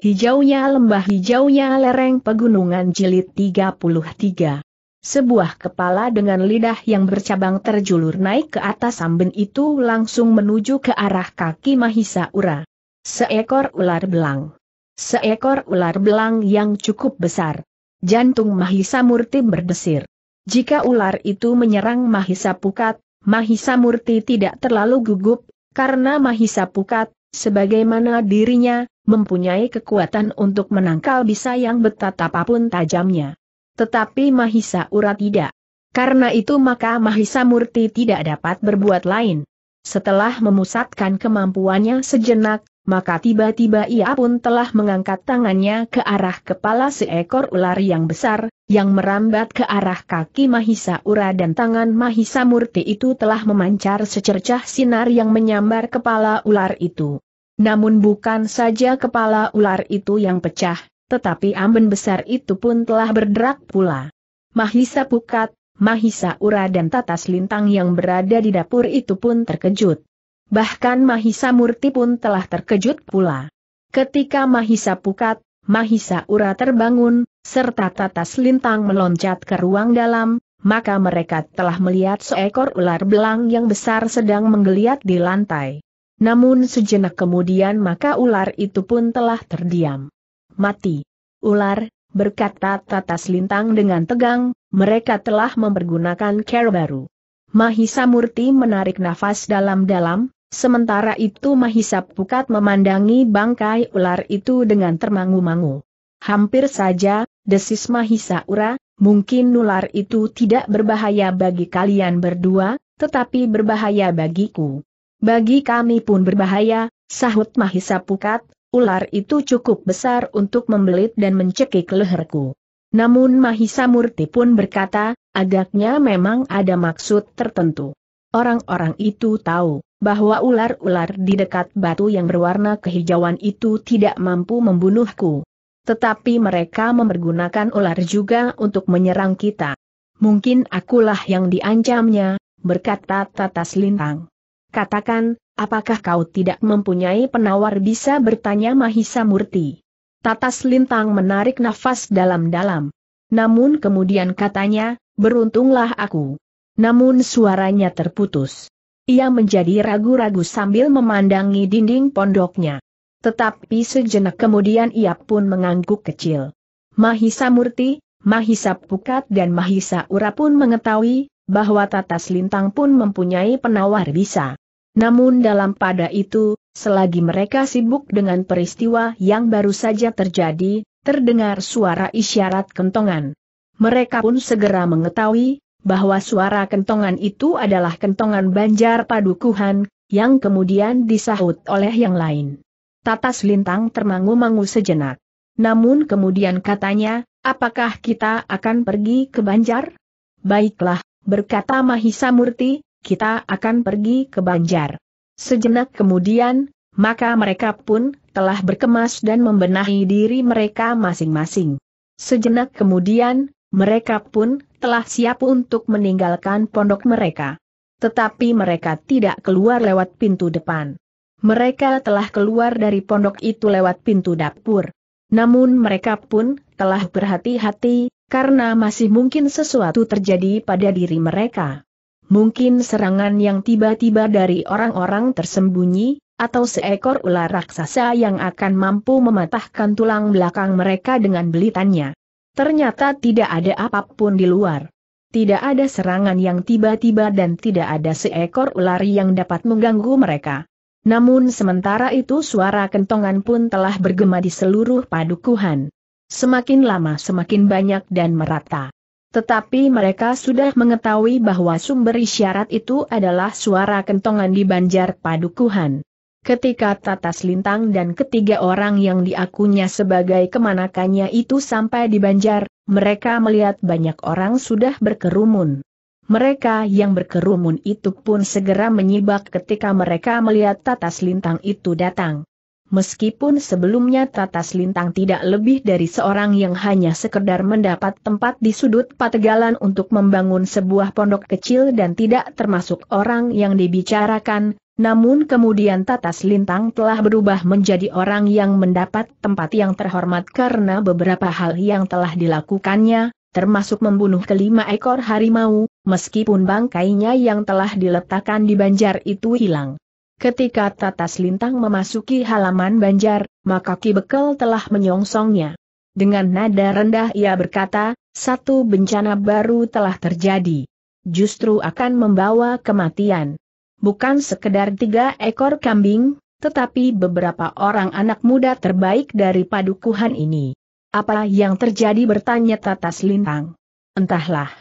Hijaunya lembah hijaunya lereng pegunungan jilid 33. Sebuah kepala dengan lidah yang bercabang terjulur naik ke atas amben itu langsung menuju ke arah kaki Mahisa Ura. Seekor ular belang. Seekor ular belang yang cukup besar. Jantung Mahisa Murti berdesir. Jika ular itu menyerang Mahisa Pukat, Mahisa Murti tidak terlalu gugup, karena Mahisa Pukat, sebagaimana dirinya, mempunyai kekuatan untuk menangkal bisa yang betapapun tajamnya. Tetapi Mahisa Ura tidak. Karena itu maka Mahisa Murti tidak dapat berbuat lain. Setelah memusatkan kemampuannya sejenak, maka tiba-tiba ia pun telah mengangkat tangannya ke arah kepala seekor ular yang besar, yang merambat ke arah kaki Mahisa Ura dan tangan Mahisa Murti itu telah memancar secercah sinar yang menyambar kepala ular itu. Namun bukan saja kepala ular itu yang pecah, tetapi amben besar itu pun telah berderak pula. Mahisa Pukat, Mahisa Ura dan Tatas Lintang yang berada di dapur itu pun terkejut. Bahkan Mahisa Murti pun telah terkejut pula. Ketika Mahisa Pukat, Mahisa Ura terbangun, serta Tatas Lintang meloncat ke ruang dalam, maka mereka telah melihat seekor ular belang yang besar sedang menggeliat di lantai. Namun sejenak kemudian maka ular itu pun telah terdiam. Mati. Ular, berkata Tata Lintang dengan tegang, mereka telah mempergunakan cara baru. Mahisa Murti menarik nafas dalam-dalam, sementara itu Mahisa Pukat memandangi bangkai ular itu dengan termangu-mangu. Hampir saja, desis Mahisa Ura, mungkin ular itu tidak berbahaya bagi kalian berdua, tetapi berbahaya bagiku. Bagi kami pun berbahaya, sahut Mahisa Pukat, ular itu cukup besar untuk membelit dan mencekik leherku. Namun Mahisa Murti pun berkata, agaknya memang ada maksud tertentu. Orang-orang itu tahu bahwa ular-ular di dekat batu yang berwarna kehijauan itu tidak mampu membunuhku. Tetapi mereka memergunakan ular juga untuk menyerang kita. Mungkin akulah yang diancamnya, berkata Tatas Lintang. Katakan, apakah kau tidak mempunyai penawar bisa bertanya Mahisa Murti. Tatas Lintang menarik nafas dalam-dalam. Namun kemudian katanya, beruntunglah aku. Namun suaranya terputus. Ia menjadi ragu-ragu sambil memandangi dinding pondoknya. Tetapi sejenak kemudian ia pun mengangguk kecil. Mahisa Murti, Mahisa Pukat dan Mahisa Ura pun mengetahui, bahwa Tatas Lintang pun mempunyai penawar bisa. Namun dalam pada itu, selagi mereka sibuk dengan peristiwa yang baru saja terjadi, terdengar suara isyarat kentongan. Mereka pun segera mengetahui, bahwa suara kentongan itu adalah kentongan Banjar Padukuhan, yang kemudian disahut oleh yang lain. Tatas Lintang termangu-mangu sejenak. Namun kemudian katanya, apakah kita akan pergi ke Banjar? Baiklah, berkata Mahisa Murti, kita akan pergi ke Banjar. Sejenak kemudian, maka mereka pun telah berkemas dan membenahi diri mereka masing-masing. Sejenak kemudian, mereka pun telah siap untuk meninggalkan pondok mereka. Tetapi mereka tidak keluar lewat pintu depan. Mereka telah keluar dari pondok itu lewat pintu dapur. Namun mereka pun telah berhati-hati, karena masih mungkin sesuatu terjadi pada diri mereka. Mungkin serangan yang tiba-tiba dari orang-orang tersembunyi, atau seekor ular raksasa yang akan mampu mematahkan tulang belakang mereka dengan belitannya. Ternyata tidak ada apapun di luar. Tidak ada serangan yang tiba-tiba dan tidak ada seekor ular yang dapat mengganggu mereka. Namun sementara itu suara kentongan pun telah bergema di seluruh padukuhan semakin lama semakin banyak dan merata. Tetapi mereka sudah mengetahui bahwa sumber isyarat itu adalah suara kentongan di Banjar Padukuhan. Ketika Tatas Lintang dan ketiga orang yang diakunya sebagai kemanakannya itu sampai di Banjar, mereka melihat banyak orang sudah berkerumun. Mereka yang berkerumun itu pun segera menyibak ketika mereka melihat Tatas Lintang itu datang. Meskipun sebelumnya Tatas Lintang tidak lebih dari seorang yang hanya sekedar mendapat tempat di sudut pategalan untuk membangun sebuah pondok kecil dan tidak termasuk orang yang dibicarakan, namun kemudian Tatas Lintang telah berubah menjadi orang yang mendapat tempat yang terhormat karena beberapa hal yang telah dilakukannya, termasuk membunuh kelima ekor harimau, meskipun bangkainya yang telah diletakkan di banjar itu hilang. Ketika Tatas Lintang memasuki halaman Banjar, maka Ki Bekel telah menyongsongnya. Dengan nada rendah ia berkata, satu bencana baru telah terjadi. Justru akan membawa kematian. Bukan sekedar tiga ekor kambing, tetapi beberapa orang anak muda terbaik dari padukuhan ini. Apa yang terjadi bertanya Tatas Lintang. Entahlah.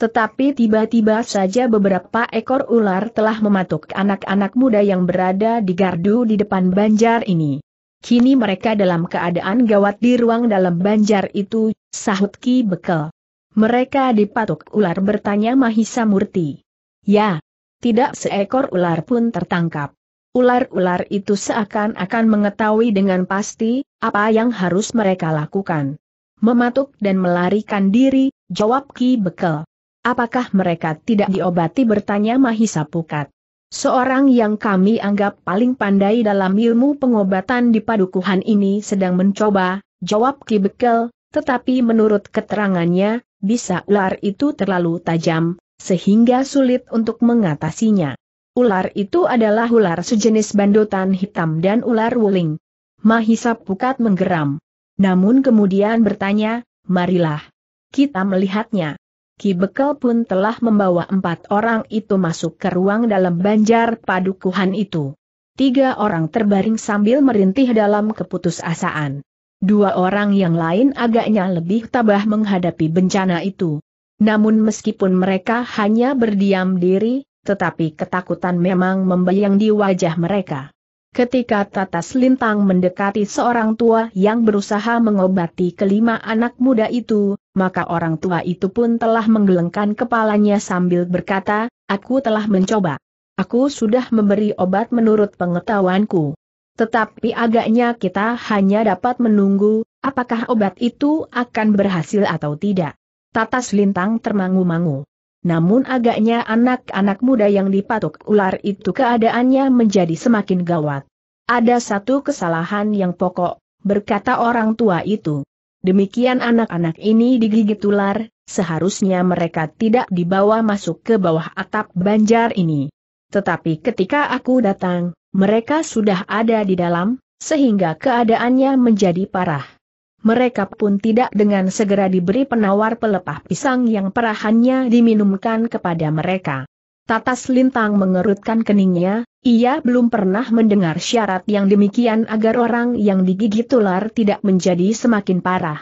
Tetapi tiba-tiba saja beberapa ekor ular telah mematuk anak-anak muda yang berada di gardu di depan banjar ini. Kini mereka dalam keadaan gawat di ruang dalam banjar itu, sahut Ki Bekel. Mereka dipatuk ular bertanya Mahisa Murti. Ya, tidak seekor ular pun tertangkap. Ular-ular itu seakan-akan mengetahui dengan pasti, apa yang harus mereka lakukan. Mematuk dan melarikan diri, jawab Ki Bekel. Apakah mereka tidak diobati bertanya Mahisa Pukat? Seorang yang kami anggap paling pandai dalam ilmu pengobatan di padukuhan ini sedang mencoba, jawab Ki Bekel, tetapi menurut keterangannya, bisa ular itu terlalu tajam, sehingga sulit untuk mengatasinya. Ular itu adalah ular sejenis bandotan hitam dan ular wuling. Mahisa Pukat menggeram. Namun kemudian bertanya, marilah. Kita melihatnya. Ki Bekal pun telah membawa empat orang itu masuk ke ruang dalam banjar padukuhan itu. Tiga orang terbaring sambil merintih dalam keputusasaan. Dua orang yang lain agaknya lebih tabah menghadapi bencana itu. Namun meskipun mereka hanya berdiam diri, tetapi ketakutan memang membayang di wajah mereka. Ketika Tatas Lintang mendekati seorang tua yang berusaha mengobati kelima anak muda itu, maka orang tua itu pun telah menggelengkan kepalanya sambil berkata, aku telah mencoba. Aku sudah memberi obat menurut pengetahuanku. Tetapi agaknya kita hanya dapat menunggu, apakah obat itu akan berhasil atau tidak. Tatas lintang termangu-mangu. Namun agaknya anak-anak muda yang dipatuk ular itu keadaannya menjadi semakin gawat. Ada satu kesalahan yang pokok, berkata orang tua itu. Demikian anak-anak ini digigit ular, seharusnya mereka tidak dibawa masuk ke bawah atap banjar ini. Tetapi ketika aku datang, mereka sudah ada di dalam, sehingga keadaannya menjadi parah. Mereka pun tidak dengan segera diberi penawar pelepah pisang yang perahannya diminumkan kepada mereka. Tatas Lintang mengerutkan keningnya, ia belum pernah mendengar syarat yang demikian agar orang yang digigit ular tidak menjadi semakin parah.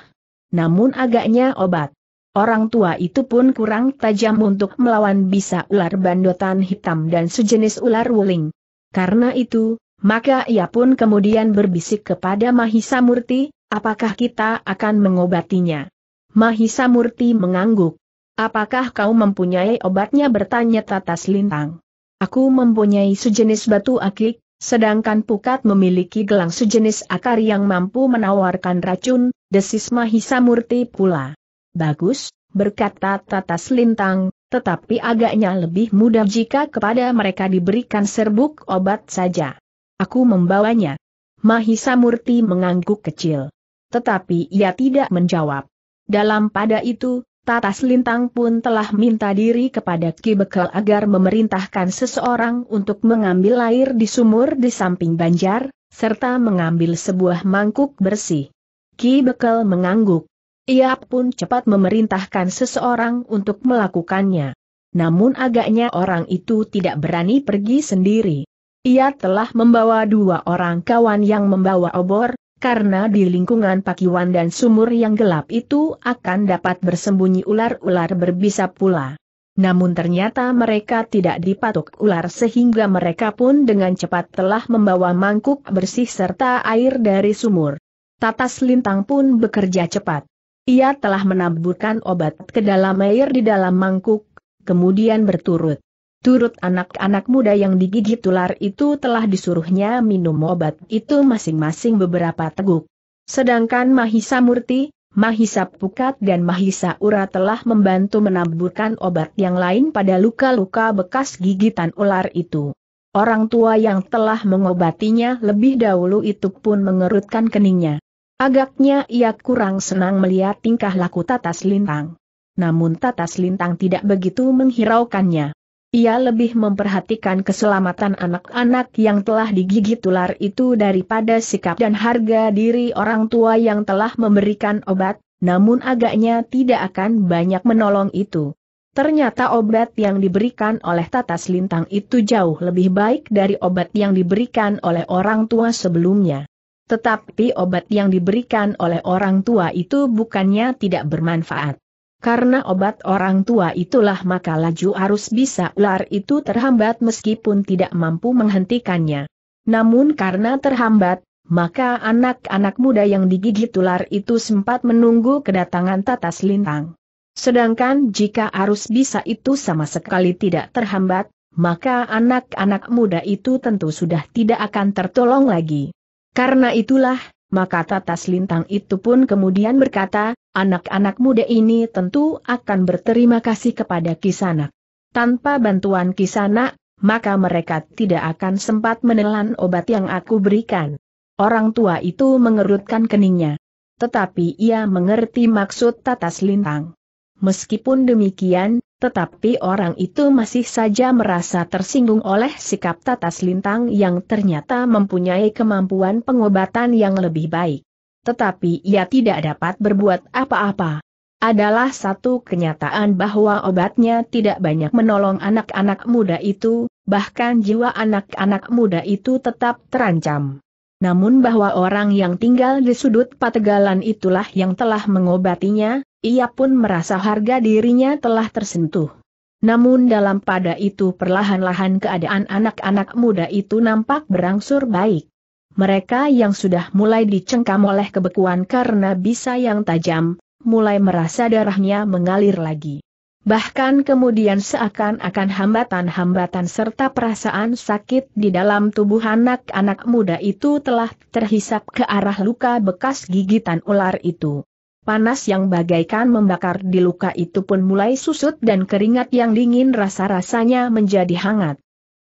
Namun agaknya obat. Orang tua itu pun kurang tajam untuk melawan bisa ular bandotan hitam dan sejenis ular wuling. Karena itu, maka ia pun kemudian berbisik kepada Mahisa Murti, apakah kita akan mengobatinya? Mahisa Murti mengangguk. Apakah kau mempunyai obatnya bertanya Tatas Lintang? Aku mempunyai sejenis batu akik, sedangkan Pukat memiliki gelang sejenis akar yang mampu menawarkan racun, desis Mahisa Murti pula. Bagus, berkata Tata Selintang, tetapi agaknya lebih mudah jika kepada mereka diberikan serbuk obat saja. Aku membawanya. Mahisa Murti mengangguk kecil. Tetapi ia tidak menjawab. Dalam pada itu, Tatas Lintang pun telah minta diri kepada Ki Bekel agar memerintahkan seseorang untuk mengambil air di sumur di samping banjar, serta mengambil sebuah mangkuk bersih. Ki Bekel mengangguk. Ia pun cepat memerintahkan seseorang untuk melakukannya. Namun agaknya orang itu tidak berani pergi sendiri. Ia telah membawa dua orang kawan yang membawa obor, karena di lingkungan pakiwan dan sumur yang gelap itu akan dapat bersembunyi ular-ular berbisa pula. Namun ternyata mereka tidak dipatuk ular sehingga mereka pun dengan cepat telah membawa mangkuk bersih serta air dari sumur. Tatas Lintang pun bekerja cepat. Ia telah menaburkan obat ke dalam air di dalam mangkuk, kemudian berturut. Turut anak-anak muda yang digigit ular itu telah disuruhnya minum obat itu masing-masing beberapa teguk. Sedangkan Mahisa Murti, Mahisa Pukat dan Mahisa Ura telah membantu menaburkan obat yang lain pada luka-luka bekas gigitan ular itu. Orang tua yang telah mengobatinya lebih dahulu itu pun mengerutkan keningnya. Agaknya ia kurang senang melihat tingkah laku Tatas Lintang. Namun Tatas Lintang tidak begitu menghiraukannya. Ia lebih memperhatikan keselamatan anak-anak yang telah digigit ular itu daripada sikap dan harga diri orang tua yang telah memberikan obat, namun agaknya tidak akan banyak menolong itu. Ternyata obat yang diberikan oleh Tatas Lintang itu jauh lebih baik dari obat yang diberikan oleh orang tua sebelumnya. Tetapi obat yang diberikan oleh orang tua itu bukannya tidak bermanfaat. Karena obat orang tua itulah maka laju arus bisa ular itu terhambat meskipun tidak mampu menghentikannya. Namun karena terhambat, maka anak-anak muda yang digigit ular itu sempat menunggu kedatangan tatas lintang. Sedangkan jika arus bisa itu sama sekali tidak terhambat, maka anak-anak muda itu tentu sudah tidak akan tertolong lagi. Karena itulah, maka Tatas Lintang itu pun kemudian berkata, anak-anak muda ini tentu akan berterima kasih kepada Kisana. Tanpa bantuan Kisana, maka mereka tidak akan sempat menelan obat yang aku berikan. Orang tua itu mengerutkan keningnya. Tetapi ia mengerti maksud tatas lintang. Meskipun demikian, tetapi orang itu masih saja merasa tersinggung oleh sikap Tatas Lintang yang ternyata mempunyai kemampuan pengobatan yang lebih baik tetapi ia tidak dapat berbuat apa-apa. Adalah satu kenyataan bahwa obatnya tidak banyak menolong anak-anak muda itu, bahkan jiwa anak-anak muda itu tetap terancam. Namun bahwa orang yang tinggal di sudut pategalan itulah yang telah mengobatinya, ia pun merasa harga dirinya telah tersentuh. Namun dalam pada itu perlahan-lahan keadaan anak-anak muda itu nampak berangsur baik mereka yang sudah mulai dicengkam oleh kebekuan karena bisa yang tajam, mulai merasa darahnya mengalir lagi. Bahkan kemudian seakan-akan hambatan-hambatan serta perasaan sakit di dalam tubuh anak-anak muda itu telah terhisap ke arah luka bekas gigitan ular itu. Panas yang bagaikan membakar di luka itu pun mulai susut dan keringat yang dingin rasa-rasanya menjadi hangat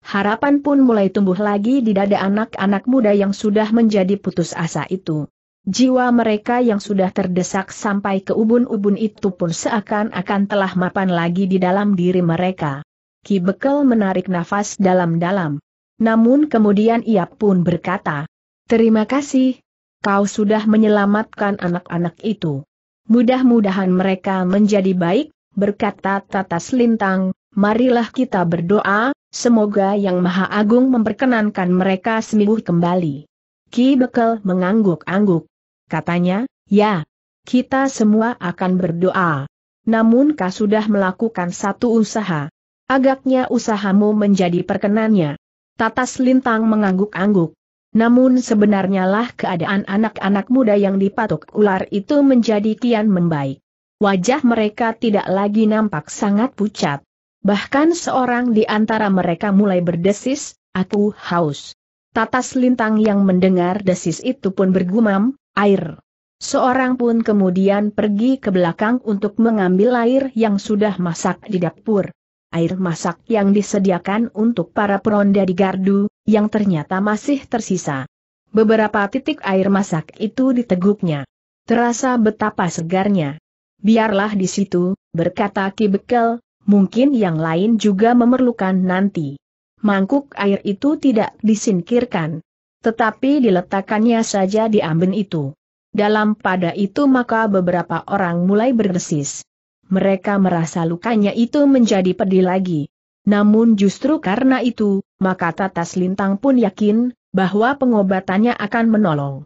harapan pun mulai tumbuh lagi di dada anak-anak muda yang sudah menjadi putus asa itu. Jiwa mereka yang sudah terdesak sampai ke ubun-ubun itu pun seakan-akan telah mapan lagi di dalam diri mereka. Ki Bekel menarik nafas dalam-dalam. Namun kemudian ia pun berkata, Terima kasih, kau sudah menyelamatkan anak-anak itu. Mudah-mudahan mereka menjadi baik, berkata Tatas Lintang, marilah kita berdoa, Semoga Yang Maha Agung memperkenankan mereka sembuh kembali. Ki Bekel mengangguk-angguk. Katanya, ya, kita semua akan berdoa. Namun kau sudah melakukan satu usaha. Agaknya usahamu menjadi perkenannya. Tatas Lintang mengangguk-angguk. Namun sebenarnya lah keadaan anak-anak muda yang dipatuk ular itu menjadi kian membaik. Wajah mereka tidak lagi nampak sangat pucat. Bahkan seorang di antara mereka mulai berdesis, aku haus. Tatas lintang yang mendengar desis itu pun bergumam, air. Seorang pun kemudian pergi ke belakang untuk mengambil air yang sudah masak di dapur. Air masak yang disediakan untuk para peronda di gardu, yang ternyata masih tersisa. Beberapa titik air masak itu diteguknya. Terasa betapa segarnya. Biarlah di situ, berkata Ki Bekel, mungkin yang lain juga memerlukan nanti. Mangkuk air itu tidak disingkirkan. Tetapi diletakkannya saja di amben itu. Dalam pada itu maka beberapa orang mulai berdesis. Mereka merasa lukanya itu menjadi pedih lagi. Namun justru karena itu, maka Tatas Lintang pun yakin, bahwa pengobatannya akan menolong.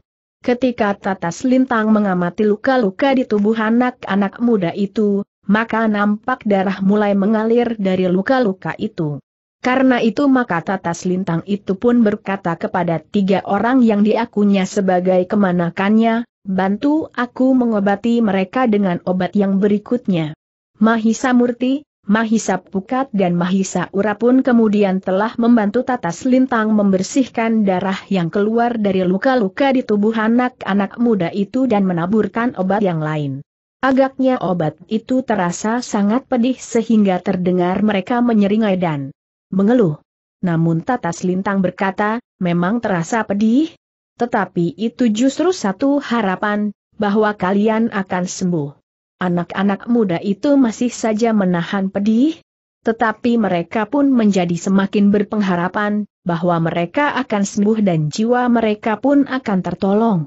Ketika Tatas Lintang mengamati luka-luka di tubuh anak-anak muda itu, maka nampak darah mulai mengalir dari luka-luka itu. Karena itu maka Tatas Lintang itu pun berkata kepada tiga orang yang diakunya sebagai kemanakannya, bantu aku mengobati mereka dengan obat yang berikutnya. Mahisa Murti, Mahisa Pukat dan Mahisa Ura pun kemudian telah membantu Tatas Lintang membersihkan darah yang keluar dari luka-luka di tubuh anak-anak muda itu dan menaburkan obat yang lain. Agaknya obat itu terasa sangat pedih sehingga terdengar mereka menyeringai dan mengeluh. Namun Tatas Lintang berkata, memang terasa pedih, tetapi itu justru satu harapan, bahwa kalian akan sembuh. Anak-anak muda itu masih saja menahan pedih, tetapi mereka pun menjadi semakin berpengharapan, bahwa mereka akan sembuh dan jiwa mereka pun akan tertolong.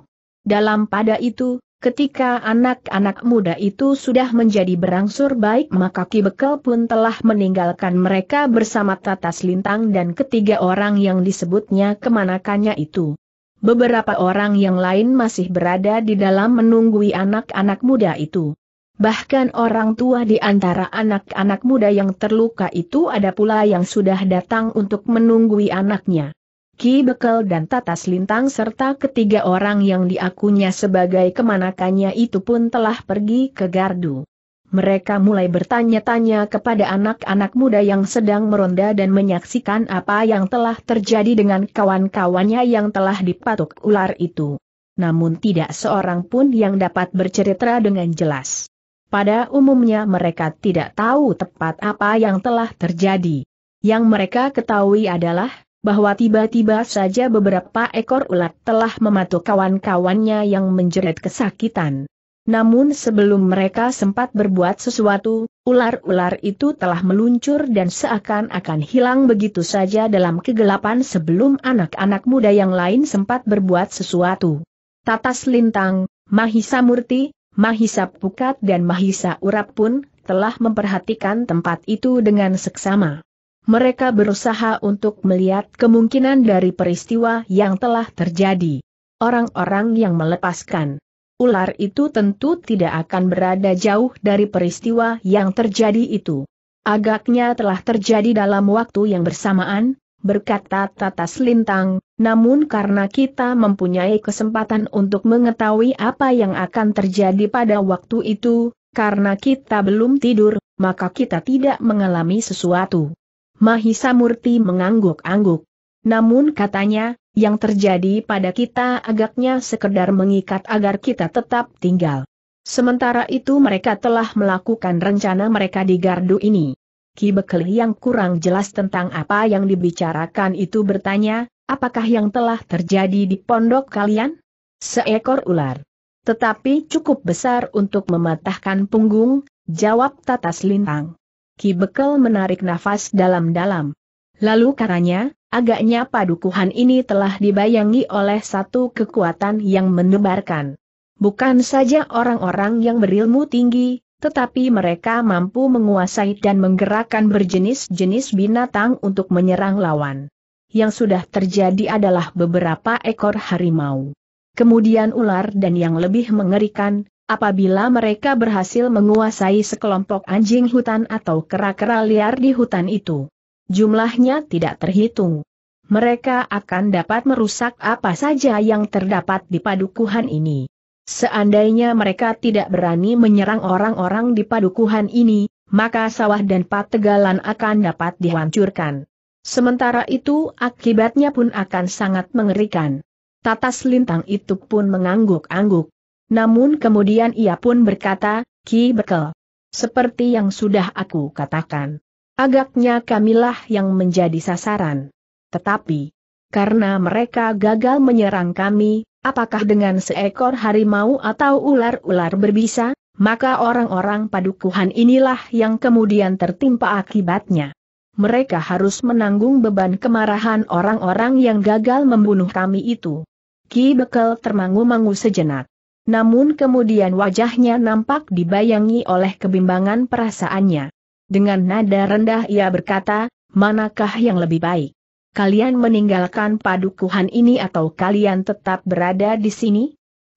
Dalam pada itu, Ketika anak-anak muda itu sudah menjadi berangsur baik maka Ki Bekel pun telah meninggalkan mereka bersama Tatas Lintang dan ketiga orang yang disebutnya kemanakannya itu. Beberapa orang yang lain masih berada di dalam menunggui anak-anak muda itu. Bahkan orang tua di antara anak-anak muda yang terluka itu ada pula yang sudah datang untuk menunggui anaknya. Ki Bekel dan Tatas Lintang serta ketiga orang yang diakunya sebagai kemanakannya itu pun telah pergi ke gardu. Mereka mulai bertanya-tanya kepada anak-anak muda yang sedang meronda dan menyaksikan apa yang telah terjadi dengan kawan-kawannya yang telah dipatuk ular itu. Namun tidak seorang pun yang dapat bercerita dengan jelas. Pada umumnya mereka tidak tahu tepat apa yang telah terjadi. Yang mereka ketahui adalah bahwa tiba-tiba saja beberapa ekor ulat telah mematuk kawan-kawannya yang menjerit kesakitan. Namun sebelum mereka sempat berbuat sesuatu, ular-ular itu telah meluncur dan seakan-akan hilang begitu saja dalam kegelapan sebelum anak-anak muda yang lain sempat berbuat sesuatu. Tatas Lintang, Mahisa Murti, Mahisa Pukat dan Mahisa Urap pun telah memperhatikan tempat itu dengan seksama mereka berusaha untuk melihat kemungkinan dari peristiwa yang telah terjadi. Orang-orang yang melepaskan ular itu tentu tidak akan berada jauh dari peristiwa yang terjadi itu. Agaknya telah terjadi dalam waktu yang bersamaan, berkata Tatas Lintang, namun karena kita mempunyai kesempatan untuk mengetahui apa yang akan terjadi pada waktu itu, karena kita belum tidur, maka kita tidak mengalami sesuatu. Mahisa Murti mengangguk-angguk. Namun katanya, yang terjadi pada kita agaknya sekedar mengikat agar kita tetap tinggal. Sementara itu mereka telah melakukan rencana mereka di gardu ini. Ki Bekeli yang kurang jelas tentang apa yang dibicarakan itu bertanya, apakah yang telah terjadi di pondok kalian? Seekor ular. Tetapi cukup besar untuk mematahkan punggung, jawab Tatas Lintang. Ki Bekel menarik nafas dalam-dalam. Lalu karanya, agaknya padukuhan ini telah dibayangi oleh satu kekuatan yang mendebarkan. Bukan saja orang-orang yang berilmu tinggi, tetapi mereka mampu menguasai dan menggerakkan berjenis-jenis binatang untuk menyerang lawan. Yang sudah terjadi adalah beberapa ekor harimau kemudian ular dan yang lebih mengerikan, Apabila mereka berhasil menguasai sekelompok anjing hutan atau kera-kera liar di hutan itu, jumlahnya tidak terhitung. Mereka akan dapat merusak apa saja yang terdapat di padukuhan ini. Seandainya mereka tidak berani menyerang orang-orang di padukuhan ini, maka sawah dan pategalan akan dapat dihancurkan. Sementara itu akibatnya pun akan sangat mengerikan. Tatas lintang itu pun mengangguk-angguk. Namun kemudian ia pun berkata, Ki Bekel. Seperti yang sudah aku katakan. Agaknya kamilah yang menjadi sasaran. Tetapi, karena mereka gagal menyerang kami, apakah dengan seekor harimau atau ular-ular berbisa, maka orang-orang padukuhan inilah yang kemudian tertimpa akibatnya. Mereka harus menanggung beban kemarahan orang-orang yang gagal membunuh kami itu. Ki Bekel termangu-mangu sejenak. Namun kemudian wajahnya nampak dibayangi oleh kebimbangan perasaannya. Dengan nada rendah ia berkata, manakah yang lebih baik? Kalian meninggalkan padukuhan ini atau kalian tetap berada di sini?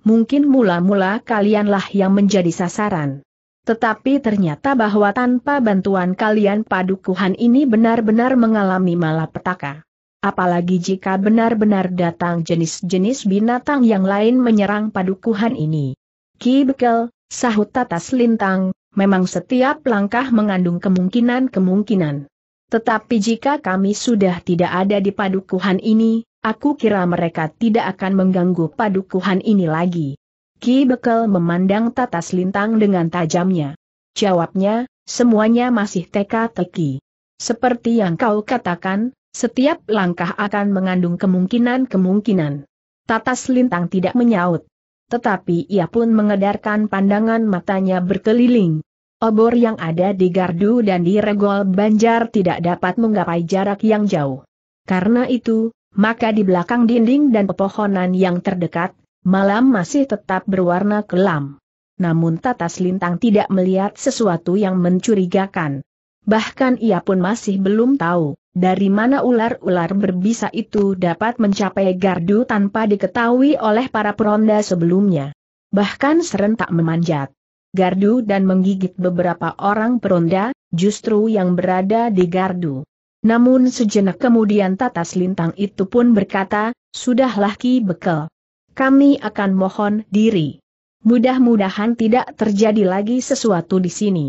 Mungkin mula-mula kalianlah yang menjadi sasaran. Tetapi ternyata bahwa tanpa bantuan kalian padukuhan ini benar-benar mengalami malapetaka. Apalagi jika benar-benar datang jenis-jenis binatang yang lain menyerang padukuhan ini. Ki Bekel, sahut tatas lintang, memang setiap langkah mengandung kemungkinan-kemungkinan. Tetapi jika kami sudah tidak ada di padukuhan ini, aku kira mereka tidak akan mengganggu padukuhan ini lagi. Ki Bekel memandang tatas lintang dengan tajamnya. Jawabnya, semuanya masih teka-teki. Seperti yang kau katakan, setiap langkah akan mengandung kemungkinan-kemungkinan. Tatas Lintang tidak menyaut. Tetapi ia pun mengedarkan pandangan matanya berkeliling. Obor yang ada di gardu dan di regol banjar tidak dapat menggapai jarak yang jauh. Karena itu, maka di belakang dinding dan pepohonan yang terdekat, malam masih tetap berwarna kelam. Namun Tatas Lintang tidak melihat sesuatu yang mencurigakan. Bahkan ia pun masih belum tahu dari mana ular-ular berbisa itu dapat mencapai gardu tanpa diketahui oleh para peronda sebelumnya? Bahkan serentak memanjat gardu dan menggigit beberapa orang peronda, justru yang berada di gardu. Namun sejenak kemudian Tatas Lintang itu pun berkata, Sudahlah Ki Bekel. Kami akan mohon diri. Mudah-mudahan tidak terjadi lagi sesuatu di sini.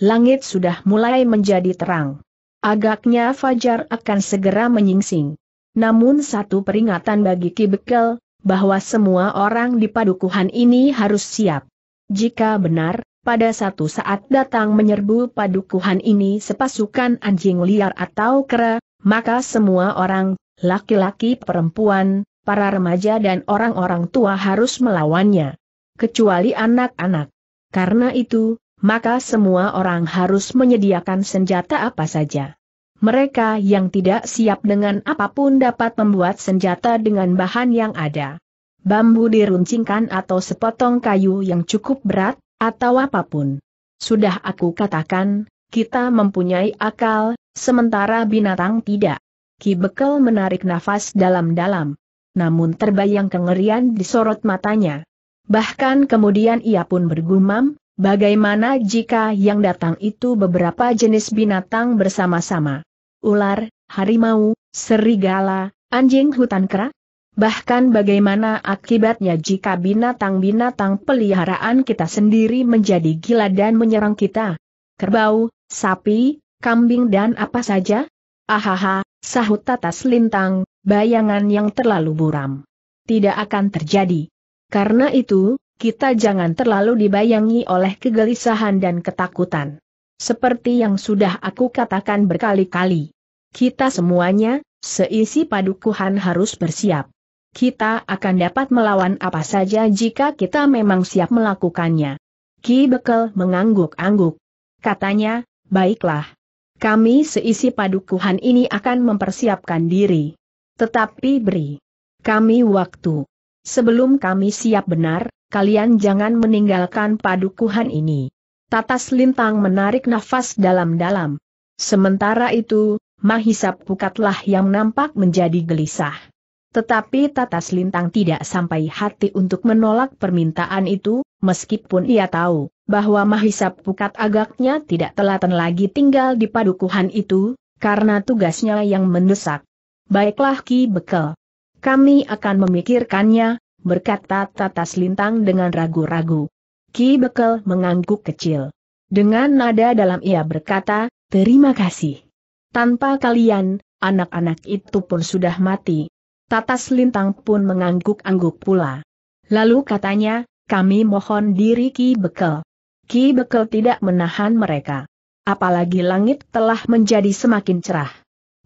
Langit sudah mulai menjadi terang. Agaknya Fajar akan segera menyingsing. Namun satu peringatan bagi Ki Bekel, bahwa semua orang di padukuhan ini harus siap. Jika benar, pada satu saat datang menyerbu padukuhan ini sepasukan anjing liar atau kera, maka semua orang, laki-laki perempuan, para remaja dan orang-orang tua harus melawannya. Kecuali anak-anak. Karena itu, maka semua orang harus menyediakan senjata apa saja. Mereka yang tidak siap dengan apapun dapat membuat senjata dengan bahan yang ada. Bambu diruncingkan atau sepotong kayu yang cukup berat, atau apapun. Sudah aku katakan, kita mempunyai akal, sementara binatang tidak. Ki Bekel menarik nafas dalam-dalam. Namun terbayang kengerian di sorot matanya. Bahkan kemudian ia pun bergumam, Bagaimana jika yang datang itu beberapa jenis binatang bersama-sama? Ular, harimau, serigala, anjing hutan kera? Bahkan bagaimana akibatnya jika binatang-binatang peliharaan kita sendiri menjadi gila dan menyerang kita? Kerbau, sapi, kambing dan apa saja? Ahaha, sahut tatas lintang, bayangan yang terlalu buram. Tidak akan terjadi. Karena itu, kita jangan terlalu dibayangi oleh kegelisahan dan ketakutan. Seperti yang sudah aku katakan berkali-kali. Kita semuanya, seisi padukuhan harus bersiap. Kita akan dapat melawan apa saja jika kita memang siap melakukannya. Ki Bekel mengangguk-angguk. Katanya, baiklah. Kami seisi padukuhan ini akan mempersiapkan diri. Tetapi beri kami waktu. Sebelum kami siap benar, kalian jangan meninggalkan padukuhan ini. Tatas Lintang menarik nafas dalam-dalam. Sementara itu, Mahisap Pukatlah yang nampak menjadi gelisah. Tetapi Tatas Lintang tidak sampai hati untuk menolak permintaan itu, meskipun ia tahu bahwa Mahisap Pukat agaknya tidak telaten lagi tinggal di padukuhan itu, karena tugasnya yang mendesak. Baiklah Ki Bekel. Kami akan memikirkannya, berkata Tata Lintang dengan ragu-ragu. Ki Bekel mengangguk kecil. Dengan nada dalam ia berkata, terima kasih. Tanpa kalian, anak-anak itu pun sudah mati. Tata Lintang pun mengangguk-angguk pula. Lalu katanya, kami mohon diri Ki Bekel. Ki Bekel tidak menahan mereka. Apalagi langit telah menjadi semakin cerah.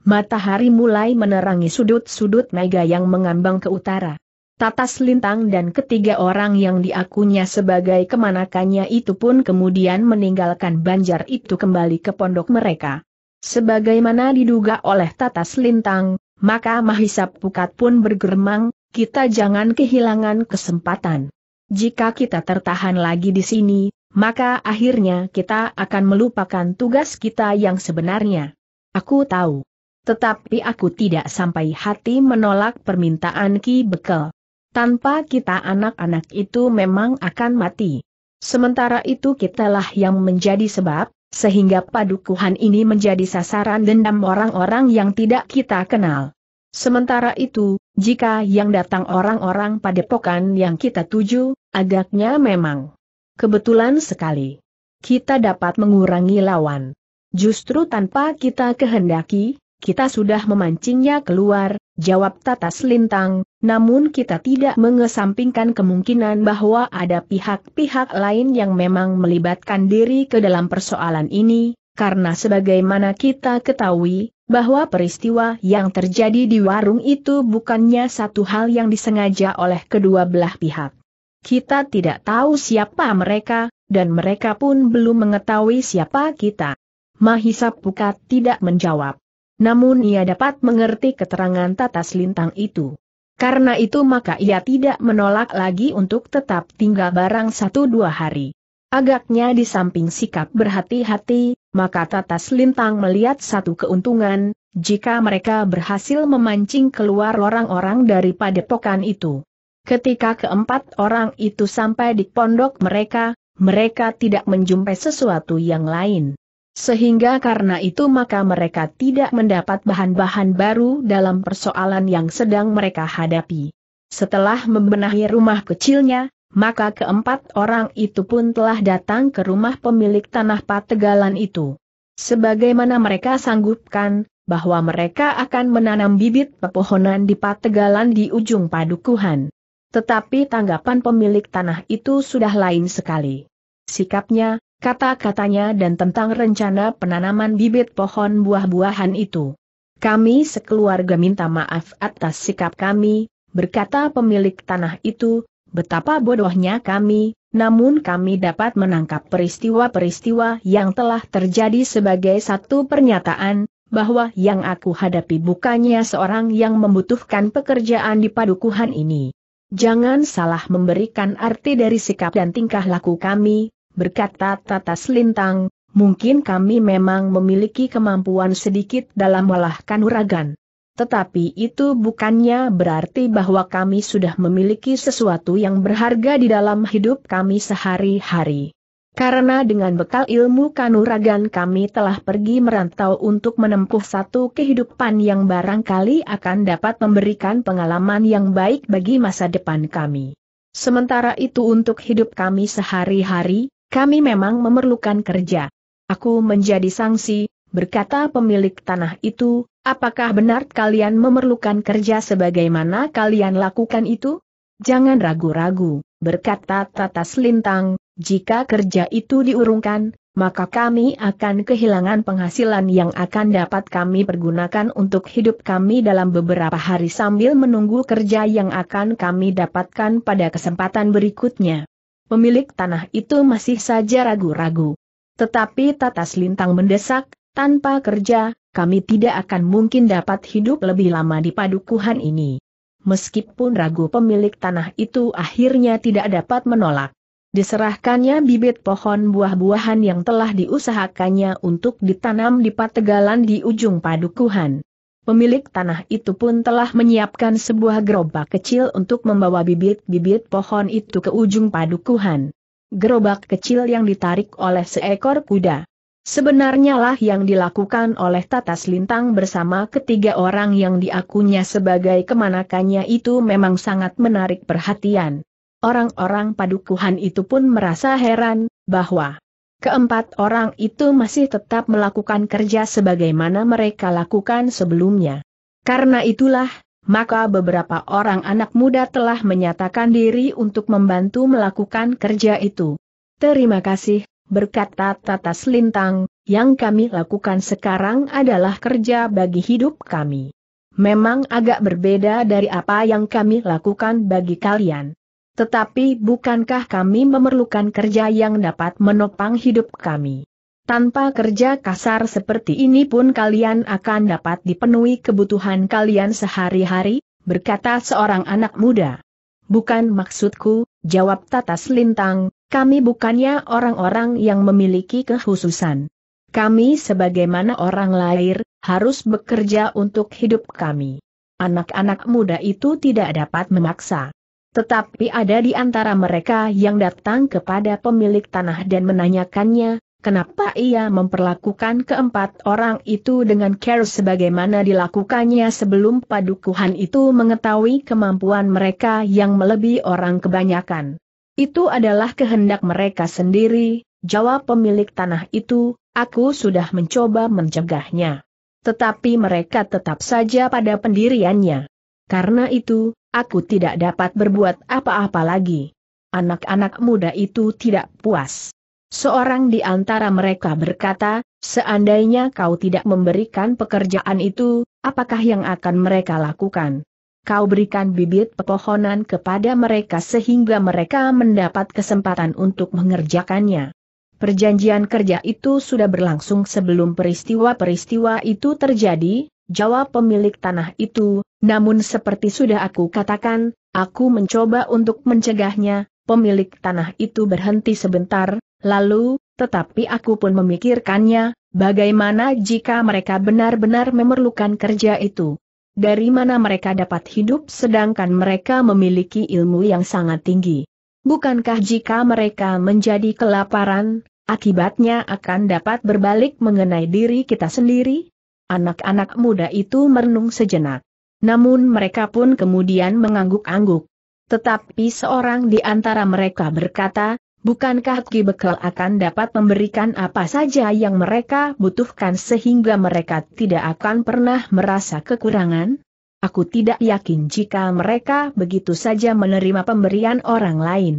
Matahari mulai menerangi sudut-sudut mega yang mengambang ke utara. Tatas Lintang dan ketiga orang yang diakunya sebagai kemanakannya itu pun kemudian meninggalkan banjar itu kembali ke pondok mereka. Sebagaimana diduga oleh Tatas Lintang, maka Mahisa Pukat pun bergeremang, kita jangan kehilangan kesempatan. Jika kita tertahan lagi di sini, maka akhirnya kita akan melupakan tugas kita yang sebenarnya. Aku tahu. Tetapi aku tidak sampai hati menolak permintaan Ki Bekel. Tanpa kita anak-anak itu memang akan mati. Sementara itu kitalah yang menjadi sebab, sehingga padukuhan ini menjadi sasaran dendam orang-orang yang tidak kita kenal. Sementara itu, jika yang datang orang-orang padepokan yang kita tuju, agaknya memang kebetulan sekali. Kita dapat mengurangi lawan. Justru tanpa kita kehendaki, kita sudah memancingnya keluar, Jawab Tatas Lintang, namun kita tidak mengesampingkan kemungkinan bahwa ada pihak-pihak lain yang memang melibatkan diri ke dalam persoalan ini, karena sebagaimana kita ketahui, bahwa peristiwa yang terjadi di warung itu bukannya satu hal yang disengaja oleh kedua belah pihak. Kita tidak tahu siapa mereka, dan mereka pun belum mengetahui siapa kita. Mahisa Pukat tidak menjawab namun ia dapat mengerti keterangan tatas lintang itu. Karena itu maka ia tidak menolak lagi untuk tetap tinggal barang satu dua hari. Agaknya di samping sikap berhati-hati, maka Tatas Lintang melihat satu keuntungan, jika mereka berhasil memancing keluar orang-orang daripada padepokan itu. Ketika keempat orang itu sampai di pondok mereka, mereka tidak menjumpai sesuatu yang lain. Sehingga karena itu maka mereka tidak mendapat bahan-bahan baru dalam persoalan yang sedang mereka hadapi. Setelah membenahi rumah kecilnya, maka keempat orang itu pun telah datang ke rumah pemilik tanah pategalan itu. Sebagaimana mereka sanggupkan, bahwa mereka akan menanam bibit pepohonan di pategalan di ujung padukuhan. Tetapi tanggapan pemilik tanah itu sudah lain sekali. Sikapnya, kata-katanya dan tentang rencana penanaman bibit pohon buah-buahan itu. Kami sekeluarga minta maaf atas sikap kami, berkata pemilik tanah itu, betapa bodohnya kami, namun kami dapat menangkap peristiwa-peristiwa yang telah terjadi sebagai satu pernyataan, bahwa yang aku hadapi bukannya seorang yang membutuhkan pekerjaan di padukuhan ini. Jangan salah memberikan arti dari sikap dan tingkah laku kami, berkata Tata Selintang, mungkin kami memang memiliki kemampuan sedikit dalam melahkan uragan. Tetapi itu bukannya berarti bahwa kami sudah memiliki sesuatu yang berharga di dalam hidup kami sehari-hari. Karena dengan bekal ilmu kanuragan kami telah pergi merantau untuk menempuh satu kehidupan yang barangkali akan dapat memberikan pengalaman yang baik bagi masa depan kami. Sementara itu untuk hidup kami sehari-hari, kami memang memerlukan kerja. Aku menjadi sanksi, berkata pemilik tanah itu, apakah benar kalian memerlukan kerja sebagaimana kalian lakukan itu? Jangan ragu-ragu, berkata Tata Selintang, jika kerja itu diurungkan, maka kami akan kehilangan penghasilan yang akan dapat kami pergunakan untuk hidup kami dalam beberapa hari sambil menunggu kerja yang akan kami dapatkan pada kesempatan berikutnya pemilik tanah itu masih saja ragu-ragu. Tetapi Tatas Lintang mendesak, tanpa kerja, kami tidak akan mungkin dapat hidup lebih lama di padukuhan ini. Meskipun ragu pemilik tanah itu akhirnya tidak dapat menolak. Diserahkannya bibit pohon buah-buahan yang telah diusahakannya untuk ditanam di pategalan di ujung padukuhan. Pemilik tanah itu pun telah menyiapkan sebuah gerobak kecil untuk membawa bibit-bibit pohon itu ke ujung padukuhan. Gerobak kecil yang ditarik oleh seekor kuda. Sebenarnya lah yang dilakukan oleh Tatas Lintang bersama ketiga orang yang diakunya sebagai kemanakannya itu memang sangat menarik perhatian. Orang-orang padukuhan itu pun merasa heran, bahwa Keempat orang itu masih tetap melakukan kerja sebagaimana mereka lakukan sebelumnya. Karena itulah, maka beberapa orang anak muda telah menyatakan diri untuk membantu melakukan kerja itu. Terima kasih, berkata Tata Selintang, yang kami lakukan sekarang adalah kerja bagi hidup kami. Memang agak berbeda dari apa yang kami lakukan bagi kalian. Tetapi bukankah kami memerlukan kerja yang dapat menopang hidup kami? Tanpa kerja kasar seperti ini pun kalian akan dapat dipenuhi kebutuhan kalian sehari-hari, berkata seorang anak muda. Bukan maksudku, jawab Tatas Lintang, kami bukannya orang-orang yang memiliki kehususan. Kami sebagaimana orang lahir, harus bekerja untuk hidup kami. Anak-anak muda itu tidak dapat memaksa. Tetapi ada di antara mereka yang datang kepada pemilik tanah dan menanyakannya, kenapa ia memperlakukan keempat orang itu dengan care sebagaimana dilakukannya sebelum padukuhan itu mengetahui kemampuan mereka yang melebihi orang kebanyakan. Itu adalah kehendak mereka sendiri, jawab pemilik tanah itu, aku sudah mencoba mencegahnya. Tetapi mereka tetap saja pada pendiriannya. Karena itu, aku tidak dapat berbuat apa-apa lagi. Anak-anak muda itu tidak puas. Seorang di antara mereka berkata, seandainya kau tidak memberikan pekerjaan itu, apakah yang akan mereka lakukan? Kau berikan bibit pepohonan kepada mereka sehingga mereka mendapat kesempatan untuk mengerjakannya. Perjanjian kerja itu sudah berlangsung sebelum peristiwa-peristiwa itu terjadi, jawab pemilik tanah itu, namun seperti sudah aku katakan, aku mencoba untuk mencegahnya, pemilik tanah itu berhenti sebentar, lalu, tetapi aku pun memikirkannya, bagaimana jika mereka benar-benar memerlukan kerja itu. Dari mana mereka dapat hidup sedangkan mereka memiliki ilmu yang sangat tinggi. Bukankah jika mereka menjadi kelaparan, akibatnya akan dapat berbalik mengenai diri kita sendiri? Anak-anak muda itu merenung sejenak. Namun mereka pun kemudian mengangguk-angguk. Tetapi seorang di antara mereka berkata, bukankah Ki Bekel akan dapat memberikan apa saja yang mereka butuhkan sehingga mereka tidak akan pernah merasa kekurangan? Aku tidak yakin jika mereka begitu saja menerima pemberian orang lain.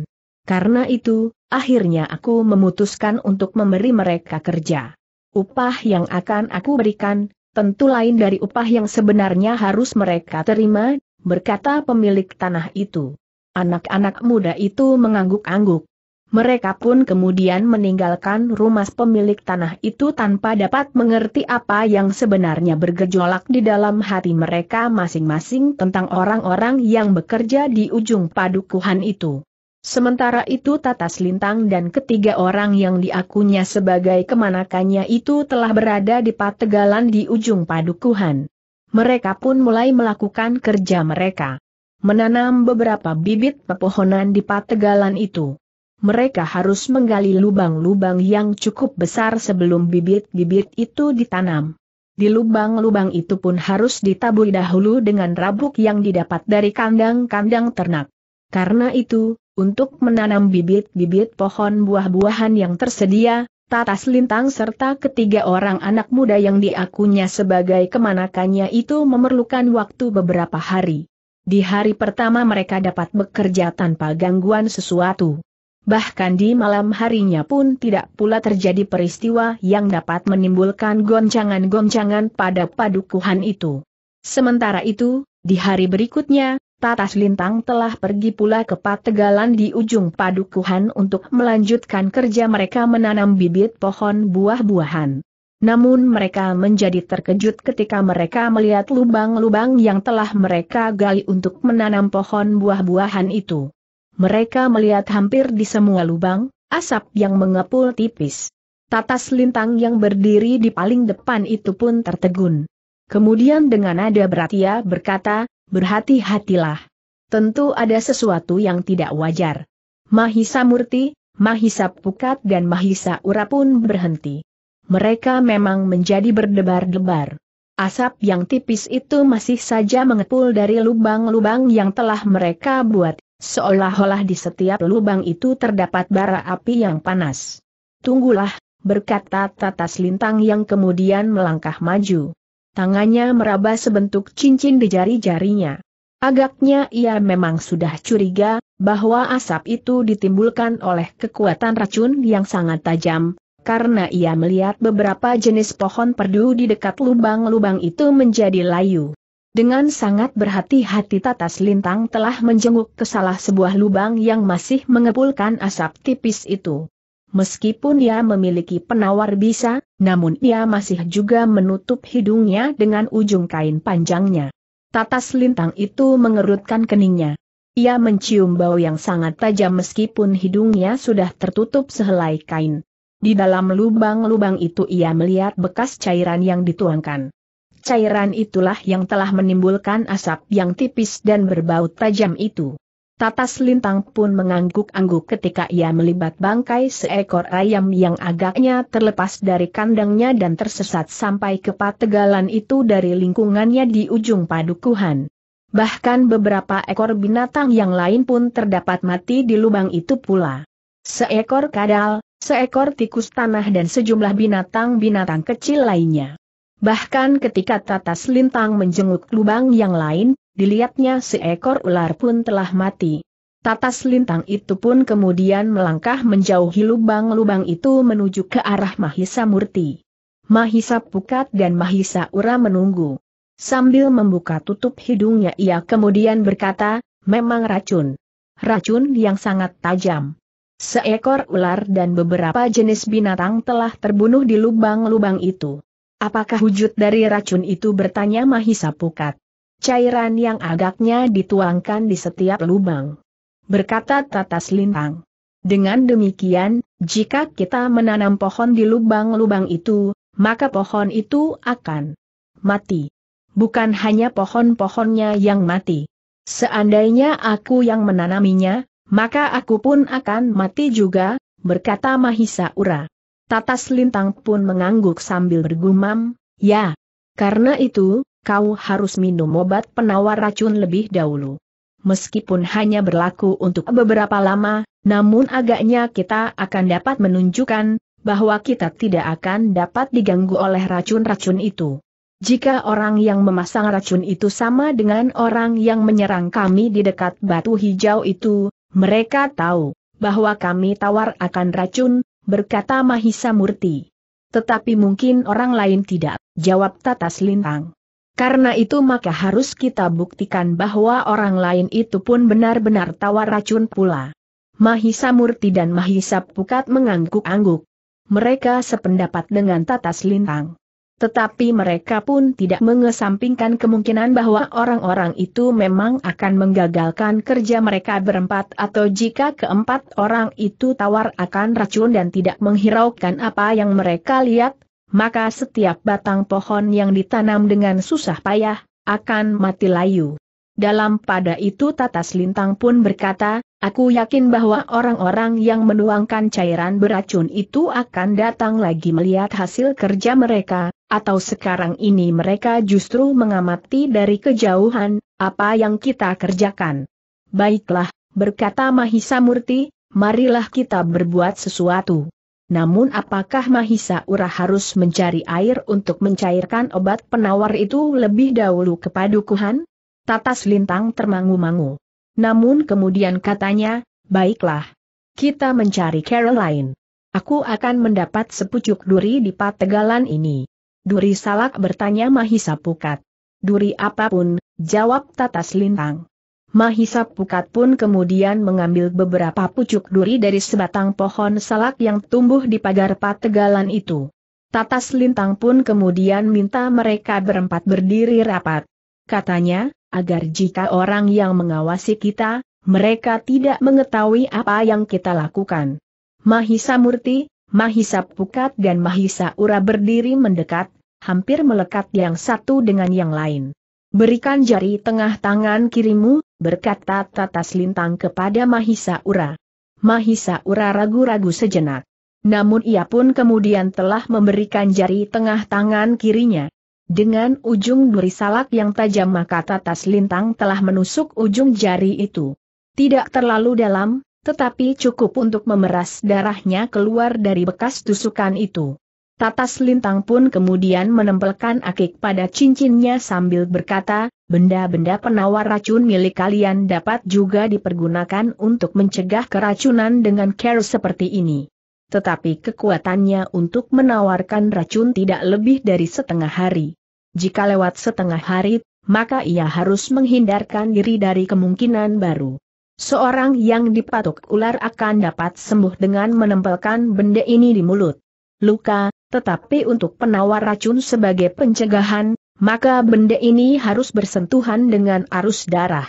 Karena itu, akhirnya aku memutuskan untuk memberi mereka kerja. Upah yang akan aku berikan, tentu lain dari upah yang sebenarnya harus mereka terima, berkata pemilik tanah itu. Anak-anak muda itu mengangguk-angguk. Mereka pun kemudian meninggalkan rumah pemilik tanah itu tanpa dapat mengerti apa yang sebenarnya bergejolak di dalam hati mereka masing-masing tentang orang-orang yang bekerja di ujung padukuhan itu. Sementara itu Tatas Lintang dan ketiga orang yang diakunya sebagai kemanakannya itu telah berada di pategalan di ujung padukuhan. Mereka pun mulai melakukan kerja mereka. Menanam beberapa bibit pepohonan di pategalan itu. Mereka harus menggali lubang-lubang yang cukup besar sebelum bibit-bibit itu ditanam. Di lubang-lubang itu pun harus ditaburi dahulu dengan rabuk yang didapat dari kandang-kandang ternak. Karena itu, untuk menanam bibit-bibit pohon buah-buahan yang tersedia, Tatas Lintang serta ketiga orang anak muda yang diakunya sebagai kemanakannya itu memerlukan waktu beberapa hari. Di hari pertama mereka dapat bekerja tanpa gangguan sesuatu. Bahkan di malam harinya pun tidak pula terjadi peristiwa yang dapat menimbulkan goncangan-goncangan pada padukuhan itu. Sementara itu, di hari berikutnya, Tatas Lintang telah pergi pula ke Pategalan di ujung padukuhan untuk melanjutkan kerja mereka menanam bibit pohon buah-buahan. Namun mereka menjadi terkejut ketika mereka melihat lubang-lubang yang telah mereka gali untuk menanam pohon buah-buahan itu. Mereka melihat hampir di semua lubang, asap yang mengepul tipis. Tatas lintang yang berdiri di paling depan itu pun tertegun. Kemudian dengan nada berat ia berkata, berhati-hatilah. Tentu ada sesuatu yang tidak wajar. Mahisa Murti, Mahisa Pukat dan Mahisa Ura pun berhenti. Mereka memang menjadi berdebar-debar. Asap yang tipis itu masih saja mengepul dari lubang-lubang yang telah mereka buat, seolah-olah di setiap lubang itu terdapat bara api yang panas. Tunggulah, berkata Tatas Lintang yang kemudian melangkah maju. Tangannya meraba sebentuk cincin di jari-jarinya. Agaknya ia memang sudah curiga, bahwa asap itu ditimbulkan oleh kekuatan racun yang sangat tajam, karena ia melihat beberapa jenis pohon perdu di dekat lubang-lubang itu menjadi layu. Dengan sangat berhati-hati Tatas Lintang telah menjenguk ke salah sebuah lubang yang masih mengepulkan asap tipis itu. Meskipun ia memiliki penawar bisa, namun ia masih juga menutup hidungnya dengan ujung kain panjangnya. Tatas lintang itu mengerutkan keningnya. Ia mencium bau yang sangat tajam meskipun hidungnya sudah tertutup sehelai kain. Di dalam lubang-lubang itu ia melihat bekas cairan yang dituangkan. Cairan itulah yang telah menimbulkan asap yang tipis dan berbau tajam itu. Tatas Lintang pun mengangguk-angguk ketika ia melibat bangkai seekor ayam yang agaknya terlepas dari kandangnya dan tersesat sampai ke pategalan itu dari lingkungannya di ujung padukuhan. Bahkan beberapa ekor binatang yang lain pun terdapat mati di lubang itu pula. Seekor kadal, seekor tikus tanah dan sejumlah binatang-binatang kecil lainnya. Bahkan ketika Tatas Lintang menjenguk lubang yang lain, dilihatnya seekor ular pun telah mati. Tatas lintang itu pun kemudian melangkah menjauhi lubang-lubang itu menuju ke arah Mahisa Murti. Mahisa Pukat dan Mahisa Ura menunggu. Sambil membuka tutup hidungnya ia kemudian berkata, memang racun. Racun yang sangat tajam. Seekor ular dan beberapa jenis binatang telah terbunuh di lubang-lubang itu. Apakah wujud dari racun itu bertanya Mahisa Pukat cairan yang agaknya dituangkan di setiap lubang. Berkata Tatas Lintang. Dengan demikian, jika kita menanam pohon di lubang-lubang itu, maka pohon itu akan mati. Bukan hanya pohon-pohonnya yang mati. Seandainya aku yang menanaminya, maka aku pun akan mati juga, berkata Mahisa Ura. Tatas Lintang pun mengangguk sambil bergumam, ya. Karena itu, kau harus minum obat penawar racun lebih dahulu. Meskipun hanya berlaku untuk beberapa lama, namun agaknya kita akan dapat menunjukkan bahwa kita tidak akan dapat diganggu oleh racun-racun itu. Jika orang yang memasang racun itu sama dengan orang yang menyerang kami di dekat batu hijau itu, mereka tahu bahwa kami tawar akan racun, berkata Mahisa Murti. Tetapi mungkin orang lain tidak, jawab Tatas Lintang. Karena itu maka harus kita buktikan bahwa orang lain itu pun benar-benar tawar racun pula. Mahisa Murti dan Mahisa Pukat mengangguk-angguk. Mereka sependapat dengan Tatas Lintang. Tetapi mereka pun tidak mengesampingkan kemungkinan bahwa orang-orang itu memang akan menggagalkan kerja mereka berempat atau jika keempat orang itu tawar akan racun dan tidak menghiraukan apa yang mereka lihat, maka setiap batang pohon yang ditanam dengan susah payah, akan mati layu. Dalam pada itu Tatas Lintang pun berkata, aku yakin bahwa orang-orang yang menuangkan cairan beracun itu akan datang lagi melihat hasil kerja mereka, atau sekarang ini mereka justru mengamati dari kejauhan, apa yang kita kerjakan. Baiklah, berkata Mahisa Murti, marilah kita berbuat sesuatu. Namun apakah Mahisa Ura harus mencari air untuk mencairkan obat penawar itu lebih dahulu ke padukuhan? Tatas Lintang termangu-mangu. Namun kemudian katanya, baiklah. Kita mencari Caroline. Aku akan mendapat sepucuk duri di pategalan ini. Duri Salak bertanya Mahisa Pukat. Duri apapun, jawab Tatas Lintang. Mahisa Pukat pun kemudian mengambil beberapa pucuk duri dari sebatang pohon salak yang tumbuh di pagar pategalan itu. Tatas Lintang pun kemudian minta mereka berempat berdiri rapat. Katanya, agar jika orang yang mengawasi kita, mereka tidak mengetahui apa yang kita lakukan. Mahisa Murti, Mahisa Pukat dan Mahisa Ura berdiri mendekat, hampir melekat yang satu dengan yang lain. Berikan jari tengah tangan kirimu, berkata Tata Lintang kepada Mahisa Ura. Mahisa Ura ragu-ragu sejenak. Namun ia pun kemudian telah memberikan jari tengah tangan kirinya. Dengan ujung duri salak yang tajam maka Tata Lintang telah menusuk ujung jari itu. Tidak terlalu dalam, tetapi cukup untuk memeras darahnya keluar dari bekas tusukan itu. Tatas Lintang pun kemudian menempelkan akik pada cincinnya sambil berkata, benda-benda penawar racun milik kalian dapat juga dipergunakan untuk mencegah keracunan dengan care seperti ini. Tetapi kekuatannya untuk menawarkan racun tidak lebih dari setengah hari. Jika lewat setengah hari, maka ia harus menghindarkan diri dari kemungkinan baru. Seorang yang dipatuk ular akan dapat sembuh dengan menempelkan benda ini di mulut luka, tetapi untuk penawar racun sebagai pencegahan, maka benda ini harus bersentuhan dengan arus darah.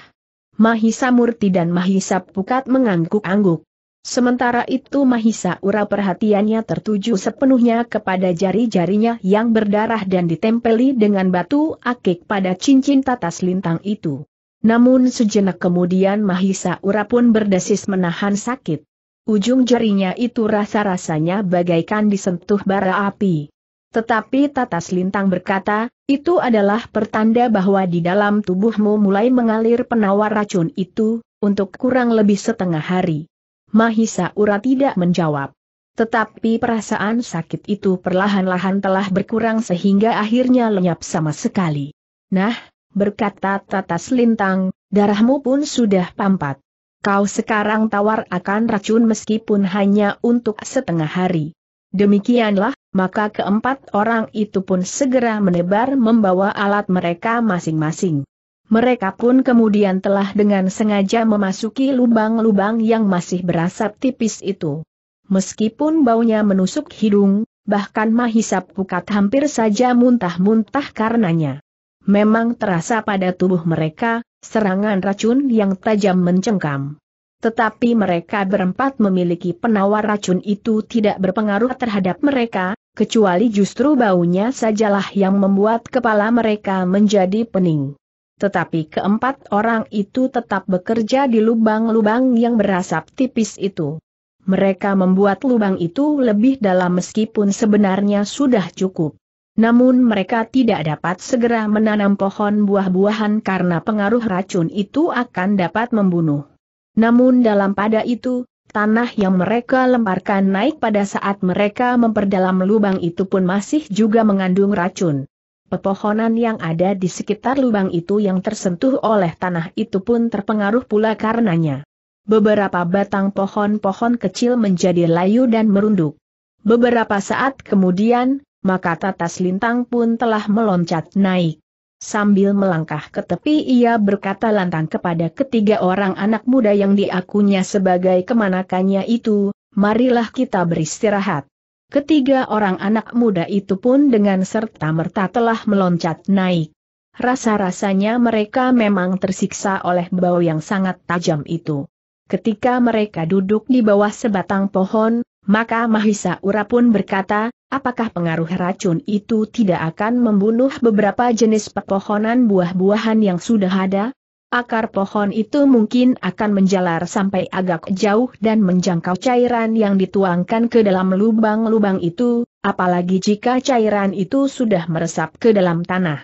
Mahisa Murti dan Mahisa Pukat mengangguk-angguk. Sementara itu Mahisa Ura perhatiannya tertuju sepenuhnya kepada jari-jarinya yang berdarah dan ditempeli dengan batu akik pada cincin tatas lintang itu. Namun sejenak kemudian Mahisa Ura pun berdesis menahan sakit. Ujung jarinya itu rasa-rasanya bagaikan disentuh bara api. Tetapi Tatas Lintang berkata, itu adalah pertanda bahwa di dalam tubuhmu mulai mengalir penawar racun itu, untuk kurang lebih setengah hari. Mahisa Ura tidak menjawab. Tetapi perasaan sakit itu perlahan-lahan telah berkurang sehingga akhirnya lenyap sama sekali. Nah, berkata Tatas Lintang, darahmu pun sudah pampat. Kau sekarang tawar akan racun meskipun hanya untuk setengah hari. Demikianlah, maka keempat orang itu pun segera menebar membawa alat mereka masing-masing. Mereka pun kemudian telah dengan sengaja memasuki lubang-lubang yang masih berasap tipis itu. Meskipun baunya menusuk hidung, bahkan mahisap pukat hampir saja muntah-muntah karenanya. Memang terasa pada tubuh mereka, serangan racun yang tajam mencengkam. Tetapi mereka berempat memiliki penawar racun itu tidak berpengaruh terhadap mereka, kecuali justru baunya sajalah yang membuat kepala mereka menjadi pening. Tetapi keempat orang itu tetap bekerja di lubang-lubang yang berasap tipis itu. Mereka membuat lubang itu lebih dalam meskipun sebenarnya sudah cukup. Namun mereka tidak dapat segera menanam pohon buah-buahan karena pengaruh racun itu akan dapat membunuh. Namun dalam pada itu, tanah yang mereka lemparkan naik pada saat mereka memperdalam lubang itu pun masih juga mengandung racun. Pepohonan yang ada di sekitar lubang itu yang tersentuh oleh tanah itu pun terpengaruh pula karenanya. Beberapa batang pohon-pohon kecil menjadi layu dan merunduk. Beberapa saat kemudian, maka tatas lintang pun telah meloncat naik. Sambil melangkah ke tepi ia berkata lantang kepada ketiga orang anak muda yang diakunya sebagai kemanakannya itu, marilah kita beristirahat. Ketiga orang anak muda itu pun dengan serta-merta telah meloncat naik. Rasa-rasanya mereka memang tersiksa oleh bau yang sangat tajam itu. Ketika mereka duduk di bawah sebatang pohon, maka Mahisa Ura pun berkata, apakah pengaruh racun itu tidak akan membunuh beberapa jenis pepohonan buah-buahan yang sudah ada? Akar pohon itu mungkin akan menjalar sampai agak jauh dan menjangkau cairan yang dituangkan ke dalam lubang-lubang itu, apalagi jika cairan itu sudah meresap ke dalam tanah.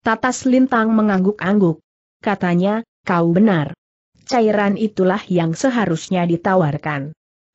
Tatas Lintang mengangguk-angguk. Katanya, kau benar. Cairan itulah yang seharusnya ditawarkan.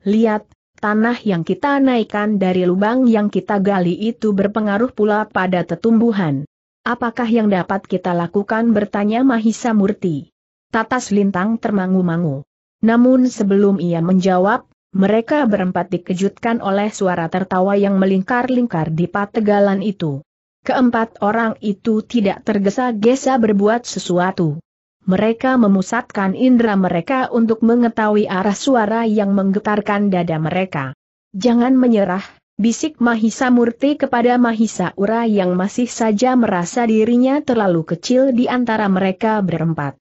Lihat, Tanah yang kita naikkan dari lubang yang kita gali itu berpengaruh pula pada tetumbuhan. Apakah yang dapat kita lakukan bertanya Mahisa Murti. Tatas Lintang termangu-mangu. Namun sebelum ia menjawab, mereka berempat dikejutkan oleh suara tertawa yang melingkar-lingkar di pategalan itu. Keempat orang itu tidak tergesa-gesa berbuat sesuatu mereka memusatkan indera mereka untuk mengetahui arah suara yang menggetarkan dada mereka. Jangan menyerah, bisik Mahisa Murti kepada Mahisa Ura yang masih saja merasa dirinya terlalu kecil di antara mereka berempat.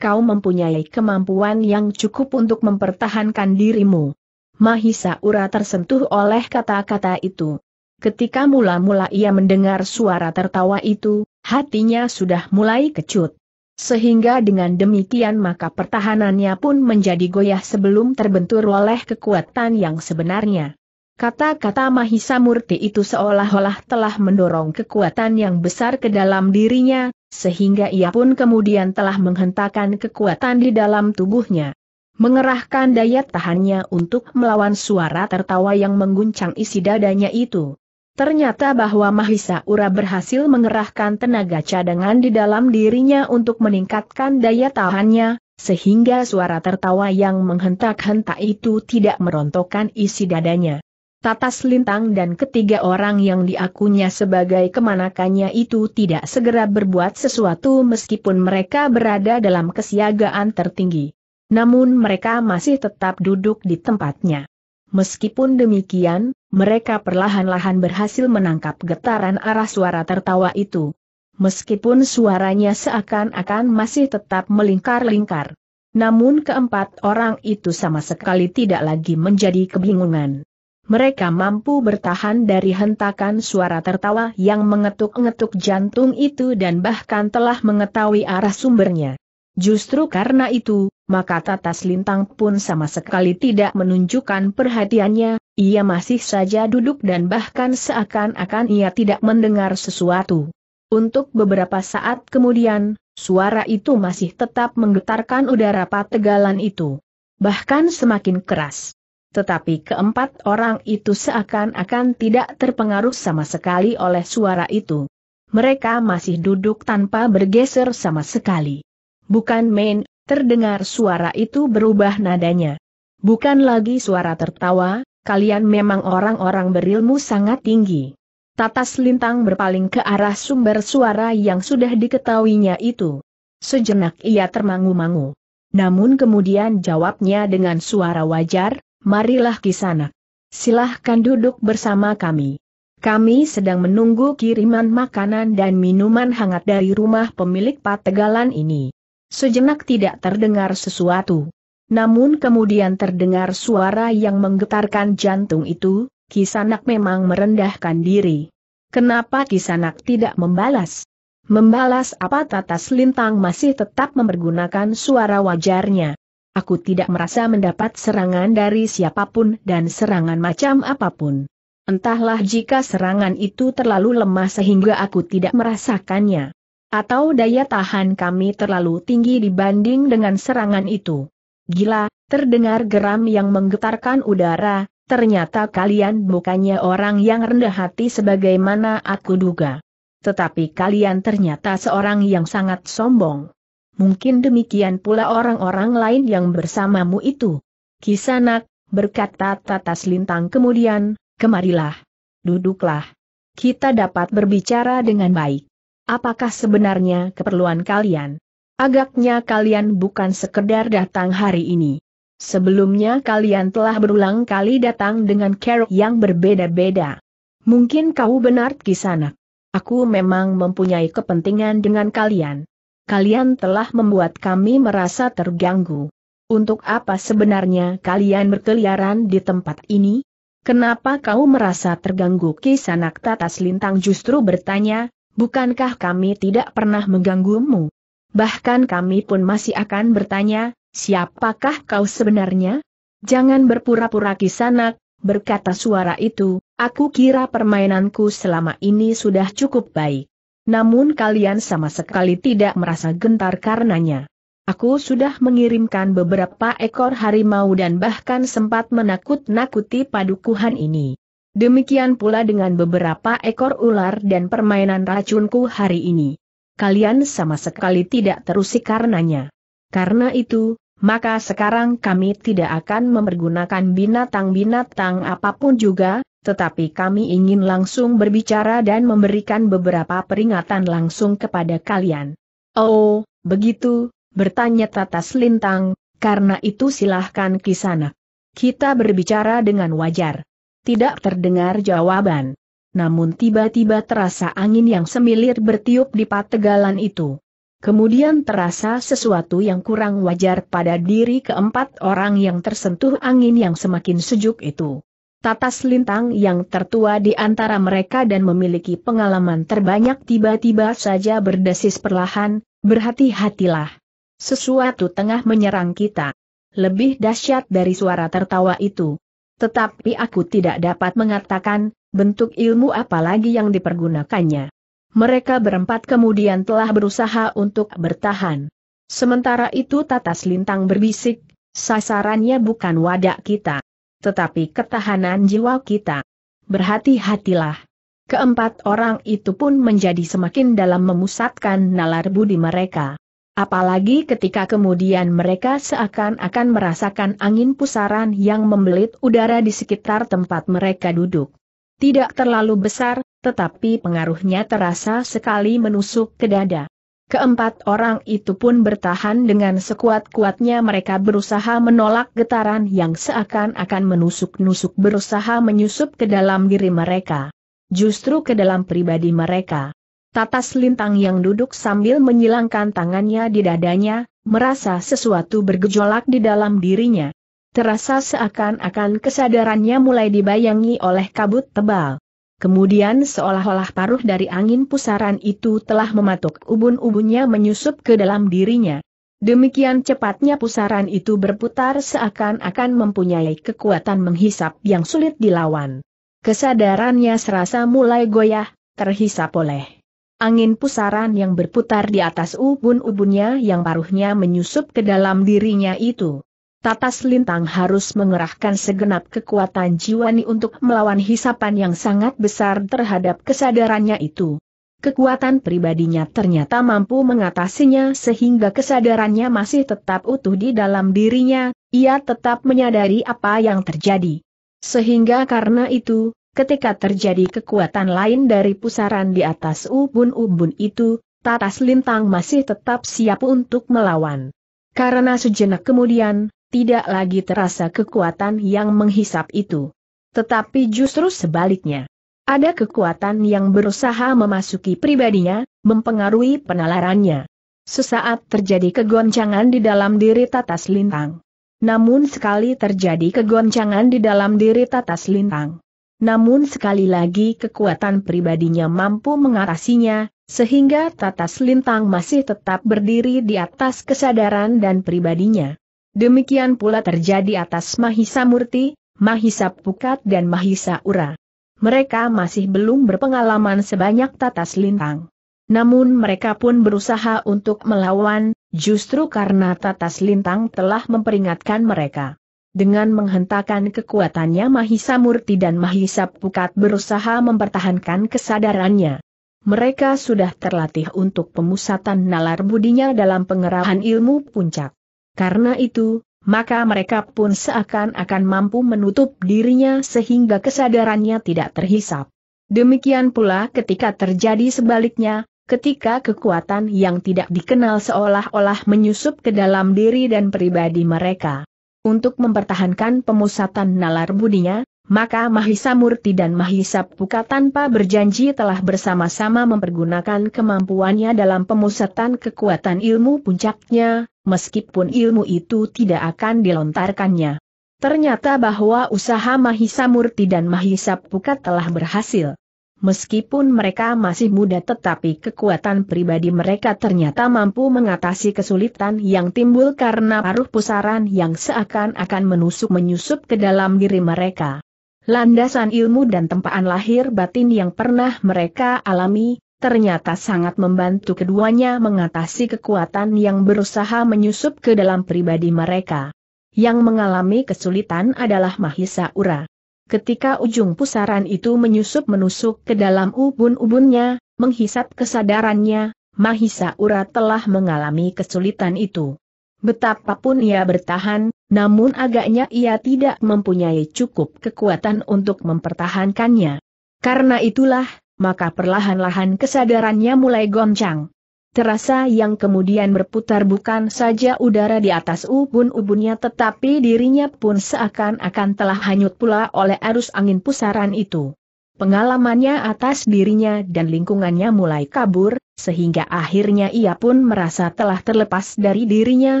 Kau mempunyai kemampuan yang cukup untuk mempertahankan dirimu. Mahisa Ura tersentuh oleh kata-kata itu. Ketika mula-mula ia mendengar suara tertawa itu, hatinya sudah mulai kecut. Sehingga dengan demikian maka pertahanannya pun menjadi goyah sebelum terbentur oleh kekuatan yang sebenarnya. Kata-kata Mahisa Murti itu seolah-olah telah mendorong kekuatan yang besar ke dalam dirinya, sehingga ia pun kemudian telah menghentakkan kekuatan di dalam tubuhnya. Mengerahkan daya tahannya untuk melawan suara tertawa yang mengguncang isi dadanya itu. Ternyata bahwa Mahisa Ura berhasil mengerahkan tenaga cadangan di dalam dirinya untuk meningkatkan daya tahannya, sehingga suara tertawa yang menghentak-hentak itu tidak merontokkan isi dadanya. Tatas Lintang dan ketiga orang yang diakunya sebagai kemanakannya itu tidak segera berbuat sesuatu meskipun mereka berada dalam kesiagaan tertinggi. Namun mereka masih tetap duduk di tempatnya. Meskipun demikian, mereka perlahan-lahan berhasil menangkap getaran arah suara tertawa itu. Meskipun suaranya seakan-akan masih tetap melingkar-lingkar. Namun keempat orang itu sama sekali tidak lagi menjadi kebingungan. Mereka mampu bertahan dari hentakan suara tertawa yang mengetuk-ngetuk jantung itu dan bahkan telah mengetahui arah sumbernya. Justru karena itu, maka Tata Lintang pun sama sekali tidak menunjukkan perhatiannya, ia masih saja duduk dan bahkan seakan-akan ia tidak mendengar sesuatu. Untuk beberapa saat kemudian, suara itu masih tetap menggetarkan udara pategalan itu. Bahkan semakin keras. Tetapi keempat orang itu seakan-akan tidak terpengaruh sama sekali oleh suara itu. Mereka masih duduk tanpa bergeser sama sekali. Bukan main, terdengar suara itu berubah nadanya. Bukan lagi suara tertawa, kalian memang orang-orang berilmu sangat tinggi. Tatas Lintang berpaling ke arah sumber suara yang sudah diketahuinya itu. Sejenak ia termangu-mangu. Namun kemudian jawabnya dengan suara wajar, marilah kisanak. Silahkan duduk bersama kami. Kami sedang menunggu kiriman makanan dan minuman hangat dari rumah pemilik pategalan ini. Sejenak tidak terdengar sesuatu. Namun kemudian terdengar suara yang menggetarkan jantung itu, Kisanak memang merendahkan diri. Kenapa Kisanak tidak membalas? Membalas apa Tatas Lintang masih tetap mempergunakan suara wajarnya. Aku tidak merasa mendapat serangan dari siapapun dan serangan macam apapun. Entahlah jika serangan itu terlalu lemah sehingga aku tidak merasakannya. Atau daya tahan kami terlalu tinggi dibanding dengan serangan itu. Gila, terdengar geram yang menggetarkan udara, ternyata kalian bukannya orang yang rendah hati sebagaimana aku duga. Tetapi kalian ternyata seorang yang sangat sombong. Mungkin demikian pula orang-orang lain yang bersamamu itu. Kisanak, berkata Tatas Lintang kemudian, kemarilah. Duduklah. Kita dapat berbicara dengan baik. Apakah sebenarnya keperluan kalian? Agaknya kalian bukan sekedar datang hari ini. Sebelumnya kalian telah berulang kali datang dengan kerok yang berbeda-beda. Mungkin kau benar kisanak. Aku memang mempunyai kepentingan dengan kalian. Kalian telah membuat kami merasa terganggu. Untuk apa sebenarnya kalian berkeliaran di tempat ini? Kenapa kau merasa terganggu kisanak tatas lintang justru bertanya, bukankah kami tidak pernah mengganggumu? Bahkan kami pun masih akan bertanya, siapakah kau sebenarnya? Jangan berpura-pura kisanak, berkata suara itu, aku kira permainanku selama ini sudah cukup baik. Namun kalian sama sekali tidak merasa gentar karenanya. Aku sudah mengirimkan beberapa ekor harimau dan bahkan sempat menakut-nakuti padukuhan ini. Demikian pula dengan beberapa ekor ular dan permainan racunku hari ini. Kalian sama sekali tidak terusik karenanya. Karena itu, maka sekarang kami tidak akan mempergunakan binatang-binatang apapun juga, tetapi kami ingin langsung berbicara dan memberikan beberapa peringatan langsung kepada kalian. Oh, begitu, bertanya Tatas Lintang, karena itu silahkan kisana. Kita berbicara dengan wajar tidak terdengar jawaban. Namun tiba-tiba terasa angin yang semilir bertiup di pategalan itu. Kemudian terasa sesuatu yang kurang wajar pada diri keempat orang yang tersentuh angin yang semakin sejuk itu. Tatas Lintang yang tertua di antara mereka dan memiliki pengalaman terbanyak tiba-tiba saja berdesis perlahan, berhati-hatilah. Sesuatu tengah menyerang kita. Lebih dahsyat dari suara tertawa itu, tetapi aku tidak dapat mengatakan, bentuk ilmu apa lagi yang dipergunakannya. Mereka berempat kemudian telah berusaha untuk bertahan. Sementara itu Tatas Lintang berbisik, sasarannya bukan wadah kita, tetapi ketahanan jiwa kita. Berhati-hatilah. Keempat orang itu pun menjadi semakin dalam memusatkan nalar budi mereka. Apalagi ketika kemudian mereka seakan-akan merasakan angin pusaran yang membelit udara di sekitar tempat mereka duduk. Tidak terlalu besar, tetapi pengaruhnya terasa sekali menusuk ke dada. Keempat orang itu pun bertahan dengan sekuat-kuatnya mereka berusaha menolak getaran yang seakan-akan menusuk-nusuk berusaha menyusup ke dalam diri mereka. Justru ke dalam pribadi mereka. Tatas Lintang yang duduk sambil menyilangkan tangannya di dadanya, merasa sesuatu bergejolak di dalam dirinya. Terasa seakan-akan kesadarannya mulai dibayangi oleh kabut tebal. Kemudian seolah-olah paruh dari angin pusaran itu telah mematuk ubun-ubunnya menyusup ke dalam dirinya. Demikian cepatnya pusaran itu berputar seakan-akan mempunyai kekuatan menghisap yang sulit dilawan. Kesadarannya serasa mulai goyah, terhisap oleh Angin pusaran yang berputar di atas ubun-ubunnya yang paruhnya menyusup ke dalam dirinya itu. Tatas Lintang harus mengerahkan segenap kekuatan jiwani untuk melawan hisapan yang sangat besar terhadap kesadarannya itu. Kekuatan pribadinya ternyata mampu mengatasinya sehingga kesadarannya masih tetap utuh di dalam dirinya, ia tetap menyadari apa yang terjadi. Sehingga karena itu, ketika terjadi kekuatan lain dari pusaran di atas ubun-ubun itu, Tatas Lintang masih tetap siap untuk melawan. Karena sejenak kemudian, tidak lagi terasa kekuatan yang menghisap itu. Tetapi justru sebaliknya. Ada kekuatan yang berusaha memasuki pribadinya, mempengaruhi penalarannya. Sesaat terjadi kegoncangan di dalam diri Tatas Lintang. Namun sekali terjadi kegoncangan di dalam diri Tatas Lintang. Namun sekali lagi kekuatan pribadinya mampu mengatasinya, sehingga Tatas Lintang masih tetap berdiri di atas kesadaran dan pribadinya. Demikian pula terjadi atas Mahisa Murti, Mahisa Pukat dan Mahisa Ura. Mereka masih belum berpengalaman sebanyak Tatas Lintang. Namun mereka pun berusaha untuk melawan, justru karena Tatas Lintang telah memperingatkan mereka dengan menghentakkan kekuatannya Mahisa Murti dan Mahisa Pukat berusaha mempertahankan kesadarannya. Mereka sudah terlatih untuk pemusatan nalar budinya dalam pengerahan ilmu puncak. Karena itu, maka mereka pun seakan-akan mampu menutup dirinya sehingga kesadarannya tidak terhisap. Demikian pula ketika terjadi sebaliknya, ketika kekuatan yang tidak dikenal seolah-olah menyusup ke dalam diri dan pribadi mereka. Untuk mempertahankan pemusatan nalar budinya, maka Mahisa Murti dan Mahisa Puka tanpa berjanji telah bersama-sama mempergunakan kemampuannya dalam pemusatan kekuatan ilmu puncaknya, meskipun ilmu itu tidak akan dilontarkannya. Ternyata bahwa usaha Mahisa Murti dan Mahisa Puka telah berhasil. Meskipun mereka masih muda tetapi kekuatan pribadi mereka ternyata mampu mengatasi kesulitan yang timbul karena paruh pusaran yang seakan-akan menusuk-menyusup ke dalam diri mereka. Landasan ilmu dan tempaan lahir batin yang pernah mereka alami, ternyata sangat membantu keduanya mengatasi kekuatan yang berusaha menyusup ke dalam pribadi mereka. Yang mengalami kesulitan adalah Mahisa Ura. Ketika ujung pusaran itu menyusup-menusuk ke dalam ubun-ubunnya, menghisap kesadarannya, Mahisa Ura telah mengalami kesulitan itu. Betapapun ia bertahan, namun agaknya ia tidak mempunyai cukup kekuatan untuk mempertahankannya. Karena itulah, maka perlahan-lahan kesadarannya mulai goncang. Terasa yang kemudian berputar bukan saja udara di atas ubun-ubunnya tetapi dirinya pun seakan-akan telah hanyut pula oleh arus angin pusaran itu. Pengalamannya atas dirinya dan lingkungannya mulai kabur, sehingga akhirnya ia pun merasa telah terlepas dari dirinya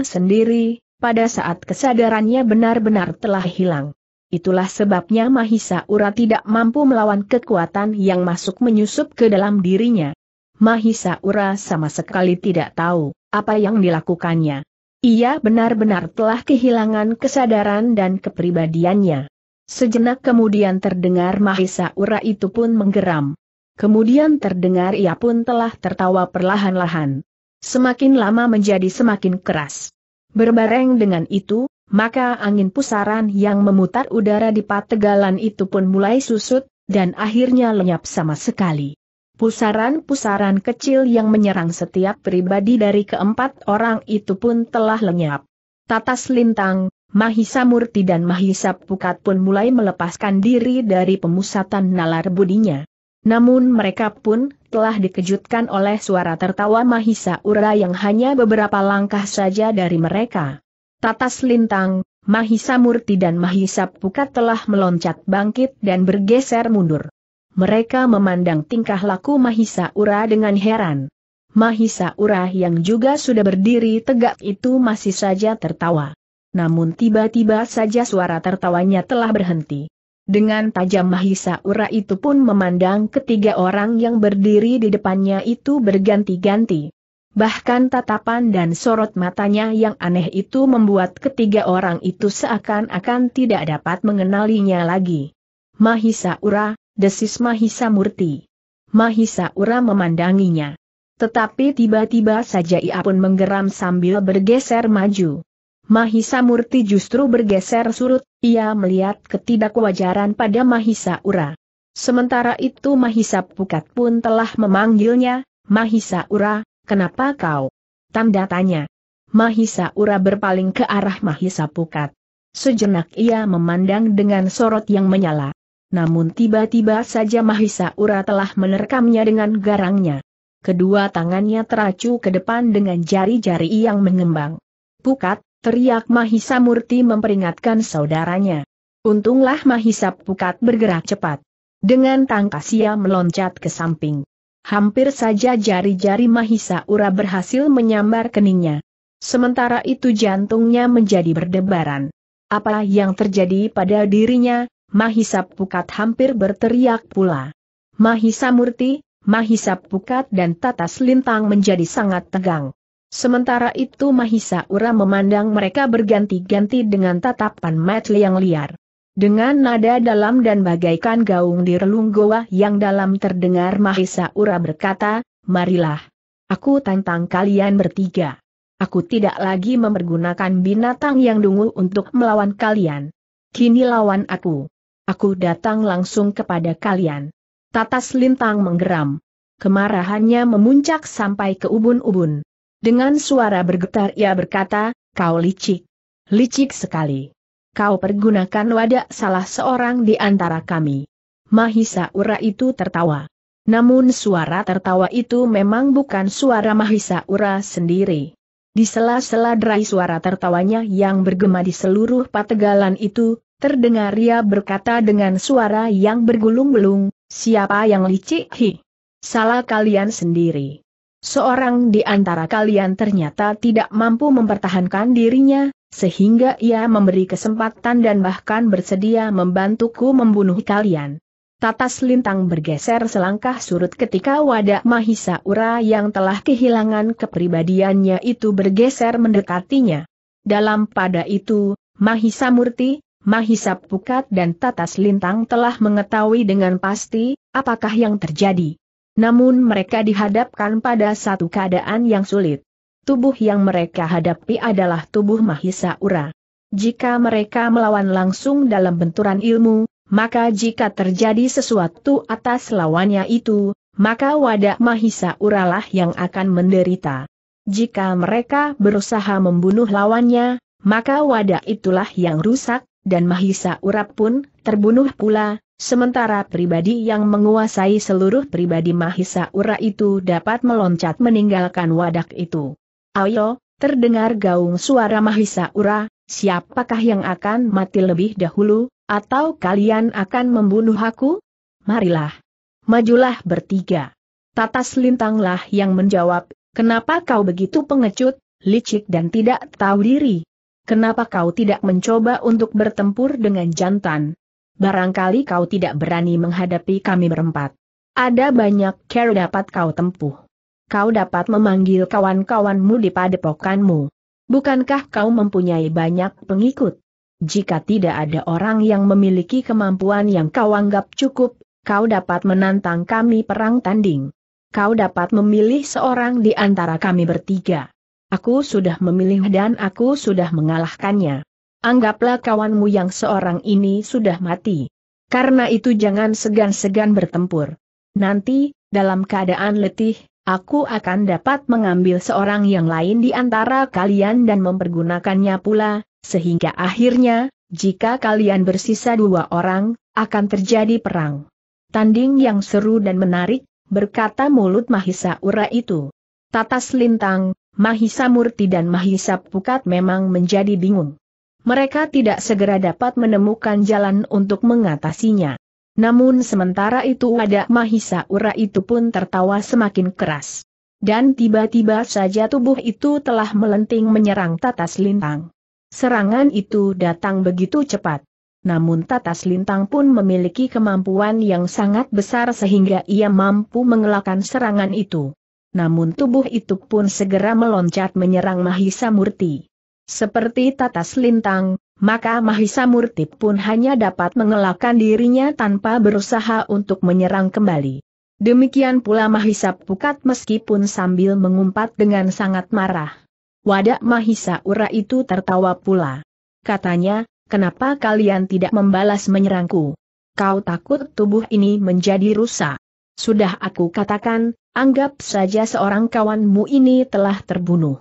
sendiri, pada saat kesadarannya benar-benar telah hilang. Itulah sebabnya Mahisa Ura tidak mampu melawan kekuatan yang masuk menyusup ke dalam dirinya. Mahisa Ura sama sekali tidak tahu apa yang dilakukannya. Ia benar-benar telah kehilangan kesadaran dan kepribadiannya. Sejenak kemudian terdengar Mahisa Ura itu pun menggeram. Kemudian terdengar ia pun telah tertawa perlahan-lahan. Semakin lama menjadi semakin keras. Berbareng dengan itu, maka angin pusaran yang memutar udara di pategalan itu pun mulai susut, dan akhirnya lenyap sama sekali. Pusaran-pusaran kecil yang menyerang setiap pribadi dari keempat orang itu pun telah lenyap. Tatas Lintang, Mahisa Murti dan Mahisa Pukat pun mulai melepaskan diri dari pemusatan nalar budinya. Namun mereka pun telah dikejutkan oleh suara tertawa Mahisa Ura yang hanya beberapa langkah saja dari mereka. Tatas Lintang, Mahisa Murti dan Mahisa Pukat telah meloncat bangkit dan bergeser mundur. Mereka memandang tingkah laku Mahisa Ura dengan heran. Mahisa Ura yang juga sudah berdiri tegak itu masih saja tertawa. Namun tiba-tiba saja suara tertawanya telah berhenti. Dengan tajam Mahisa Ura itu pun memandang ketiga orang yang berdiri di depannya itu berganti-ganti. Bahkan tatapan dan sorot matanya yang aneh itu membuat ketiga orang itu seakan-akan tidak dapat mengenalinya lagi. Mahisa Ura, desis Mahisa Murti. Mahisa Ura memandanginya. Tetapi tiba-tiba saja ia pun menggeram sambil bergeser maju. Mahisa Murti justru bergeser surut, ia melihat ketidakwajaran pada Mahisa Ura. Sementara itu Mahisa Pukat pun telah memanggilnya, Mahisa Ura, kenapa kau? Tanda tanya. Mahisa Ura berpaling ke arah Mahisa Pukat. Sejenak ia memandang dengan sorot yang menyala. Namun tiba-tiba saja Mahisa Ura telah menerkamnya dengan garangnya. Kedua tangannya teracu ke depan dengan jari-jari yang mengembang. Pukat, teriak Mahisa Murti memperingatkan saudaranya. Untunglah Mahisa Pukat bergerak cepat. Dengan tangkas ia meloncat ke samping. Hampir saja jari-jari Mahisa Ura berhasil menyambar keningnya. Sementara itu jantungnya menjadi berdebaran. Apa yang terjadi pada dirinya, Mahisa Pukat hampir berteriak pula. Mahisa Murti, Mahisa Pukat dan Tata Selintang menjadi sangat tegang. Sementara itu Mahisa Ura memandang mereka berganti-ganti dengan tatapan metle yang liar. Dengan nada dalam dan bagaikan gaung di relung goa yang dalam terdengar Mahisa Ura berkata, Marilah. Aku tantang kalian bertiga. Aku tidak lagi memergunakan binatang yang dungu untuk melawan kalian. Kini lawan aku. Aku datang langsung kepada kalian. Tatas lintang menggeram. Kemarahannya memuncak sampai ke ubun-ubun. Dengan suara bergetar ia berkata, kau licik. Licik sekali. Kau pergunakan wadah salah seorang di antara kami. Mahisa Ura itu tertawa. Namun suara tertawa itu memang bukan suara Mahisa Ura sendiri. Di sela-sela derai suara tertawanya yang bergema di seluruh pategalan itu, Terdengar ia berkata dengan suara yang bergulung-gulung, siapa yang licik hi? Salah kalian sendiri. Seorang di antara kalian ternyata tidak mampu mempertahankan dirinya, sehingga ia memberi kesempatan dan bahkan bersedia membantuku membunuh kalian. Tatas lintang bergeser selangkah surut ketika wadah Mahisa Ura yang telah kehilangan kepribadiannya itu bergeser mendekatinya. Dalam pada itu, Mahisa Murti, Mahisa Pukat dan Tatas Lintang telah mengetahui dengan pasti, apakah yang terjadi. Namun mereka dihadapkan pada satu keadaan yang sulit. Tubuh yang mereka hadapi adalah tubuh Mahisa Ura. Jika mereka melawan langsung dalam benturan ilmu, maka jika terjadi sesuatu atas lawannya itu, maka wadah Mahisa Uralah yang akan menderita. Jika mereka berusaha membunuh lawannya, maka wadah itulah yang rusak, dan Mahisa Urap pun terbunuh pula, sementara pribadi yang menguasai seluruh pribadi Mahisa Ura itu dapat meloncat meninggalkan wadak itu. Ayo, terdengar gaung suara Mahisa Ura, siapakah yang akan mati lebih dahulu, atau kalian akan membunuh aku? Marilah. Majulah bertiga. Tatas Lintanglah yang menjawab, kenapa kau begitu pengecut, licik dan tidak tahu diri? Kenapa kau tidak mencoba untuk bertempur dengan jantan? Barangkali kau tidak berani menghadapi kami berempat. Ada banyak care dapat kau tempuh. Kau dapat memanggil kawan-kawanmu di padepokanmu. Bukankah kau mempunyai banyak pengikut? Jika tidak ada orang yang memiliki kemampuan yang kau anggap cukup, kau dapat menantang kami perang tanding. Kau dapat memilih seorang di antara kami bertiga. Aku sudah memilih dan aku sudah mengalahkannya. Anggaplah kawanmu yang seorang ini sudah mati. Karena itu jangan segan-segan bertempur. Nanti, dalam keadaan letih, aku akan dapat mengambil seorang yang lain di antara kalian dan mempergunakannya pula, sehingga akhirnya, jika kalian bersisa dua orang, akan terjadi perang. Tanding yang seru dan menarik, berkata mulut Mahisa Ura itu. Tatas Lintang, Mahisa Murti dan Mahisa Pukat memang menjadi bingung. Mereka tidak segera dapat menemukan jalan untuk mengatasinya. Namun sementara itu ada Mahisa Ura itu pun tertawa semakin keras. Dan tiba-tiba saja tubuh itu telah melenting menyerang Tatas Lintang. Serangan itu datang begitu cepat. Namun Tatas Lintang pun memiliki kemampuan yang sangat besar sehingga ia mampu mengelakkan serangan itu namun tubuh itu pun segera meloncat menyerang Mahisa Murti. Seperti tatas lintang, maka Mahisa Murti pun hanya dapat mengelakkan dirinya tanpa berusaha untuk menyerang kembali. Demikian pula Mahisa Pukat meskipun sambil mengumpat dengan sangat marah. Wadak Mahisa Ura itu tertawa pula. Katanya, kenapa kalian tidak membalas menyerangku? Kau takut tubuh ini menjadi rusak. Sudah aku katakan, Anggap saja seorang kawanmu ini telah terbunuh.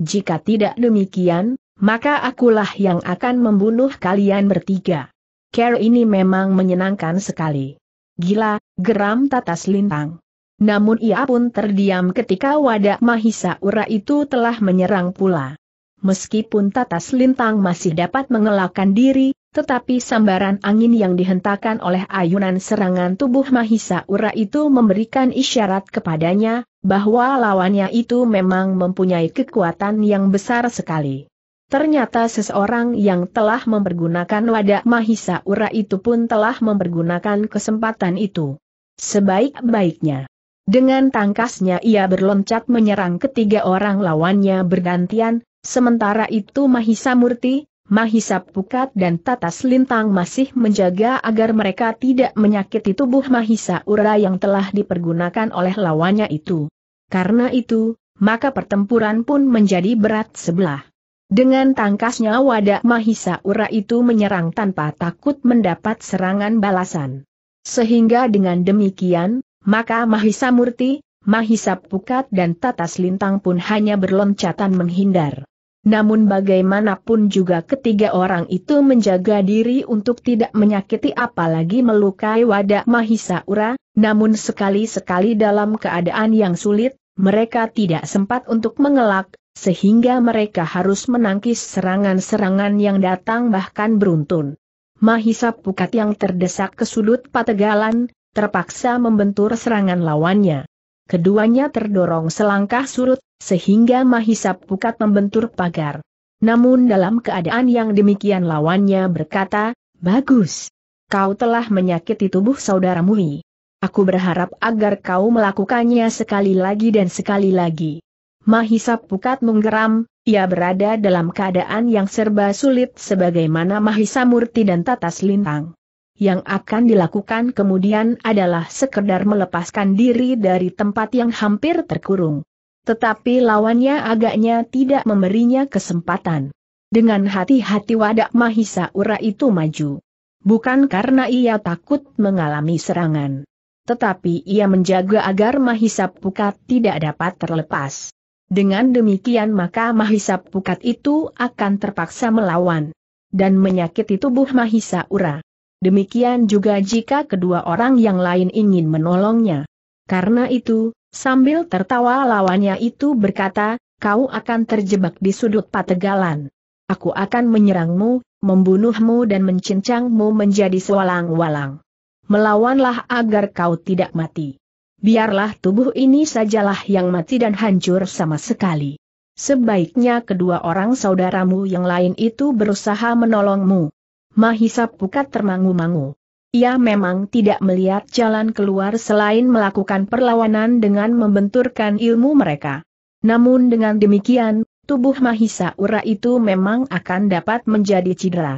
Jika tidak demikian, maka akulah yang akan membunuh kalian bertiga. Care ini memang menyenangkan sekali. Gila, geram tatas lintang. Namun ia pun terdiam ketika wadah Mahisa Ura itu telah menyerang pula. Meskipun Tatas Lintang masih dapat mengelakkan diri, tetapi sambaran angin yang dihentakkan oleh ayunan serangan tubuh Mahisa Ura itu memberikan isyarat kepadanya, bahwa lawannya itu memang mempunyai kekuatan yang besar sekali. Ternyata seseorang yang telah mempergunakan wadah Mahisa Ura itu pun telah mempergunakan kesempatan itu. Sebaik-baiknya. Dengan tangkasnya ia berloncat menyerang ketiga orang lawannya bergantian, sementara itu Mahisa Murti, Mahisa Pukat dan Tatas Lintang masih menjaga agar mereka tidak menyakiti tubuh Mahisa Ura yang telah dipergunakan oleh lawannya itu. Karena itu, maka pertempuran pun menjadi berat sebelah. Dengan tangkasnya wadah Mahisa Ura itu menyerang tanpa takut mendapat serangan balasan. Sehingga dengan demikian, maka Mahisa Murti, Mahisa Pukat dan Tatas Lintang pun hanya berloncatan menghindar. Namun bagaimanapun juga ketiga orang itu menjaga diri untuk tidak menyakiti apalagi melukai wadah Mahisa Ura. namun sekali-sekali dalam keadaan yang sulit, mereka tidak sempat untuk mengelak, sehingga mereka harus menangkis serangan-serangan yang datang bahkan beruntun. Mahisa Pukat yang terdesak ke sudut pategalan, terpaksa membentur serangan lawannya keduanya terdorong selangkah surut, sehingga Mahisa Pukat membentur pagar. Namun dalam keadaan yang demikian lawannya berkata, Bagus. Kau telah menyakiti tubuh saudaramu. Aku berharap agar kau melakukannya sekali lagi dan sekali lagi. Mahisa Pukat menggeram, ia berada dalam keadaan yang serba sulit sebagaimana Mahisa Murti dan Tatas Lintang. Yang akan dilakukan kemudian adalah sekedar melepaskan diri dari tempat yang hampir terkurung. Tetapi lawannya agaknya tidak memberinya kesempatan. Dengan hati-hati wadak Mahisa Ura itu maju. Bukan karena ia takut mengalami serangan. Tetapi ia menjaga agar Mahisa Pukat tidak dapat terlepas. Dengan demikian maka Mahisa Pukat itu akan terpaksa melawan. Dan menyakiti tubuh Mahisa Ura. Demikian juga jika kedua orang yang lain ingin menolongnya. Karena itu, sambil tertawa lawannya itu berkata, kau akan terjebak di sudut pategalan. Aku akan menyerangmu, membunuhmu dan mencincangmu menjadi sewalang-walang. Melawanlah agar kau tidak mati. Biarlah tubuh ini sajalah yang mati dan hancur sama sekali. Sebaiknya kedua orang saudaramu yang lain itu berusaha menolongmu. Mahisa Pukat termangu-mangu. Ia memang tidak melihat jalan keluar selain melakukan perlawanan dengan membenturkan ilmu mereka. Namun dengan demikian, tubuh Mahisa Ura itu memang akan dapat menjadi cedera.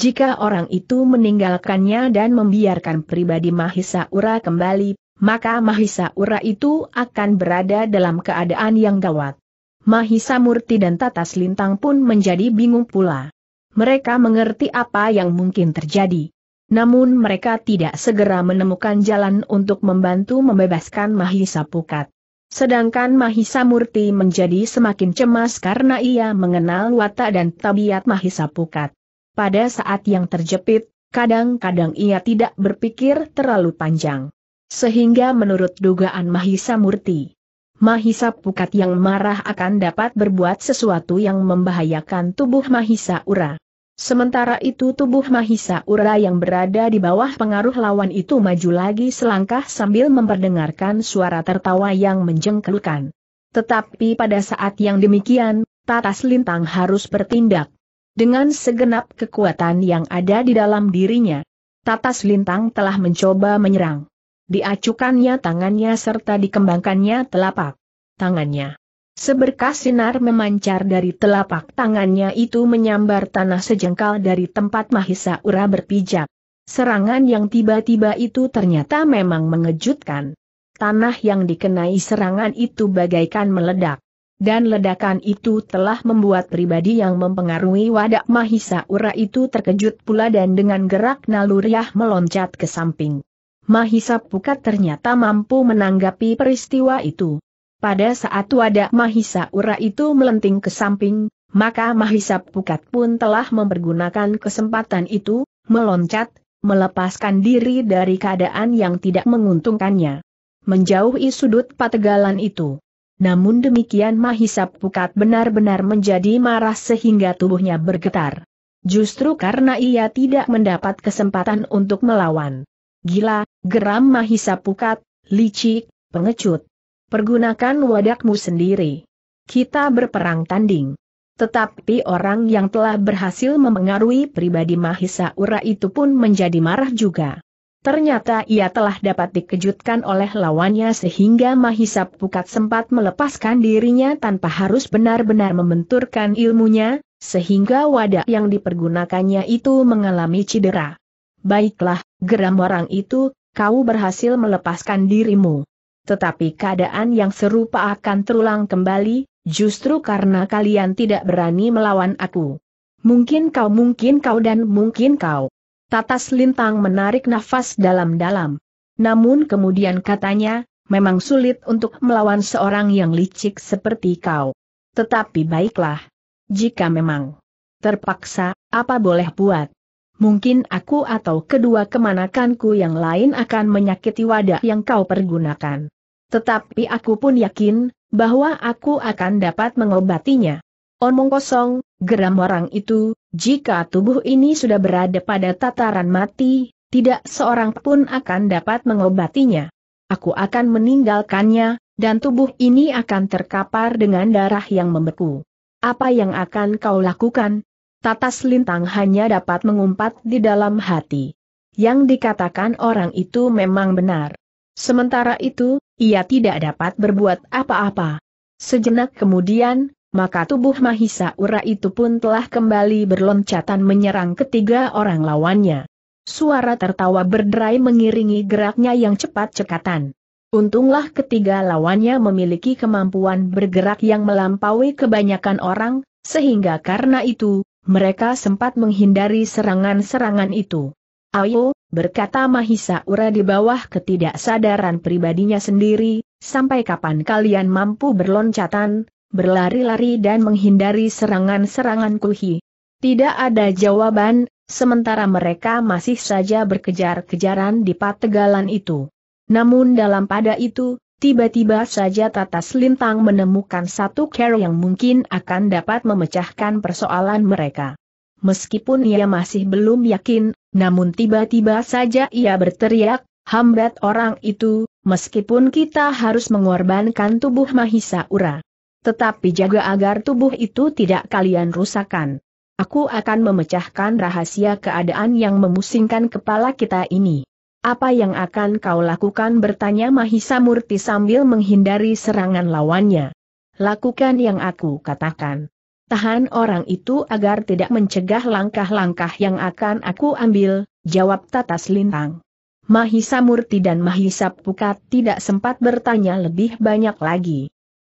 Jika orang itu meninggalkannya dan membiarkan pribadi Mahisa Ura kembali, maka Mahisa Ura itu akan berada dalam keadaan yang gawat. Mahisa Murti dan Tatas Lintang pun menjadi bingung pula mereka mengerti apa yang mungkin terjadi. Namun mereka tidak segera menemukan jalan untuk membantu membebaskan Mahisa Pukat. Sedangkan Mahisa Murti menjadi semakin cemas karena ia mengenal watak dan tabiat Mahisa Pukat. Pada saat yang terjepit, kadang-kadang ia tidak berpikir terlalu panjang. Sehingga menurut dugaan Mahisa Murti, Mahisa Pukat yang marah akan dapat berbuat sesuatu yang membahayakan tubuh Mahisa Ura. Sementara itu tubuh Mahisa Ura yang berada di bawah pengaruh lawan itu maju lagi selangkah sambil memperdengarkan suara tertawa yang menjengkelkan. Tetapi pada saat yang demikian, Tatas Lintang harus bertindak. Dengan segenap kekuatan yang ada di dalam dirinya, Tatas Lintang telah mencoba menyerang. Diacukannya tangannya serta dikembangkannya telapak tangannya. Seberkas sinar memancar dari telapak tangannya itu menyambar tanah sejengkal dari tempat Mahisa Ura berpijak. Serangan yang tiba-tiba itu ternyata memang mengejutkan. Tanah yang dikenai serangan itu bagaikan meledak. Dan ledakan itu telah membuat pribadi yang mempengaruhi wadah Mahisa Ura itu terkejut pula dan dengan gerak naluriah meloncat ke samping. Mahisa Pukat ternyata mampu menanggapi peristiwa itu. Pada saat wadah Mahisa Ura itu melenting ke samping, maka Mahisa Pukat pun telah mempergunakan kesempatan itu, meloncat, melepaskan diri dari keadaan yang tidak menguntungkannya. Menjauhi sudut pategalan itu. Namun demikian Mahisa Pukat benar-benar menjadi marah sehingga tubuhnya bergetar. Justru karena ia tidak mendapat kesempatan untuk melawan. Gila, geram Mahisa Pukat, licik, pengecut pergunakan wadakmu sendiri. Kita berperang tanding. Tetapi orang yang telah berhasil memengaruhi pribadi Mahisa Ura itu pun menjadi marah juga. Ternyata ia telah dapat dikejutkan oleh lawannya sehingga Mahisa Pukat sempat melepaskan dirinya tanpa harus benar-benar membenturkan ilmunya, sehingga wadah yang dipergunakannya itu mengalami cedera. Baiklah, geram orang itu, kau berhasil melepaskan dirimu tetapi keadaan yang serupa akan terulang kembali, justru karena kalian tidak berani melawan aku. Mungkin kau, mungkin kau dan mungkin kau. Tatas Lintang menarik nafas dalam-dalam. Namun kemudian katanya, memang sulit untuk melawan seorang yang licik seperti kau. Tetapi baiklah. Jika memang terpaksa, apa boleh buat? Mungkin aku atau kedua kemanakanku yang lain akan menyakiti wadah yang kau pergunakan. Tetapi aku pun yakin, bahwa aku akan dapat mengobatinya. Omong kosong, geram orang itu, jika tubuh ini sudah berada pada tataran mati, tidak seorang pun akan dapat mengobatinya. Aku akan meninggalkannya, dan tubuh ini akan terkapar dengan darah yang membeku. Apa yang akan kau lakukan? Tatas Lintang hanya dapat mengumpat di dalam hati. Yang dikatakan orang itu memang benar. Sementara itu, ia tidak dapat berbuat apa-apa. Sejenak kemudian, maka tubuh Mahisa Ura itu pun telah kembali berloncatan menyerang ketiga orang lawannya. Suara tertawa berderai mengiringi geraknya yang cepat cekatan. Untunglah ketiga lawannya memiliki kemampuan bergerak yang melampaui kebanyakan orang, sehingga karena itu, mereka sempat menghindari serangan-serangan itu. Ayo, berkata Mahisa Ura di bawah ketidaksadaran pribadinya sendiri, sampai kapan kalian mampu berloncatan, berlari-lari dan menghindari serangan-serangan kuhi. Tidak ada jawaban, sementara mereka masih saja berkejar-kejaran di pategalan itu. Namun dalam pada itu, tiba-tiba saja Tatas Lintang menemukan satu care yang mungkin akan dapat memecahkan persoalan mereka. Meskipun ia masih belum yakin namun tiba-tiba saja ia berteriak, hambat orang itu, meskipun kita harus mengorbankan tubuh Mahisa Ura. Tetapi jaga agar tubuh itu tidak kalian rusakan. Aku akan memecahkan rahasia keadaan yang memusingkan kepala kita ini. Apa yang akan kau lakukan bertanya Mahisa Murti sambil menghindari serangan lawannya. Lakukan yang aku katakan. Tahan orang itu agar tidak mencegah langkah-langkah yang akan aku ambil, jawab Tatas Lintang. Mahisa Murti dan Mahisa Pukat tidak sempat bertanya lebih banyak lagi.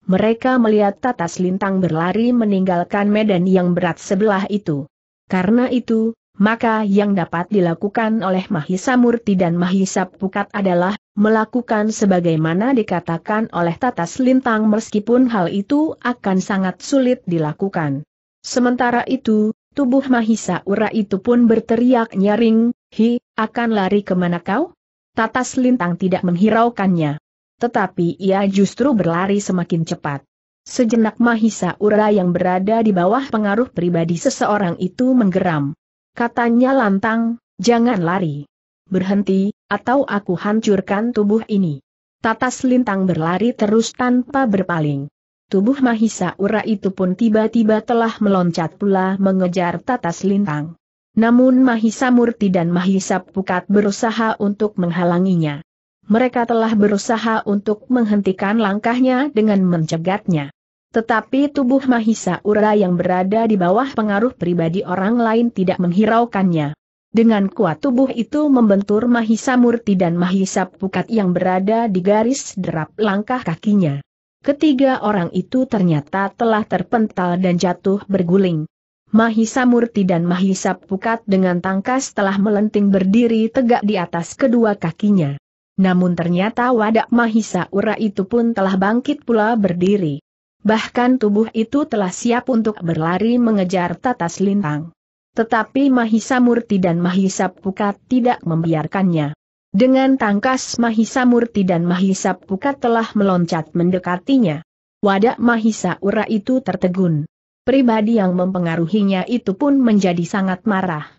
Mereka melihat Tatas Lintang berlari meninggalkan medan yang berat sebelah itu. Karena itu, maka yang dapat dilakukan oleh Mahisa Murti dan Mahisa Pukat adalah melakukan sebagaimana dikatakan oleh Tatas Lintang meskipun hal itu akan sangat sulit dilakukan. Sementara itu, tubuh Mahisa Ura itu pun berteriak nyaring, Hi, akan lari kemana kau? Tatas Lintang tidak menghiraukannya. Tetapi ia justru berlari semakin cepat. Sejenak Mahisa Ura yang berada di bawah pengaruh pribadi seseorang itu menggeram katanya lantang, jangan lari. Berhenti, atau aku hancurkan tubuh ini. Tatas lintang berlari terus tanpa berpaling. Tubuh Mahisa Ura itu pun tiba-tiba telah meloncat pula mengejar Tatas lintang. Namun Mahisa Murti dan Mahisa Pukat berusaha untuk menghalanginya. Mereka telah berusaha untuk menghentikan langkahnya dengan mencegatnya. Tetapi tubuh Mahisa Ura yang berada di bawah pengaruh pribadi orang lain tidak menghiraukannya. Dengan kuat tubuh itu membentur Mahisa Murti dan Mahisa Pukat yang berada di garis derap langkah kakinya. Ketiga orang itu ternyata telah terpental dan jatuh berguling. Mahisa Murti dan Mahisa Pukat dengan tangkas telah melenting berdiri tegak di atas kedua kakinya. Namun ternyata wadak Mahisa Ura itu pun telah bangkit pula berdiri. Bahkan tubuh itu telah siap untuk berlari mengejar tatas lintang. Tetapi Mahisa Murti dan Mahisa Pukat tidak membiarkannya. Dengan tangkas Mahisa Murti dan Mahisa Pukat telah meloncat mendekatinya. Wadah Mahisa Ura itu tertegun. Pribadi yang mempengaruhinya itu pun menjadi sangat marah.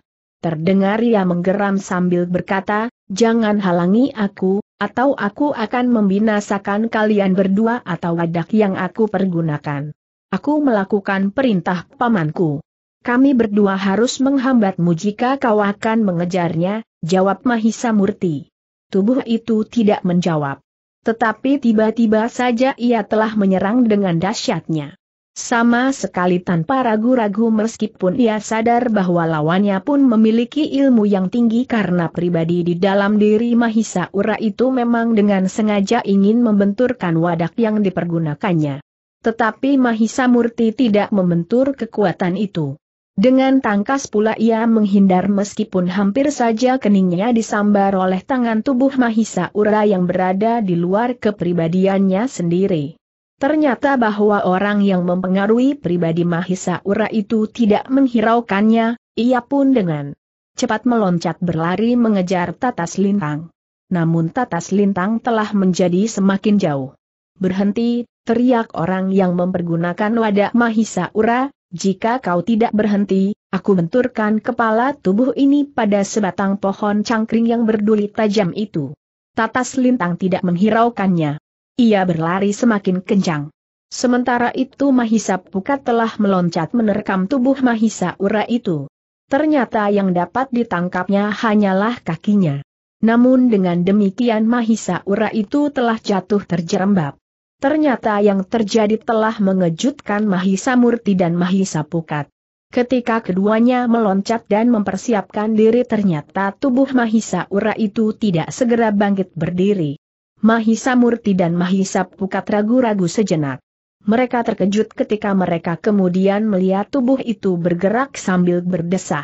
Terdengar ia menggeram sambil berkata, jangan halangi aku, atau aku akan membinasakan kalian berdua atau wadah yang aku pergunakan. Aku melakukan perintah pamanku. Kami berdua harus menghambatmu jika kau akan mengejarnya, jawab Mahisa Murti. Tubuh itu tidak menjawab. Tetapi tiba-tiba saja ia telah menyerang dengan dahsyatnya. Sama sekali tanpa ragu-ragu meskipun ia sadar bahwa lawannya pun memiliki ilmu yang tinggi karena pribadi di dalam diri Mahisa Ura itu memang dengan sengaja ingin membenturkan wadak yang dipergunakannya. Tetapi Mahisa Murti tidak membentur kekuatan itu. Dengan tangkas pula ia menghindar meskipun hampir saja keningnya disambar oleh tangan tubuh Mahisa Ura yang berada di luar kepribadiannya sendiri. Ternyata bahwa orang yang mempengaruhi pribadi Mahisa Ura itu tidak menghiraukannya, ia pun dengan cepat meloncat berlari mengejar Tatas Lintang. Namun Tatas Lintang telah menjadi semakin jauh. Berhenti, teriak orang yang mempergunakan wadah Mahisa Ura, jika kau tidak berhenti, aku benturkan kepala tubuh ini pada sebatang pohon cangkring yang berduri tajam itu. Tatas Lintang tidak menghiraukannya. Ia berlari semakin kencang. Sementara itu Mahisa Pukat telah meloncat menerkam tubuh Mahisa Ura itu. Ternyata yang dapat ditangkapnya hanyalah kakinya. Namun dengan demikian Mahisa Ura itu telah jatuh terjerembab. Ternyata yang terjadi telah mengejutkan Mahisa Murti dan Mahisa Pukat. Ketika keduanya meloncat dan mempersiapkan diri ternyata tubuh Mahisa Ura itu tidak segera bangkit berdiri. Mahisa Murti dan Mahisa Pukat ragu-ragu sejenak. Mereka terkejut ketika mereka kemudian melihat tubuh itu bergerak sambil berdesah.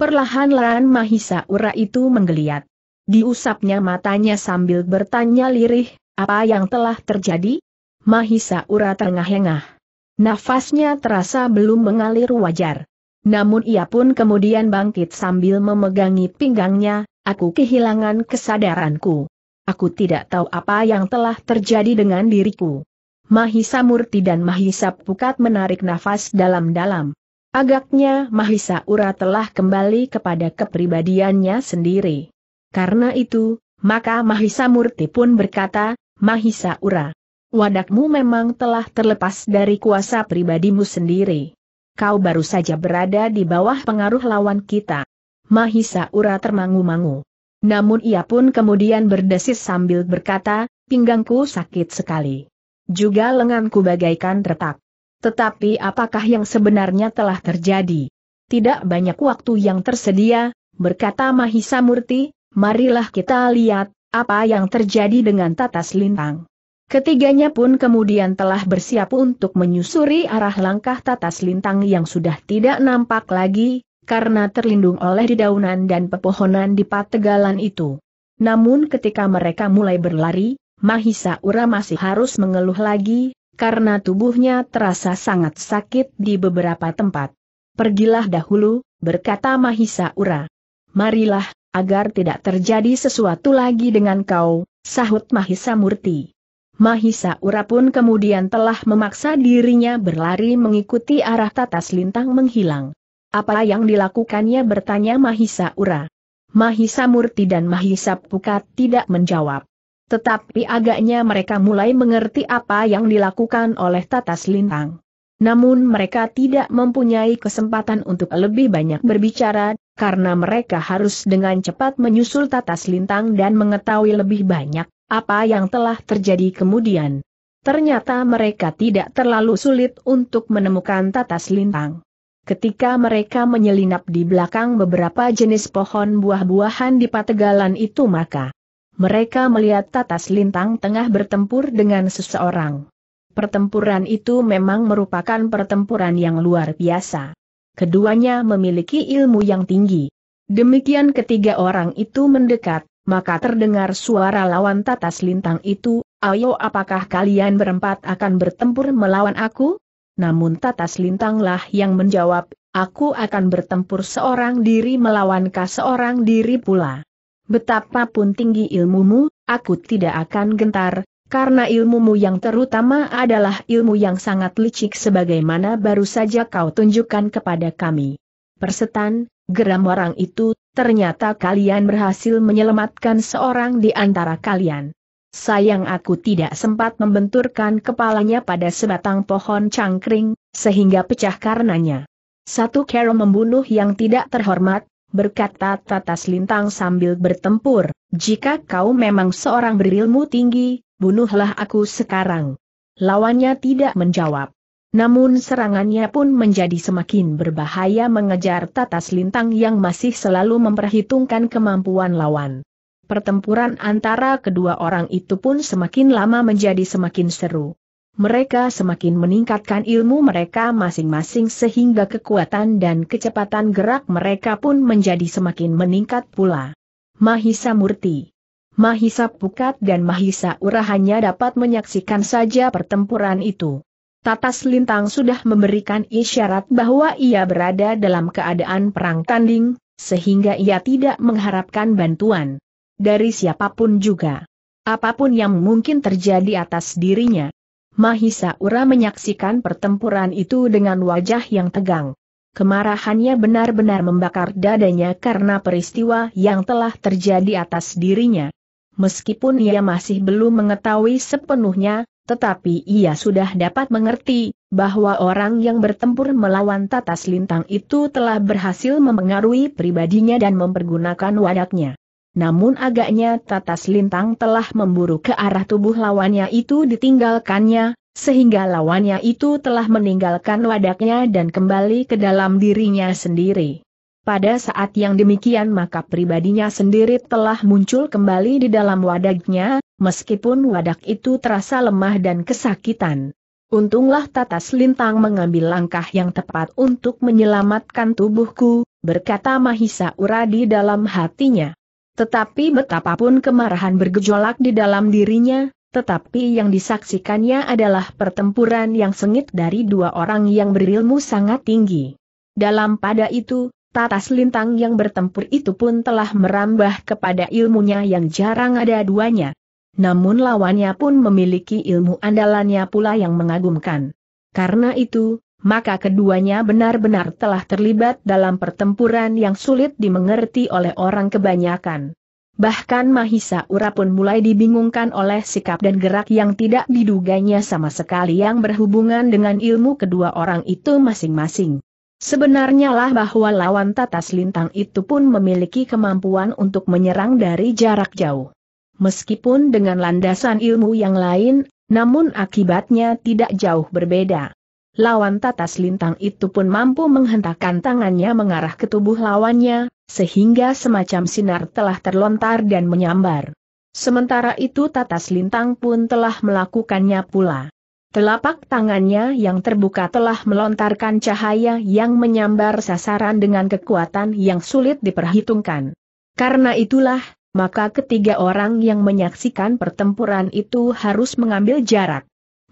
Perlahan-lahan Mahisa Ura itu menggeliat. Diusapnya matanya sambil bertanya lirih, apa yang telah terjadi? Mahisa Ura terengah-engah. Nafasnya terasa belum mengalir wajar. Namun ia pun kemudian bangkit sambil memegangi pinggangnya, aku kehilangan kesadaranku. Aku tidak tahu apa yang telah terjadi dengan diriku. Mahisa Murti dan Mahisa Pukat menarik nafas dalam-dalam. Agaknya Mahisa Ura telah kembali kepada kepribadiannya sendiri. Karena itu, maka Mahisa Murti pun berkata, Mahisa Ura, wadakmu memang telah terlepas dari kuasa pribadimu sendiri. Kau baru saja berada di bawah pengaruh lawan kita. Mahisa Ura termangu-mangu. Namun ia pun kemudian berdesis sambil berkata, pinggangku sakit sekali. Juga lenganku bagaikan retak. Tetapi apakah yang sebenarnya telah terjadi? Tidak banyak waktu yang tersedia, berkata Mahisa Murti, marilah kita lihat, apa yang terjadi dengan Tatas Lintang. Ketiganya pun kemudian telah bersiap untuk menyusuri arah langkah Tatas Lintang yang sudah tidak nampak lagi, karena terlindung oleh dedaunan dan pepohonan di pategalan itu. Namun ketika mereka mulai berlari, Mahisa Ura masih harus mengeluh lagi, karena tubuhnya terasa sangat sakit di beberapa tempat. Pergilah dahulu, berkata Mahisa Ura. Marilah, agar tidak terjadi sesuatu lagi dengan kau, sahut Mahisa Murti. Mahisa Ura pun kemudian telah memaksa dirinya berlari mengikuti arah tatas lintang menghilang. Apa yang dilakukannya bertanya Mahisa Ura. Mahisa Murti dan Mahisa Pukat tidak menjawab. Tetapi agaknya mereka mulai mengerti apa yang dilakukan oleh Tatas Lintang. Namun mereka tidak mempunyai kesempatan untuk lebih banyak berbicara, karena mereka harus dengan cepat menyusul Tatas Lintang dan mengetahui lebih banyak apa yang telah terjadi kemudian. Ternyata mereka tidak terlalu sulit untuk menemukan Tatas Lintang. Ketika mereka menyelinap di belakang beberapa jenis pohon buah-buahan di pategalan itu maka mereka melihat Tatas Lintang tengah bertempur dengan seseorang. Pertempuran itu memang merupakan pertempuran yang luar biasa. Keduanya memiliki ilmu yang tinggi. Demikian ketiga orang itu mendekat, maka terdengar suara lawan Tatas Lintang itu, ayo apakah kalian berempat akan bertempur melawan aku? Namun Tatas Lintanglah yang menjawab, aku akan bertempur seorang diri melawankah seorang diri pula. Betapapun tinggi ilmumu, aku tidak akan gentar, karena ilmumu yang terutama adalah ilmu yang sangat licik sebagaimana baru saja kau tunjukkan kepada kami. Persetan, geram orang itu, ternyata kalian berhasil menyelamatkan seorang di antara kalian. Sayang aku tidak sempat membenturkan kepalanya pada sebatang pohon cangkring, sehingga pecah karenanya. Satu kero membunuh yang tidak terhormat, berkata Tatas Lintang sambil bertempur, jika kau memang seorang berilmu tinggi, bunuhlah aku sekarang. Lawannya tidak menjawab. Namun serangannya pun menjadi semakin berbahaya mengejar tatas lintang yang masih selalu memperhitungkan kemampuan lawan pertempuran antara kedua orang itu pun semakin lama menjadi semakin seru. Mereka semakin meningkatkan ilmu mereka masing-masing sehingga kekuatan dan kecepatan gerak mereka pun menjadi semakin meningkat pula. Mahisa Murti Mahisa Pukat dan Mahisa Ura hanya dapat menyaksikan saja pertempuran itu. Tatas Lintang sudah memberikan isyarat bahwa ia berada dalam keadaan perang tanding, sehingga ia tidak mengharapkan bantuan dari siapapun juga. Apapun yang mungkin terjadi atas dirinya. Mahisa Ura menyaksikan pertempuran itu dengan wajah yang tegang. Kemarahannya benar-benar membakar dadanya karena peristiwa yang telah terjadi atas dirinya. Meskipun ia masih belum mengetahui sepenuhnya, tetapi ia sudah dapat mengerti bahwa orang yang bertempur melawan Tatas Lintang itu telah berhasil memengaruhi pribadinya dan mempergunakan wadaknya. Namun agaknya tatas lintang telah memburu ke arah tubuh lawannya itu ditinggalkannya, sehingga lawannya itu telah meninggalkan wadaknya dan kembali ke dalam dirinya sendiri. Pada saat yang demikian maka pribadinya sendiri telah muncul kembali di dalam wadaknya, meskipun wadak itu terasa lemah dan kesakitan. Untunglah Tatas Lintang mengambil langkah yang tepat untuk menyelamatkan tubuhku, berkata Mahisa Uradi dalam hatinya. Tetapi betapapun kemarahan bergejolak di dalam dirinya, tetapi yang disaksikannya adalah pertempuran yang sengit dari dua orang yang berilmu sangat tinggi. Dalam pada itu, tatas lintang yang bertempur itu pun telah merambah kepada ilmunya yang jarang ada duanya. Namun lawannya pun memiliki ilmu andalannya pula yang mengagumkan. Karena itu, maka keduanya benar-benar telah terlibat dalam pertempuran yang sulit dimengerti oleh orang kebanyakan. Bahkan Mahisa Ura pun mulai dibingungkan oleh sikap dan gerak yang tidak diduganya sama sekali yang berhubungan dengan ilmu kedua orang itu masing-masing. Sebenarnya lah bahwa lawan tatas lintang itu pun memiliki kemampuan untuk menyerang dari jarak jauh. Meskipun dengan landasan ilmu yang lain, namun akibatnya tidak jauh berbeda lawan tatas lintang itu pun mampu menghentakkan tangannya mengarah ke tubuh lawannya, sehingga semacam sinar telah terlontar dan menyambar. Sementara itu tatas lintang pun telah melakukannya pula. Telapak tangannya yang terbuka telah melontarkan cahaya yang menyambar sasaran dengan kekuatan yang sulit diperhitungkan. Karena itulah, maka ketiga orang yang menyaksikan pertempuran itu harus mengambil jarak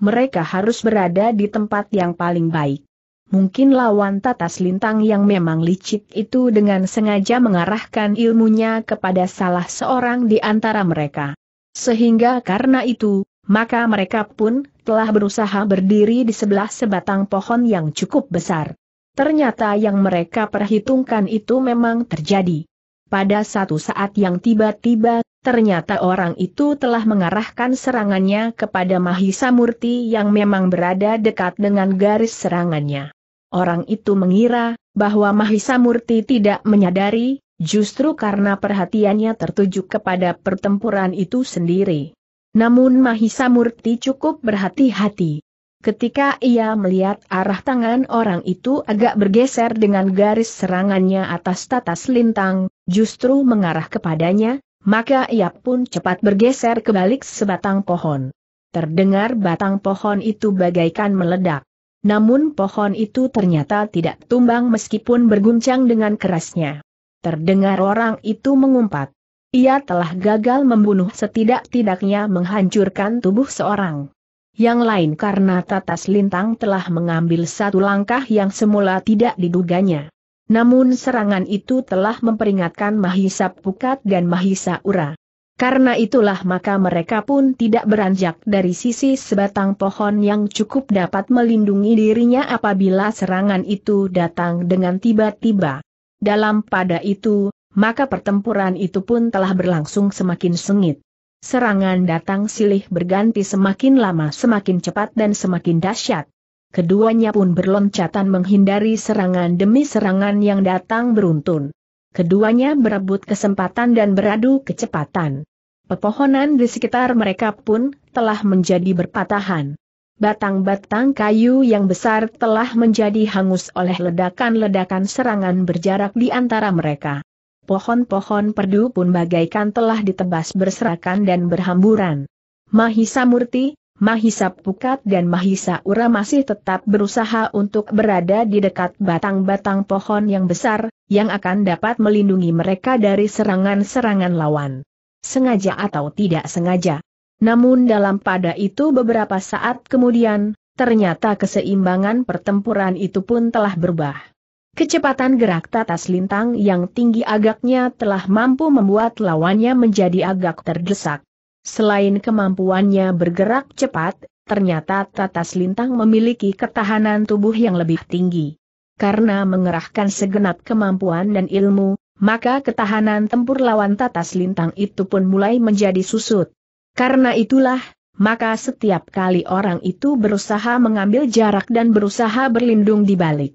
mereka harus berada di tempat yang paling baik. Mungkin lawan tatas lintang yang memang licik itu dengan sengaja mengarahkan ilmunya kepada salah seorang di antara mereka. Sehingga karena itu, maka mereka pun telah berusaha berdiri di sebelah sebatang pohon yang cukup besar. Ternyata yang mereka perhitungkan itu memang terjadi pada satu saat yang tiba-tiba, ternyata orang itu telah mengarahkan serangannya kepada Mahisa Murti yang memang berada dekat dengan garis serangannya. Orang itu mengira bahwa Mahisa Murti tidak menyadari, justru karena perhatiannya tertuju kepada pertempuran itu sendiri. Namun Mahisa Murti cukup berhati-hati, Ketika ia melihat arah tangan orang itu agak bergeser dengan garis serangannya atas tatas lintang, justru mengarah kepadanya, maka ia pun cepat bergeser ke balik sebatang pohon. Terdengar batang pohon itu bagaikan meledak. Namun pohon itu ternyata tidak tumbang meskipun berguncang dengan kerasnya. Terdengar orang itu mengumpat. Ia telah gagal membunuh setidak-tidaknya menghancurkan tubuh seorang yang lain karena Tatas Lintang telah mengambil satu langkah yang semula tidak diduganya. Namun serangan itu telah memperingatkan Mahisa Pukat dan Mahisa Ura. Karena itulah maka mereka pun tidak beranjak dari sisi sebatang pohon yang cukup dapat melindungi dirinya apabila serangan itu datang dengan tiba-tiba. Dalam pada itu, maka pertempuran itu pun telah berlangsung semakin sengit. Serangan datang silih berganti semakin lama semakin cepat dan semakin dahsyat. Keduanya pun berloncatan menghindari serangan demi serangan yang datang beruntun. Keduanya berebut kesempatan dan beradu kecepatan. Pepohonan di sekitar mereka pun telah menjadi berpatahan. Batang-batang kayu yang besar telah menjadi hangus oleh ledakan-ledakan serangan berjarak di antara mereka pohon-pohon perdu pun bagaikan telah ditebas berserakan dan berhamburan. Mahisa Murti, Mahisa Pukat dan Mahisa Ura masih tetap berusaha untuk berada di dekat batang-batang pohon yang besar, yang akan dapat melindungi mereka dari serangan-serangan lawan. Sengaja atau tidak sengaja. Namun dalam pada itu beberapa saat kemudian, ternyata keseimbangan pertempuran itu pun telah berubah. Kecepatan gerak tatas lintang yang tinggi agaknya telah mampu membuat lawannya menjadi agak terdesak. Selain kemampuannya bergerak cepat, ternyata tatas lintang memiliki ketahanan tubuh yang lebih tinggi. Karena mengerahkan segenap kemampuan dan ilmu, maka ketahanan tempur lawan tatas lintang itu pun mulai menjadi susut. Karena itulah, maka setiap kali orang itu berusaha mengambil jarak dan berusaha berlindung di balik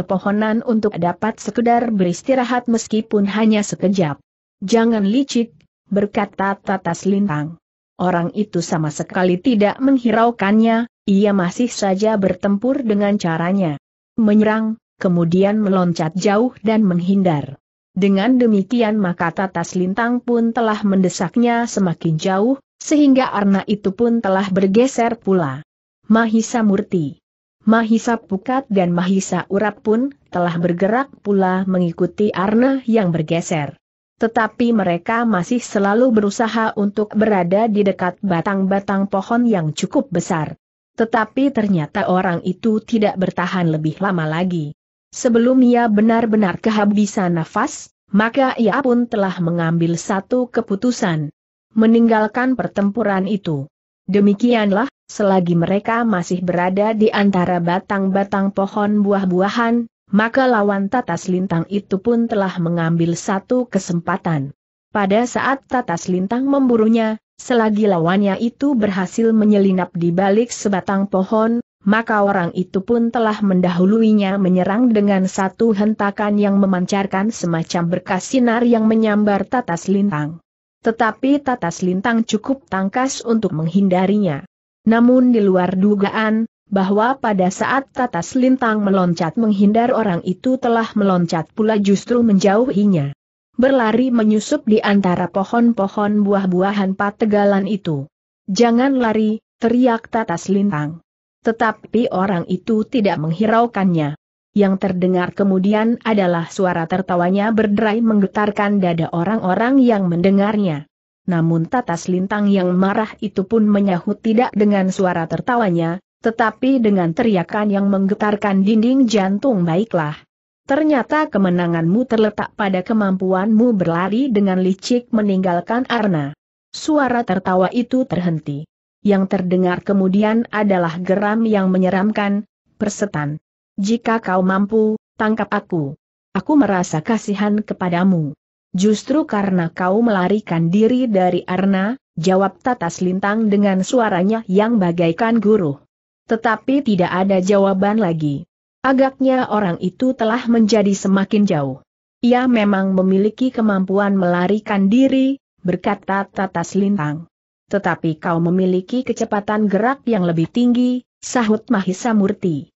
pepohonan untuk dapat sekedar beristirahat meskipun hanya sekejap. Jangan licik, berkata Tatas Lintang. Orang itu sama sekali tidak menghiraukannya, ia masih saja bertempur dengan caranya. Menyerang, kemudian meloncat jauh dan menghindar. Dengan demikian maka Tatas Lintang pun telah mendesaknya semakin jauh, sehingga Arna itu pun telah bergeser pula. Mahisa Murti Mahisa Pukat dan Mahisa Urap pun telah bergerak pula mengikuti Arna yang bergeser. Tetapi mereka masih selalu berusaha untuk berada di dekat batang-batang pohon yang cukup besar. Tetapi ternyata orang itu tidak bertahan lebih lama lagi. Sebelum ia benar-benar kehabisan nafas, maka ia pun telah mengambil satu keputusan. Meninggalkan pertempuran itu. Demikianlah, selagi mereka masih berada di antara batang-batang pohon buah-buahan, maka lawan Tatas Lintang itu pun telah mengambil satu kesempatan. Pada saat Tatas Lintang memburunya, selagi lawannya itu berhasil menyelinap di balik sebatang pohon, maka orang itu pun telah mendahuluinya menyerang dengan satu hentakan yang memancarkan semacam berkas sinar yang menyambar tatas lintang. Tetapi tatas lintang cukup tangkas untuk menghindarinya. Namun di luar dugaan, bahwa pada saat Tatas Lintang meloncat menghindar orang itu telah meloncat pula justru menjauhinya. Berlari menyusup di antara pohon-pohon buah-buahan pategalan itu. Jangan lari, teriak Tatas Lintang. Tetapi orang itu tidak menghiraukannya. Yang terdengar kemudian adalah suara tertawanya berderai menggetarkan dada orang-orang yang mendengarnya namun tatas lintang yang marah itu pun menyahut tidak dengan suara tertawanya, tetapi dengan teriakan yang menggetarkan dinding jantung baiklah. Ternyata kemenanganmu terletak pada kemampuanmu berlari dengan licik meninggalkan Arna. Suara tertawa itu terhenti. Yang terdengar kemudian adalah geram yang menyeramkan, persetan. Jika kau mampu, tangkap aku. Aku merasa kasihan kepadamu. Justru karena kau melarikan diri dari Arna, jawab Tatas Lintang dengan suaranya yang bagaikan guru. Tetapi tidak ada jawaban lagi. Agaknya orang itu telah menjadi semakin jauh. Ia memang memiliki kemampuan melarikan diri, berkata Tatas Lintang. Tetapi kau memiliki kecepatan gerak yang lebih tinggi, sahut Mahisa Murti.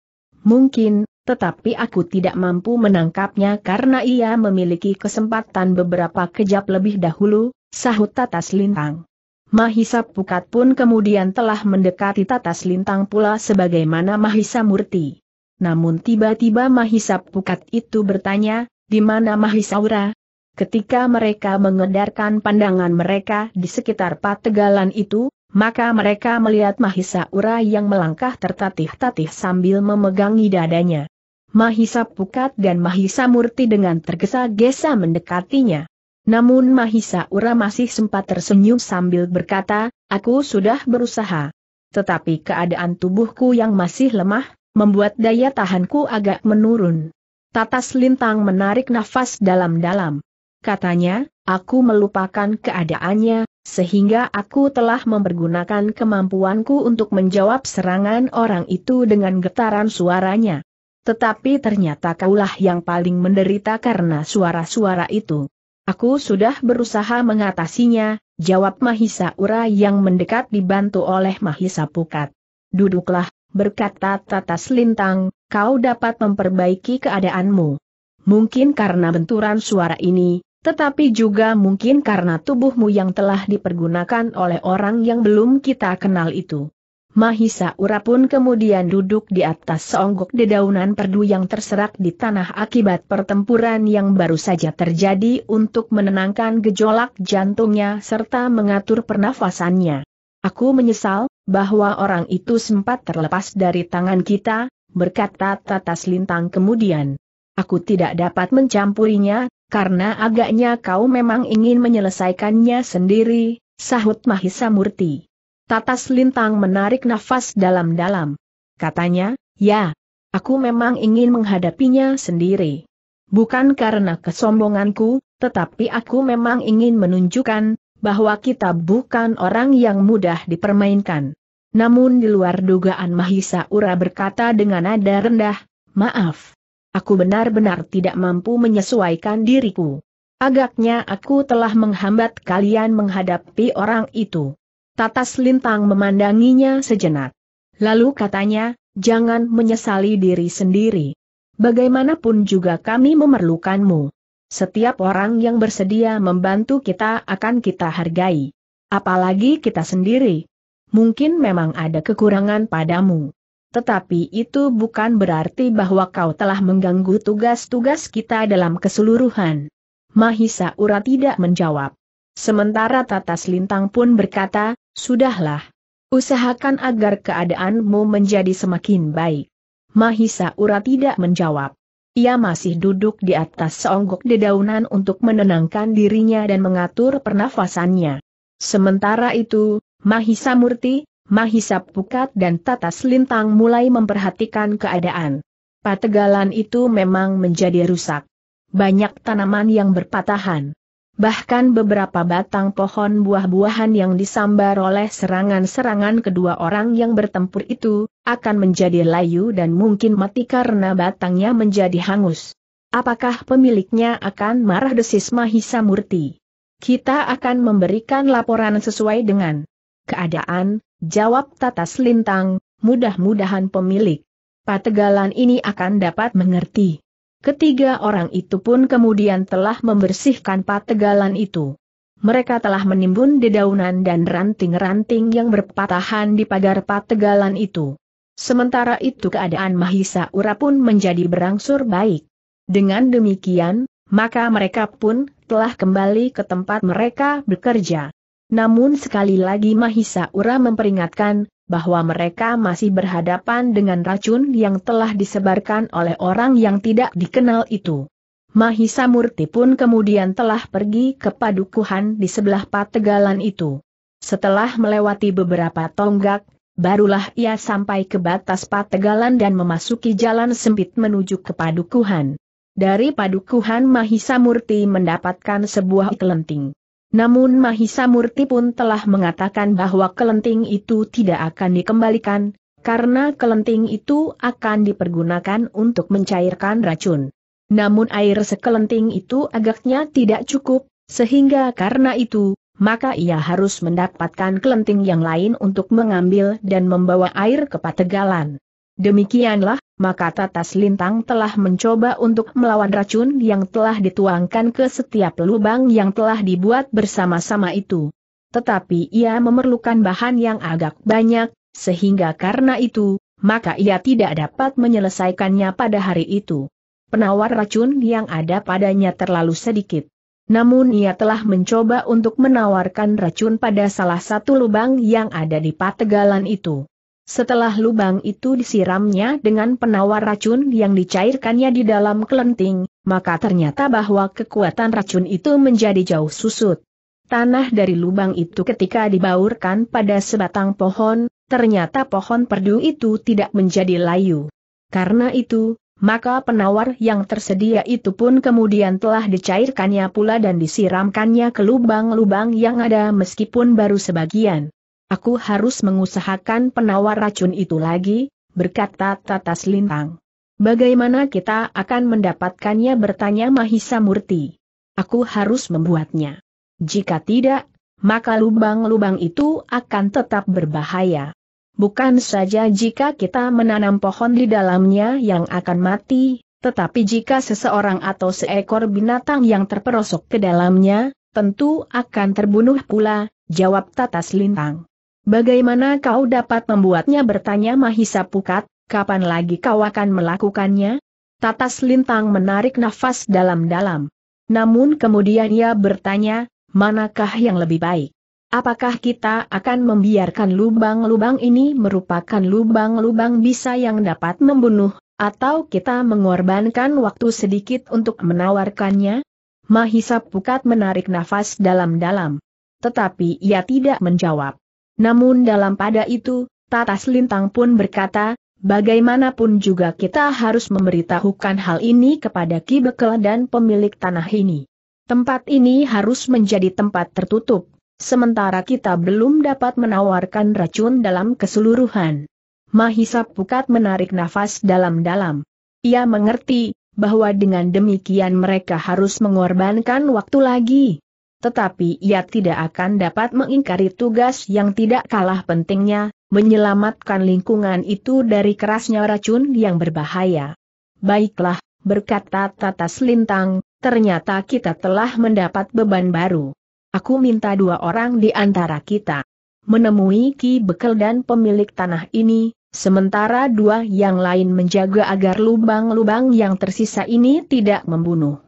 Mungkin, tetapi aku tidak mampu menangkapnya karena ia memiliki kesempatan beberapa kejap lebih dahulu, sahut Tatas Lintang. Mahisa Pukat pun kemudian telah mendekati Tatas Lintang pula sebagaimana Mahisa Murti. Namun tiba-tiba Mahisa Pukat itu bertanya, di mana Mahisaura? Ketika mereka mengedarkan pandangan mereka di sekitar pategalan itu, maka mereka melihat Mahisa Ura yang melangkah tertatih-tatih sambil memegangi dadanya. Mahisa Pukat dan Mahisa Murti dengan tergesa-gesa mendekatinya. Namun Mahisa Ura masih sempat tersenyum sambil berkata, aku sudah berusaha. Tetapi keadaan tubuhku yang masih lemah, membuat daya tahanku agak menurun. Tatas Lintang menarik nafas dalam-dalam. Katanya, aku melupakan keadaannya, sehingga aku telah mempergunakan kemampuanku untuk menjawab serangan orang itu dengan getaran suaranya. Tetapi ternyata kaulah yang paling menderita karena suara-suara itu. Aku sudah berusaha mengatasinya, jawab Mahisa Ura yang mendekat dibantu oleh Mahisa Pukat. Duduklah, berkata Tatas Lintang, kau dapat memperbaiki keadaanmu. Mungkin karena benturan suara ini, tetapi juga mungkin karena tubuhmu yang telah dipergunakan oleh orang yang belum kita kenal itu. Mahisa Ura pun kemudian duduk di atas seonggok dedaunan perdu yang terserak di tanah akibat pertempuran yang baru saja terjadi untuk menenangkan gejolak jantungnya serta mengatur pernafasannya. Aku menyesal, bahwa orang itu sempat terlepas dari tangan kita, berkata Tatas Lintang kemudian. Aku tidak dapat mencampurinya, karena agaknya kau memang ingin menyelesaikannya sendiri, sahut Mahisa Murti. Tatas Lintang menarik nafas dalam-dalam. Katanya, ya, aku memang ingin menghadapinya sendiri. Bukan karena kesombonganku, tetapi aku memang ingin menunjukkan bahwa kita bukan orang yang mudah dipermainkan. Namun di luar dugaan Mahisa Ura berkata dengan nada rendah, maaf. Aku benar-benar tidak mampu menyesuaikan diriku. Agaknya aku telah menghambat kalian menghadapi orang itu. Tatas Lintang memandanginya sejenak. Lalu katanya, jangan menyesali diri sendiri. Bagaimanapun juga kami memerlukanmu. Setiap orang yang bersedia membantu kita akan kita hargai. Apalagi kita sendiri. Mungkin memang ada kekurangan padamu. Tetapi itu bukan berarti bahwa kau telah mengganggu tugas-tugas kita dalam keseluruhan. Mahisa Ura tidak menjawab. Sementara Tatas Lintang pun berkata, Sudahlah. Usahakan agar keadaanmu menjadi semakin baik. Mahisa Ura tidak menjawab. Ia masih duduk di atas seonggok dedaunan untuk menenangkan dirinya dan mengatur pernafasannya. Sementara itu, Mahisa Murti, Mahisa Pukat dan Tatas Lintang mulai memperhatikan keadaan. Pategalan itu memang menjadi rusak. Banyak tanaman yang berpatahan bahkan beberapa batang pohon buah-buahan yang disambar oleh serangan-serangan kedua orang yang bertempur itu, akan menjadi layu dan mungkin mati karena batangnya menjadi hangus. Apakah pemiliknya akan marah desis Mahisa Murti? Kita akan memberikan laporan sesuai dengan keadaan, jawab Tatas Lintang, mudah-mudahan pemilik. Pategalan ini akan dapat mengerti. Ketiga orang itu pun kemudian telah membersihkan pategalan itu. Mereka telah menimbun dedaunan dan ranting-ranting yang berpatahan di pagar pategalan itu. Sementara itu keadaan Mahisa Ura pun menjadi berangsur baik. Dengan demikian, maka mereka pun telah kembali ke tempat mereka bekerja. Namun sekali lagi Mahisa Ura memperingatkan, bahwa mereka masih berhadapan dengan racun yang telah disebarkan oleh orang yang tidak dikenal itu. Mahisa Murti pun kemudian telah pergi ke padukuhan di sebelah pategalan itu. Setelah melewati beberapa tonggak, barulah ia sampai ke batas pategalan dan memasuki jalan sempit menuju ke padukuhan. Dari padukuhan Mahisa Murti mendapatkan sebuah kelenting. Namun Mahisa Murti pun telah mengatakan bahwa kelenting itu tidak akan dikembalikan, karena kelenting itu akan dipergunakan untuk mencairkan racun. Namun air sekelenting itu agaknya tidak cukup, sehingga karena itu, maka ia harus mendapatkan kelenting yang lain untuk mengambil dan membawa air ke Pategalan. Demikianlah, maka Tatas Lintang telah mencoba untuk melawan racun yang telah dituangkan ke setiap lubang yang telah dibuat bersama-sama itu. Tetapi ia memerlukan bahan yang agak banyak, sehingga karena itu, maka ia tidak dapat menyelesaikannya pada hari itu. Penawar racun yang ada padanya terlalu sedikit. Namun ia telah mencoba untuk menawarkan racun pada salah satu lubang yang ada di pategalan itu. Setelah lubang itu disiramnya dengan penawar racun yang dicairkannya di dalam kelenting, maka ternyata bahwa kekuatan racun itu menjadi jauh susut. Tanah dari lubang itu ketika dibaurkan pada sebatang pohon, ternyata pohon perdu itu tidak menjadi layu. Karena itu, maka penawar yang tersedia itu pun kemudian telah dicairkannya pula dan disiramkannya ke lubang-lubang yang ada meskipun baru sebagian. Aku harus mengusahakan penawar racun itu lagi, berkata Tatas Lintang. Bagaimana kita akan mendapatkannya bertanya Mahisa Murti. Aku harus membuatnya. Jika tidak, maka lubang-lubang itu akan tetap berbahaya. Bukan saja jika kita menanam pohon di dalamnya yang akan mati, tetapi jika seseorang atau seekor binatang yang terperosok ke dalamnya, tentu akan terbunuh pula, jawab Tatas Lintang. Bagaimana kau dapat membuatnya bertanya Mahisa Pukat, kapan lagi kau akan melakukannya? Tatas Lintang menarik nafas dalam-dalam. Namun kemudian ia bertanya, manakah yang lebih baik? Apakah kita akan membiarkan lubang-lubang ini merupakan lubang-lubang bisa yang dapat membunuh, atau kita mengorbankan waktu sedikit untuk menawarkannya? Mahisa Pukat menarik nafas dalam-dalam. Tetapi ia tidak menjawab. Namun dalam pada itu, Tatas Lintang pun berkata, bagaimanapun juga kita harus memberitahukan hal ini kepada Ki Bekel dan pemilik tanah ini. Tempat ini harus menjadi tempat tertutup, sementara kita belum dapat menawarkan racun dalam keseluruhan. Mahisa Pukat menarik nafas dalam-dalam. Ia mengerti, bahwa dengan demikian mereka harus mengorbankan waktu lagi tetapi ia tidak akan dapat mengingkari tugas yang tidak kalah pentingnya, menyelamatkan lingkungan itu dari kerasnya racun yang berbahaya. Baiklah, berkata Tata Selintang, ternyata kita telah mendapat beban baru. Aku minta dua orang di antara kita menemui Ki Bekel dan pemilik tanah ini, sementara dua yang lain menjaga agar lubang-lubang yang tersisa ini tidak membunuh.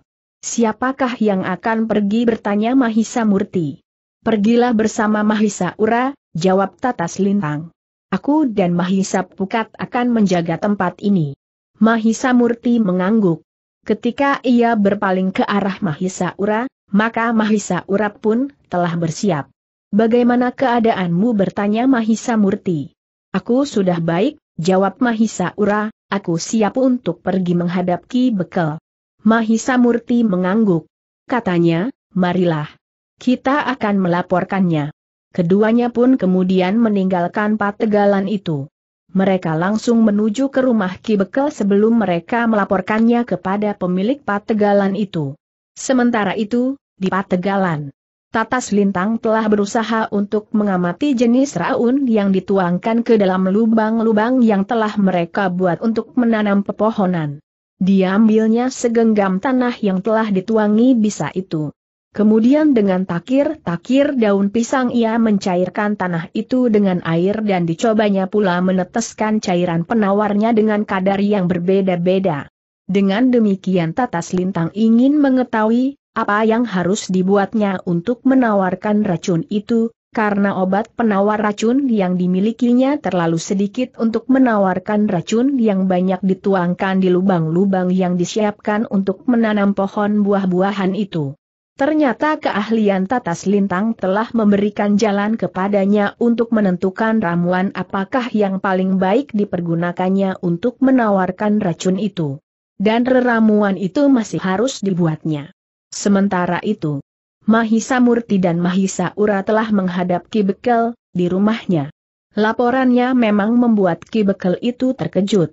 Siapakah yang akan pergi bertanya Mahisa Murti? Pergilah bersama Mahisa Ura, jawab Tatas Lintang. Aku dan Mahisa Pukat akan menjaga tempat ini. Mahisa Murti mengangguk. Ketika ia berpaling ke arah Mahisa Ura, maka Mahisa Ura pun telah bersiap. Bagaimana keadaanmu bertanya Mahisa Murti? Aku sudah baik, jawab Mahisa Ura, aku siap untuk pergi menghadap Ki Bekel. Mahisa Murti mengangguk. Katanya, marilah. Kita akan melaporkannya. Keduanya pun kemudian meninggalkan pategalan itu. Mereka langsung menuju ke rumah Ki Bekel sebelum mereka melaporkannya kepada pemilik pategalan itu. Sementara itu, di pategalan, Tatas Lintang telah berusaha untuk mengamati jenis raun yang dituangkan ke dalam lubang-lubang yang telah mereka buat untuk menanam pepohonan. Diambilnya segenggam tanah yang telah dituangi bisa itu. Kemudian dengan takir-takir daun pisang ia mencairkan tanah itu dengan air dan dicobanya pula meneteskan cairan penawarnya dengan kadar yang berbeda-beda. Dengan demikian Tatas Lintang ingin mengetahui apa yang harus dibuatnya untuk menawarkan racun itu, karena obat penawar racun yang dimilikinya terlalu sedikit untuk menawarkan racun yang banyak dituangkan di lubang-lubang yang disiapkan untuk menanam pohon buah-buahan itu. Ternyata keahlian Tatas Lintang telah memberikan jalan kepadanya untuk menentukan ramuan apakah yang paling baik dipergunakannya untuk menawarkan racun itu. Dan ramuan itu masih harus dibuatnya. Sementara itu, Mahisa Murti dan Mahisa Ura telah menghadap Ki Bekel, di rumahnya. Laporannya memang membuat Ki Bekel itu terkejut.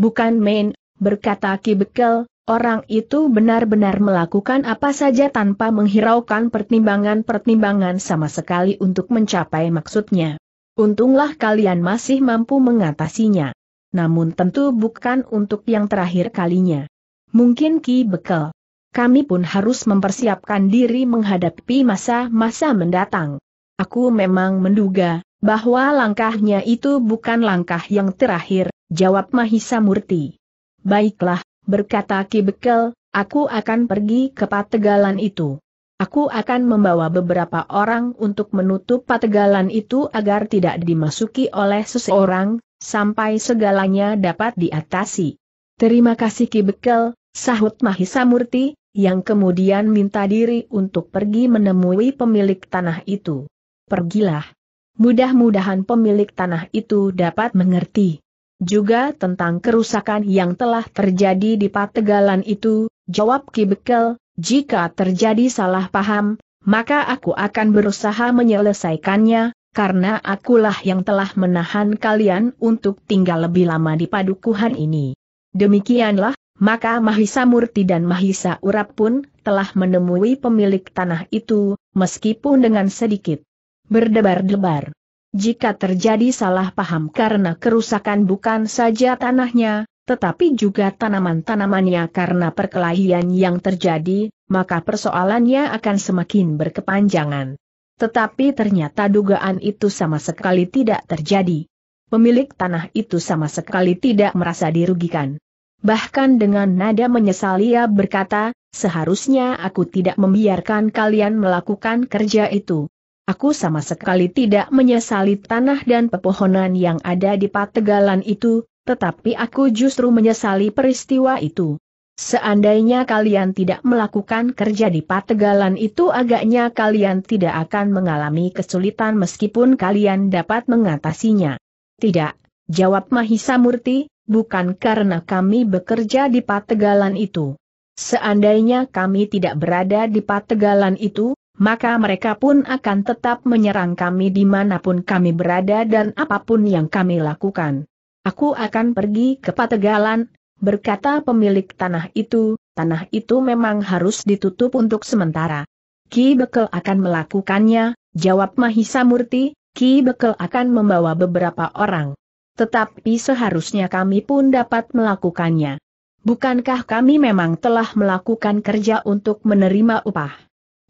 Bukan main, berkata Ki Bekel, orang itu benar-benar melakukan apa saja tanpa menghiraukan pertimbangan-pertimbangan sama sekali untuk mencapai maksudnya. Untunglah kalian masih mampu mengatasinya. Namun tentu bukan untuk yang terakhir kalinya. Mungkin Ki Bekel kami pun harus mempersiapkan diri menghadapi masa-masa mendatang. Aku memang menduga bahwa langkahnya itu bukan langkah yang terakhir, jawab Mahisa Murti. Baiklah, berkata Ki Bekel, aku akan pergi ke Pategalan itu. Aku akan membawa beberapa orang untuk menutup Pategalan itu agar tidak dimasuki oleh seseorang, sampai segalanya dapat diatasi. Terima kasih Ki Bekel, sahut Mahisa Murti, yang kemudian minta diri untuk pergi menemui pemilik tanah itu. Pergilah. Mudah-mudahan pemilik tanah itu dapat mengerti. Juga tentang kerusakan yang telah terjadi di Pategalan itu, jawab Ki Bekel, jika terjadi salah paham, maka aku akan berusaha menyelesaikannya, karena akulah yang telah menahan kalian untuk tinggal lebih lama di padukuhan ini. Demikianlah, maka Mahisa Murti dan Mahisa Urap pun telah menemui pemilik tanah itu, meskipun dengan sedikit berdebar-debar. Jika terjadi salah paham karena kerusakan bukan saja tanahnya, tetapi juga tanaman-tanamannya karena perkelahian yang terjadi, maka persoalannya akan semakin berkepanjangan. Tetapi ternyata dugaan itu sama sekali tidak terjadi. Pemilik tanah itu sama sekali tidak merasa dirugikan. Bahkan dengan nada menyesal ia berkata, seharusnya aku tidak membiarkan kalian melakukan kerja itu. Aku sama sekali tidak menyesali tanah dan pepohonan yang ada di Pategalan itu, tetapi aku justru menyesali peristiwa itu. Seandainya kalian tidak melakukan kerja di Pategalan itu agaknya kalian tidak akan mengalami kesulitan meskipun kalian dapat mengatasinya. Tidak, jawab Mahisa Murti, bukan karena kami bekerja di Pategalan itu. Seandainya kami tidak berada di Pategalan itu, maka mereka pun akan tetap menyerang kami dimanapun kami berada dan apapun yang kami lakukan. Aku akan pergi ke Pategalan, berkata pemilik tanah itu, tanah itu memang harus ditutup untuk sementara. Ki Bekel akan melakukannya, jawab Mahisa Murti, Ki Bekel akan membawa beberapa orang tetapi seharusnya kami pun dapat melakukannya. Bukankah kami memang telah melakukan kerja untuk menerima upah?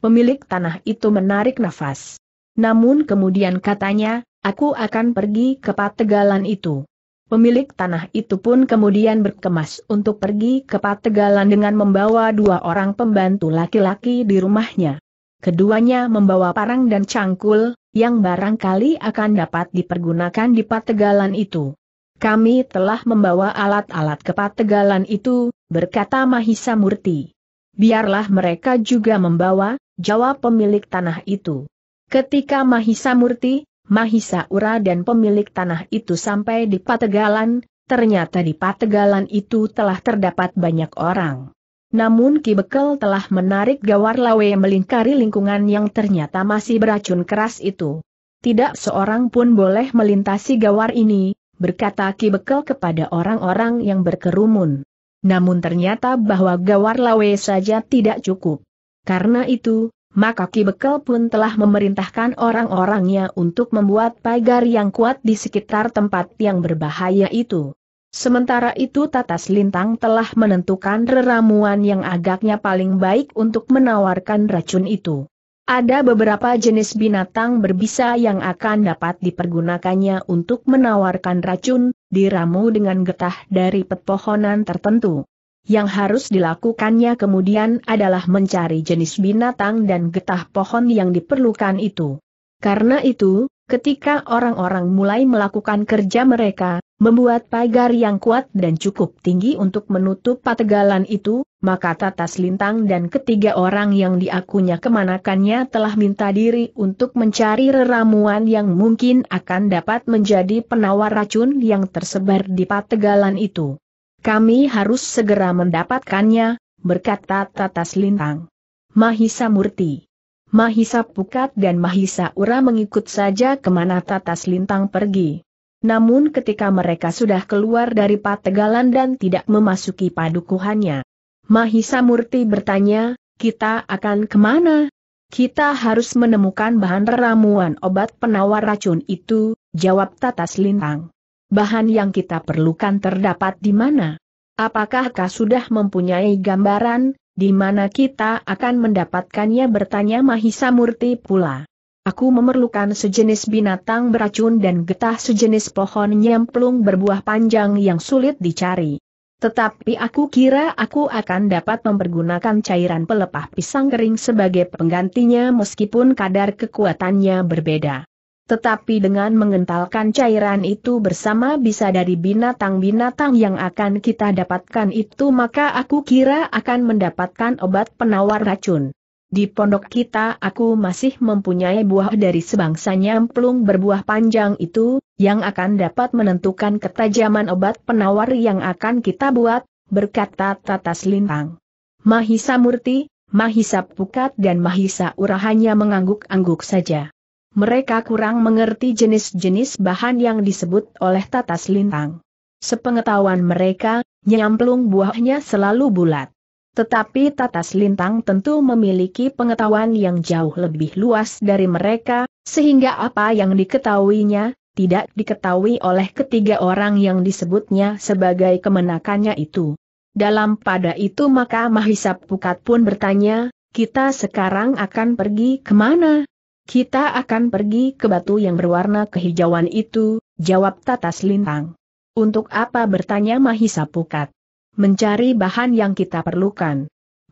Pemilik tanah itu menarik nafas. Namun kemudian katanya, aku akan pergi ke Pategalan itu. Pemilik tanah itu pun kemudian berkemas untuk pergi ke Pategalan dengan membawa dua orang pembantu laki-laki di rumahnya. Keduanya membawa parang dan cangkul, yang barangkali akan dapat dipergunakan di Pategalan itu. Kami telah membawa alat-alat ke Pategalan itu, berkata Mahisa Murti. Biarlah mereka juga membawa, jawab pemilik tanah itu. Ketika Mahisa Murti, Mahisa Ura dan pemilik tanah itu sampai di Pategalan, ternyata di Pategalan itu telah terdapat banyak orang. Namun Ki Bekel telah menarik gawar lawe melingkari lingkungan yang ternyata masih beracun keras itu. Tidak seorang pun boleh melintasi gawar ini, berkata Ki Bekel kepada orang-orang yang berkerumun. Namun ternyata bahwa gawar lawe saja tidak cukup. Karena itu, maka Ki Bekel pun telah memerintahkan orang-orangnya untuk membuat pagar yang kuat di sekitar tempat yang berbahaya itu. Sementara itu Tatas Lintang telah menentukan reramuan yang agaknya paling baik untuk menawarkan racun itu. Ada beberapa jenis binatang berbisa yang akan dapat dipergunakannya untuk menawarkan racun, diramu dengan getah dari pepohonan tertentu. Yang harus dilakukannya kemudian adalah mencari jenis binatang dan getah pohon yang diperlukan itu. Karena itu, ketika orang-orang mulai melakukan kerja mereka, membuat pagar yang kuat dan cukup tinggi untuk menutup pategalan itu, maka Tatas Lintang dan ketiga orang yang diakunya kemanakannya telah minta diri untuk mencari ramuan yang mungkin akan dapat menjadi penawar racun yang tersebar di pategalan itu. Kami harus segera mendapatkannya, berkata Tatas Lintang. Mahisa Murti. Mahisa Pukat dan Mahisa Ura mengikut saja kemana Tatas Lintang pergi. Namun ketika mereka sudah keluar dari pategalan dan tidak memasuki padukuhannya, Mahisa Murti bertanya, kita akan kemana? Kita harus menemukan bahan ramuan obat penawar racun itu, jawab Tatas Lintang. Bahan yang kita perlukan terdapat di mana? Apakah kau sudah mempunyai gambaran, di mana kita akan mendapatkannya bertanya Mahisa Murti pula. Aku memerlukan sejenis binatang beracun dan getah sejenis pohon nyemplung berbuah panjang yang sulit dicari. Tetapi aku kira aku akan dapat mempergunakan cairan pelepah pisang kering sebagai penggantinya meskipun kadar kekuatannya berbeda. Tetapi dengan mengentalkan cairan itu bersama bisa dari binatang-binatang yang akan kita dapatkan itu maka aku kira akan mendapatkan obat penawar racun. Di pondok kita aku masih mempunyai buah dari sebangsa nyamplung berbuah panjang itu, yang akan dapat menentukan ketajaman obat penawar yang akan kita buat, berkata Tatas Lintang. Mahisa Murti, Mahisa Pukat dan Mahisa Ura hanya mengangguk-angguk saja. Mereka kurang mengerti jenis-jenis bahan yang disebut oleh Tatas Lintang. Sepengetahuan mereka, nyamplung buahnya selalu bulat. Tetapi Tatas Lintang tentu memiliki pengetahuan yang jauh lebih luas dari mereka, sehingga apa yang diketahuinya, tidak diketahui oleh ketiga orang yang disebutnya sebagai kemenakannya itu. Dalam pada itu maka Mahisa Pukat pun bertanya, kita sekarang akan pergi kemana? Kita akan pergi ke batu yang berwarna kehijauan itu, jawab Tatas Lintang. Untuk apa bertanya Mahisa Pukat? mencari bahan yang kita perlukan.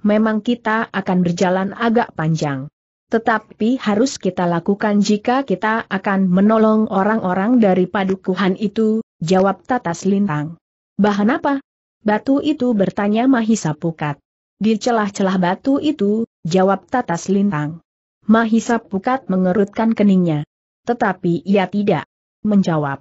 Memang kita akan berjalan agak panjang. Tetapi harus kita lakukan jika kita akan menolong orang-orang dari padukuhan itu, jawab Tatas Lintang. Bahan apa? Batu itu bertanya Mahisa Pukat. Di celah-celah batu itu, jawab Tatas Lintang. Mahisa Pukat mengerutkan keningnya. Tetapi ia tidak menjawab.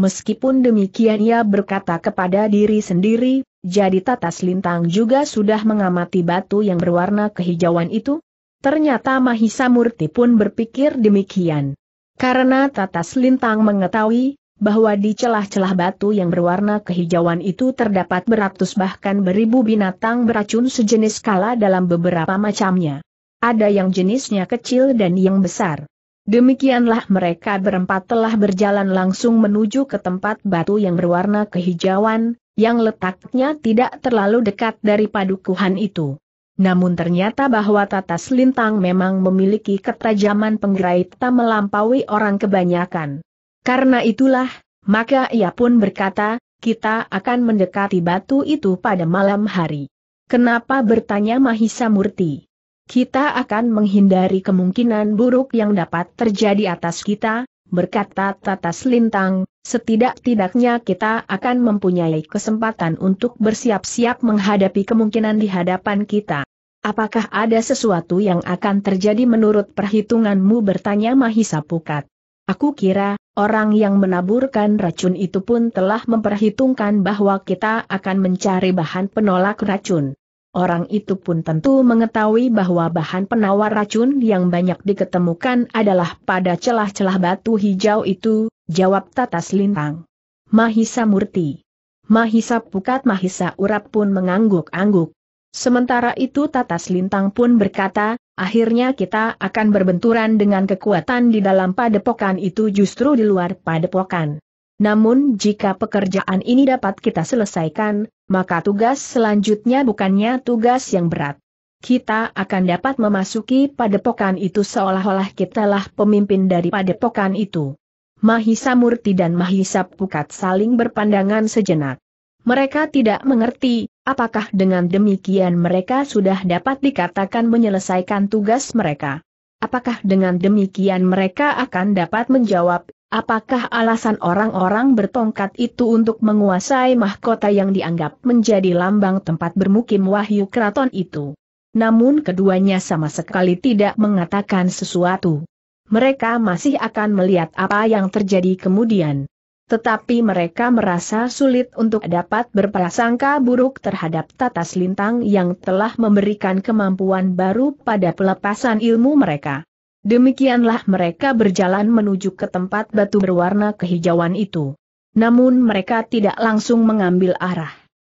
Meskipun demikian ia berkata kepada diri sendiri, jadi Tatas Lintang juga sudah mengamati batu yang berwarna kehijauan itu? Ternyata Mahisa Murti pun berpikir demikian. Karena Tatas Lintang mengetahui bahwa di celah-celah batu yang berwarna kehijauan itu terdapat beratus bahkan beribu binatang beracun sejenis kala dalam beberapa macamnya. Ada yang jenisnya kecil dan yang besar. Demikianlah mereka berempat telah berjalan langsung menuju ke tempat batu yang berwarna kehijauan, yang letaknya tidak terlalu dekat dari padukuhan itu. Namun ternyata bahwa Tatas Lintang memang memiliki ketajaman penggerai tak melampaui orang kebanyakan. Karena itulah, maka ia pun berkata, kita akan mendekati batu itu pada malam hari. Kenapa bertanya Mahisa Murti? Kita akan menghindari kemungkinan buruk yang dapat terjadi atas kita, berkata Tatas Lintang, setidak-tidaknya kita akan mempunyai kesempatan untuk bersiap-siap menghadapi kemungkinan di hadapan kita. Apakah ada sesuatu yang akan terjadi menurut perhitunganmu bertanya Mahisa Pukat. Aku kira, orang yang menaburkan racun itu pun telah memperhitungkan bahwa kita akan mencari bahan penolak racun. Orang itu pun tentu mengetahui bahwa bahan penawar racun yang banyak diketemukan adalah pada celah-celah batu hijau itu, jawab Tatas Lintang. Mahisa Murti. Mahisa Pukat Mahisa Urap pun mengangguk-angguk. Sementara itu Tatas Lintang pun berkata, akhirnya kita akan berbenturan dengan kekuatan di dalam padepokan itu justru di luar padepokan. Namun jika pekerjaan ini dapat kita selesaikan, maka tugas selanjutnya bukannya tugas yang berat. Kita akan dapat memasuki padepokan itu seolah-olah kitalah pemimpin dari padepokan itu. Mahisa Murti dan Mahisa Pukat saling berpandangan sejenak. Mereka tidak mengerti, apakah dengan demikian mereka sudah dapat dikatakan menyelesaikan tugas mereka. Apakah dengan demikian mereka akan dapat menjawab Apakah alasan orang-orang bertongkat itu untuk menguasai mahkota yang dianggap menjadi lambang tempat bermukim wahyu keraton itu? Namun keduanya sama sekali tidak mengatakan sesuatu. Mereka masih akan melihat apa yang terjadi kemudian. Tetapi mereka merasa sulit untuk dapat berprasangka buruk terhadap Tatas Lintang yang telah memberikan kemampuan baru pada pelepasan ilmu mereka. Demikianlah mereka berjalan menuju ke tempat batu berwarna kehijauan itu. Namun mereka tidak langsung mengambil arah.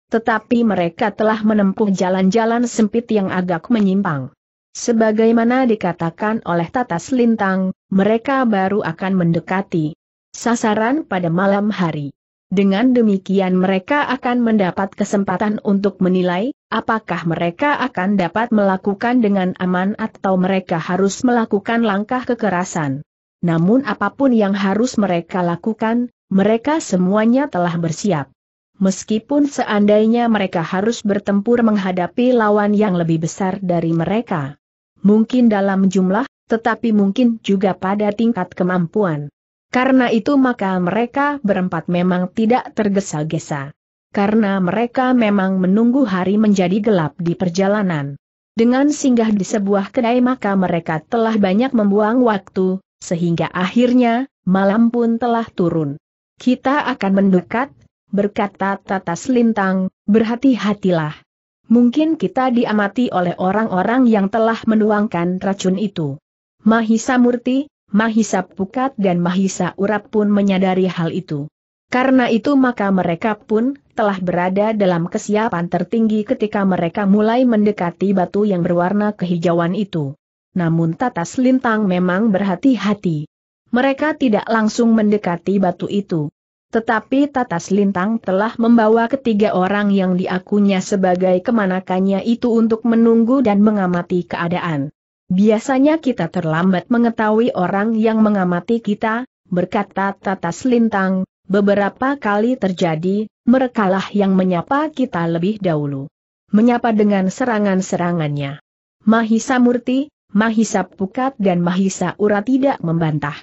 Tetapi mereka telah menempuh jalan-jalan sempit yang agak menyimpang. Sebagaimana dikatakan oleh Tatas Lintang, mereka baru akan mendekati sasaran pada malam hari. Dengan demikian mereka akan mendapat kesempatan untuk menilai apakah mereka akan dapat melakukan dengan aman atau mereka harus melakukan langkah kekerasan. Namun apapun yang harus mereka lakukan, mereka semuanya telah bersiap. Meskipun seandainya mereka harus bertempur menghadapi lawan yang lebih besar dari mereka. Mungkin dalam jumlah, tetapi mungkin juga pada tingkat kemampuan. Karena itu maka mereka berempat memang tidak tergesa-gesa karena mereka memang menunggu hari menjadi gelap di perjalanan. Dengan singgah di sebuah kedai maka mereka telah banyak membuang waktu, sehingga akhirnya, malam pun telah turun. Kita akan mendekat, berkata Tatas Lintang, berhati-hatilah. Mungkin kita diamati oleh orang-orang yang telah menuangkan racun itu. Mahisa Murti, Mahisa Pukat dan Mahisa Urap pun menyadari hal itu. Karena itu maka mereka pun, telah berada dalam kesiapan tertinggi ketika mereka mulai mendekati batu yang berwarna kehijauan itu. Namun Tatas Lintang memang berhati-hati. Mereka tidak langsung mendekati batu itu. Tetapi Tatas Lintang telah membawa ketiga orang yang diakunya sebagai kemanakannya itu untuk menunggu dan mengamati keadaan. Biasanya kita terlambat mengetahui orang yang mengamati kita, berkata Tatas Lintang, Beberapa kali terjadi, merekalah yang menyapa kita lebih dahulu. Menyapa dengan serangan-serangannya. Mahisa Murti, Mahisa Pukat dan Mahisa Ura tidak membantah.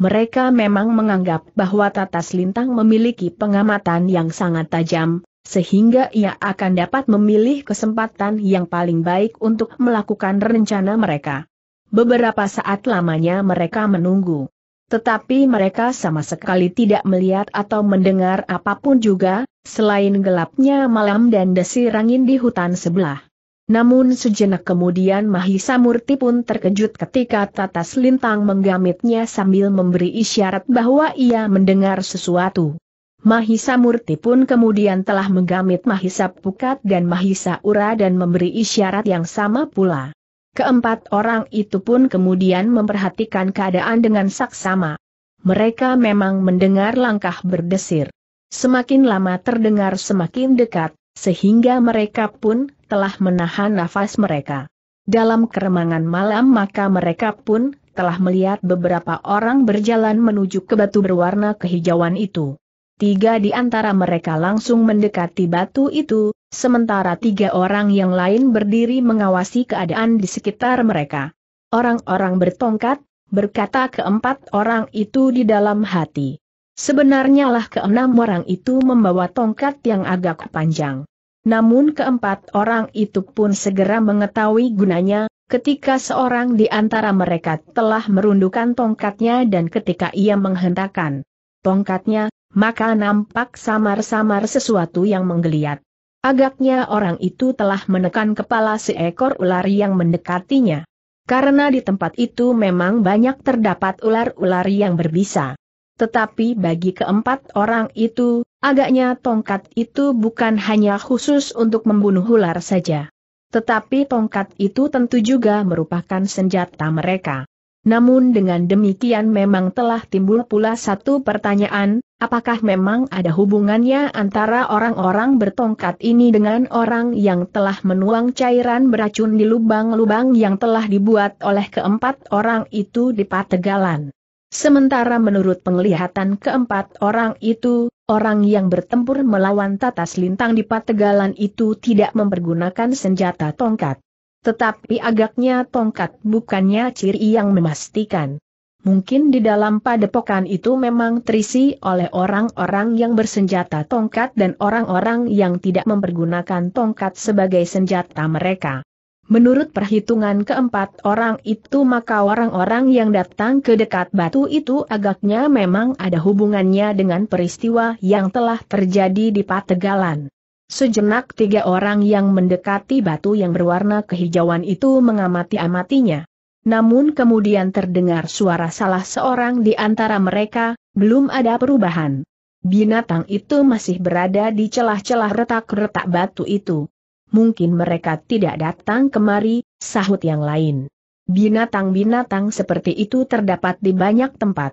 Mereka memang menganggap bahwa Tatas Lintang memiliki pengamatan yang sangat tajam, sehingga ia akan dapat memilih kesempatan yang paling baik untuk melakukan rencana mereka. Beberapa saat lamanya mereka menunggu. Tetapi mereka sama sekali tidak melihat atau mendengar apapun juga, selain gelapnya malam dan desir angin di hutan sebelah. Namun sejenak kemudian Mahisa Murti pun terkejut ketika Tata Selintang menggamitnya sambil memberi isyarat bahwa ia mendengar sesuatu. Mahisa Murti pun kemudian telah menggamit Mahisa Pukat dan Mahisa Ura dan memberi isyarat yang sama pula. Keempat orang itu pun kemudian memperhatikan keadaan dengan saksama. Mereka memang mendengar langkah berdesir. Semakin lama terdengar semakin dekat, sehingga mereka pun telah menahan nafas mereka. Dalam keremangan malam maka mereka pun telah melihat beberapa orang berjalan menuju ke batu berwarna kehijauan itu. Tiga di antara mereka langsung mendekati batu itu, sementara tiga orang yang lain berdiri mengawasi keadaan di sekitar mereka. Orang-orang bertongkat, berkata keempat orang itu di dalam hati. Sebenarnya lah keenam orang itu membawa tongkat yang agak panjang. Namun keempat orang itu pun segera mengetahui gunanya, ketika seorang di antara mereka telah merundukkan tongkatnya dan ketika ia menghentakkan tongkatnya, maka nampak samar-samar sesuatu yang menggeliat. Agaknya orang itu telah menekan kepala seekor ular yang mendekatinya. Karena di tempat itu memang banyak terdapat ular-ular yang berbisa. Tetapi bagi keempat orang itu, agaknya tongkat itu bukan hanya khusus untuk membunuh ular saja. Tetapi tongkat itu tentu juga merupakan senjata mereka. Namun dengan demikian memang telah timbul pula satu pertanyaan, apakah memang ada hubungannya antara orang-orang bertongkat ini dengan orang yang telah menuang cairan beracun di lubang-lubang yang telah dibuat oleh keempat orang itu di Pategalan. Sementara menurut penglihatan keempat orang itu, orang yang bertempur melawan Tatas Lintang di Pategalan itu tidak mempergunakan senjata tongkat. Tetapi agaknya tongkat bukannya ciri yang memastikan. Mungkin di dalam padepokan itu memang terisi oleh orang-orang yang bersenjata tongkat dan orang-orang yang tidak mempergunakan tongkat sebagai senjata mereka. Menurut perhitungan keempat orang itu maka orang-orang yang datang ke dekat batu itu agaknya memang ada hubungannya dengan peristiwa yang telah terjadi di Pategalan. Sejenak tiga orang yang mendekati batu yang berwarna kehijauan itu mengamati-amatinya. Namun kemudian terdengar suara salah seorang di antara mereka, belum ada perubahan. Binatang itu masih berada di celah-celah retak-retak batu itu. Mungkin mereka tidak datang kemari, sahut yang lain. Binatang-binatang seperti itu terdapat di banyak tempat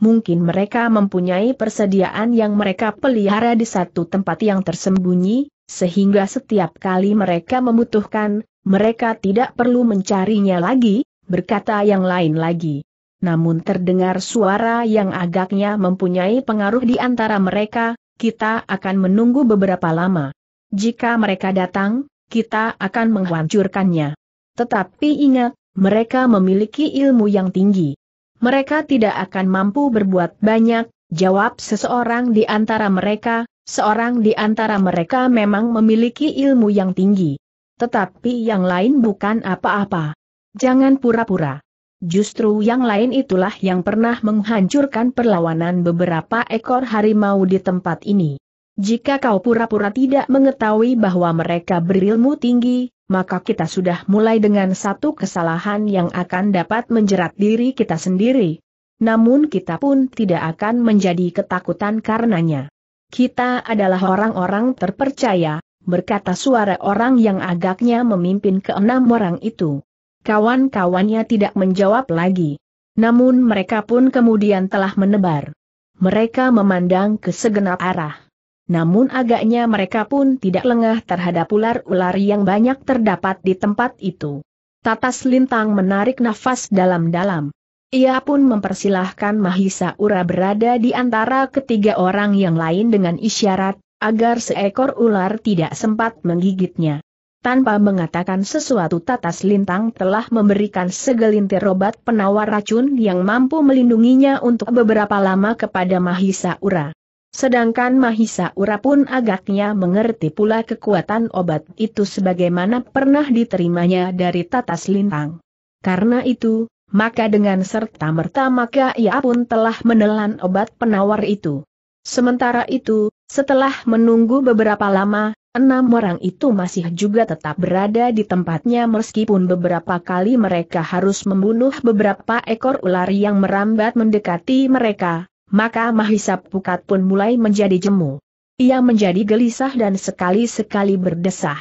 mungkin mereka mempunyai persediaan yang mereka pelihara di satu tempat yang tersembunyi, sehingga setiap kali mereka membutuhkan, mereka tidak perlu mencarinya lagi, berkata yang lain lagi. Namun terdengar suara yang agaknya mempunyai pengaruh di antara mereka, kita akan menunggu beberapa lama. Jika mereka datang, kita akan menghancurkannya. Tetapi ingat, mereka memiliki ilmu yang tinggi mereka tidak akan mampu berbuat banyak, jawab seseorang di antara mereka, seorang di antara mereka memang memiliki ilmu yang tinggi. Tetapi yang lain bukan apa-apa. Jangan pura-pura. Justru yang lain itulah yang pernah menghancurkan perlawanan beberapa ekor harimau di tempat ini. Jika kau pura-pura tidak mengetahui bahwa mereka berilmu tinggi, maka kita sudah mulai dengan satu kesalahan yang akan dapat menjerat diri kita sendiri. Namun kita pun tidak akan menjadi ketakutan karenanya. Kita adalah orang-orang terpercaya, berkata suara orang yang agaknya memimpin keenam orang itu. Kawan-kawannya tidak menjawab lagi. Namun mereka pun kemudian telah menebar. Mereka memandang ke segenap arah namun agaknya mereka pun tidak lengah terhadap ular-ular yang banyak terdapat di tempat itu. Tatas Lintang menarik nafas dalam-dalam. Ia pun mempersilahkan Mahisa Ura berada di antara ketiga orang yang lain dengan isyarat, agar seekor ular tidak sempat menggigitnya. Tanpa mengatakan sesuatu Tatas Lintang telah memberikan segelintir obat penawar racun yang mampu melindunginya untuk beberapa lama kepada Mahisa Ura. Sedangkan Mahisa Ura pun agaknya mengerti pula kekuatan obat itu sebagaimana pernah diterimanya dari Tatas Lintang. Karena itu, maka dengan serta-merta maka ia pun telah menelan obat penawar itu. Sementara itu, setelah menunggu beberapa lama, enam orang itu masih juga tetap berada di tempatnya meskipun beberapa kali mereka harus membunuh beberapa ekor ular yang merambat mendekati mereka, maka Mahisa Pukat pun mulai menjadi jemu. Ia menjadi gelisah dan sekali-sekali berdesah.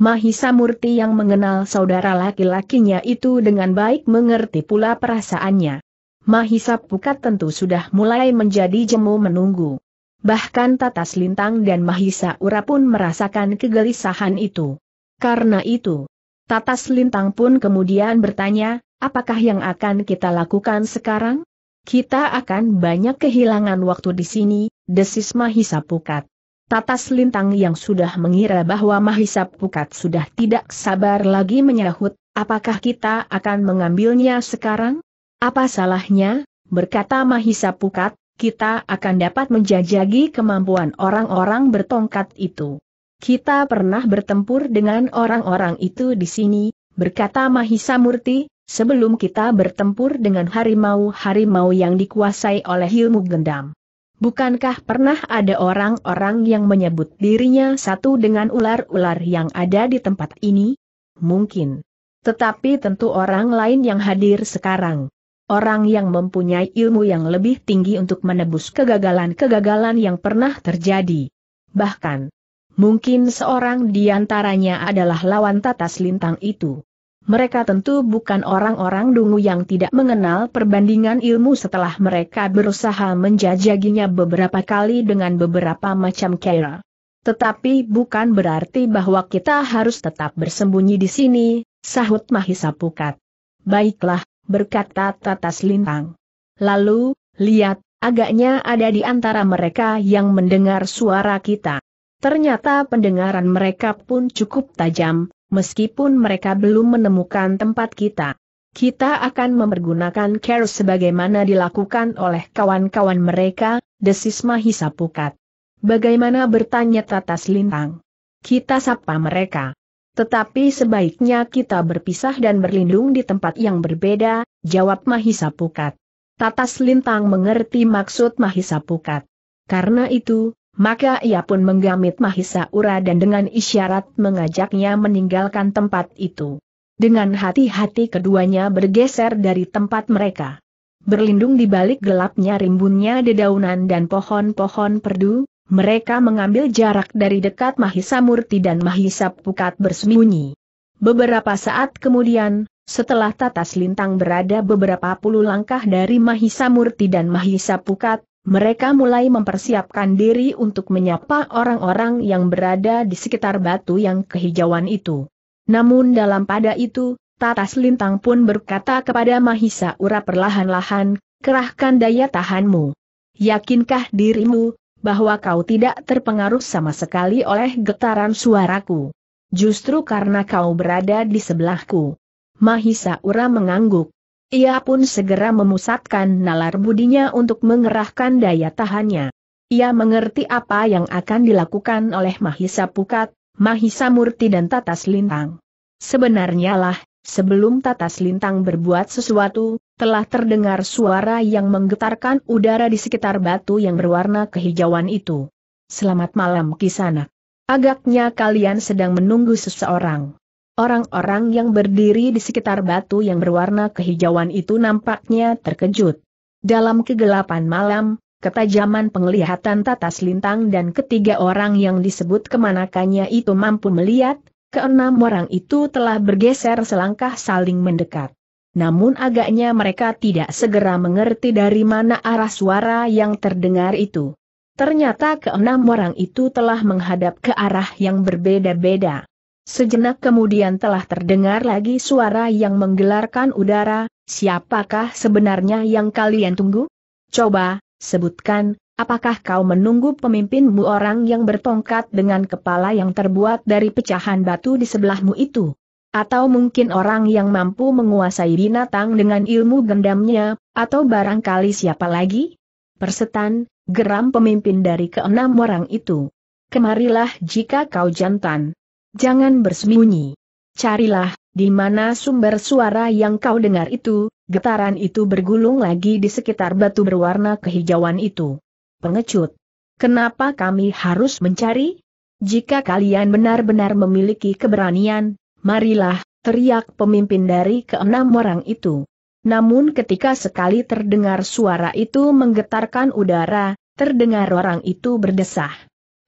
Mahisa Murti yang mengenal saudara laki-lakinya itu dengan baik mengerti pula perasaannya. Mahisa Pukat tentu sudah mulai menjadi jemu menunggu. Bahkan Tatas Lintang dan Mahisa Ura pun merasakan kegelisahan itu. Karena itu, Tatas Lintang pun kemudian bertanya, apakah yang akan kita lakukan sekarang? Kita akan banyak kehilangan waktu di sini, desis Mahisa Pukat. Tatas Lintang yang sudah mengira bahwa Mahisa Pukat sudah tidak sabar lagi menyahut, apakah kita akan mengambilnya sekarang? Apa salahnya, berkata Mahisa Pukat, kita akan dapat menjajagi kemampuan orang-orang bertongkat itu. Kita pernah bertempur dengan orang-orang itu di sini, berkata Mahisa Murti, Sebelum kita bertempur dengan harimau-harimau yang dikuasai oleh ilmu gendam. Bukankah pernah ada orang-orang yang menyebut dirinya satu dengan ular-ular yang ada di tempat ini? Mungkin. Tetapi tentu orang lain yang hadir sekarang. Orang yang mempunyai ilmu yang lebih tinggi untuk menebus kegagalan-kegagalan yang pernah terjadi. Bahkan, mungkin seorang di antaranya adalah lawan tatas lintang itu. Mereka tentu bukan orang-orang dungu yang tidak mengenal perbandingan ilmu setelah mereka berusaha menjajaginya beberapa kali dengan beberapa macam cara. Tetapi bukan berarti bahwa kita harus tetap bersembunyi di sini, sahut Mahisa Pukat. Baiklah, berkata Tatas Lintang. Lalu, lihat, agaknya ada di antara mereka yang mendengar suara kita. Ternyata pendengaran mereka pun cukup tajam, meskipun mereka belum menemukan tempat kita. Kita akan mempergunakan care sebagaimana dilakukan oleh kawan-kawan mereka, desis Mahisa Pukat. Bagaimana bertanya Tatas Lintang? Kita sapa mereka. Tetapi sebaiknya kita berpisah dan berlindung di tempat yang berbeda, jawab Mahisa Pukat. Tatas Lintang mengerti maksud Mahisa Pukat. Karena itu, maka ia pun menggamit Mahisa Ura dan dengan isyarat mengajaknya meninggalkan tempat itu. Dengan hati-hati keduanya bergeser dari tempat mereka. Berlindung di balik gelapnya rimbunnya dedaunan dan pohon-pohon perdu, mereka mengambil jarak dari dekat Mahisa Murti dan Mahisa Pukat bersembunyi. Beberapa saat kemudian, setelah Tatas Lintang berada beberapa puluh langkah dari Mahisa Murti dan Mahisa Pukat, mereka mulai mempersiapkan diri untuk menyapa orang-orang yang berada di sekitar batu yang kehijauan itu. Namun dalam pada itu, Taras Lintang pun berkata kepada Mahisa Ura perlahan-lahan, kerahkan daya tahanmu. Yakinkah dirimu, bahwa kau tidak terpengaruh sama sekali oleh getaran suaraku? Justru karena kau berada di sebelahku. Mahisa Ura mengangguk. Ia pun segera memusatkan nalar budinya untuk mengerahkan daya tahannya. Ia mengerti apa yang akan dilakukan oleh Mahisa Pukat, Mahisa Murti dan Tatas Lintang. Sebenarnya lah, sebelum Tatas Lintang berbuat sesuatu, telah terdengar suara yang menggetarkan udara di sekitar batu yang berwarna kehijauan itu. Selamat malam kisana. Agaknya kalian sedang menunggu seseorang. Orang-orang yang berdiri di sekitar batu yang berwarna kehijauan itu nampaknya terkejut. Dalam kegelapan malam, ketajaman penglihatan tatas lintang dan ketiga orang yang disebut kemanakannya itu mampu melihat, keenam orang itu telah bergeser selangkah saling mendekat. Namun agaknya mereka tidak segera mengerti dari mana arah suara yang terdengar itu. Ternyata keenam orang itu telah menghadap ke arah yang berbeda-beda. Sejenak kemudian telah terdengar lagi suara yang menggelarkan udara, siapakah sebenarnya yang kalian tunggu? Coba, sebutkan, apakah kau menunggu pemimpinmu orang yang bertongkat dengan kepala yang terbuat dari pecahan batu di sebelahmu itu? Atau mungkin orang yang mampu menguasai binatang dengan ilmu gendamnya, atau barangkali siapa lagi? Persetan, geram pemimpin dari keenam orang itu. Kemarilah jika kau jantan jangan bersembunyi. Carilah, di mana sumber suara yang kau dengar itu, getaran itu bergulung lagi di sekitar batu berwarna kehijauan itu. Pengecut. Kenapa kami harus mencari? Jika kalian benar-benar memiliki keberanian, marilah, teriak pemimpin dari keenam orang itu. Namun ketika sekali terdengar suara itu menggetarkan udara, terdengar orang itu berdesah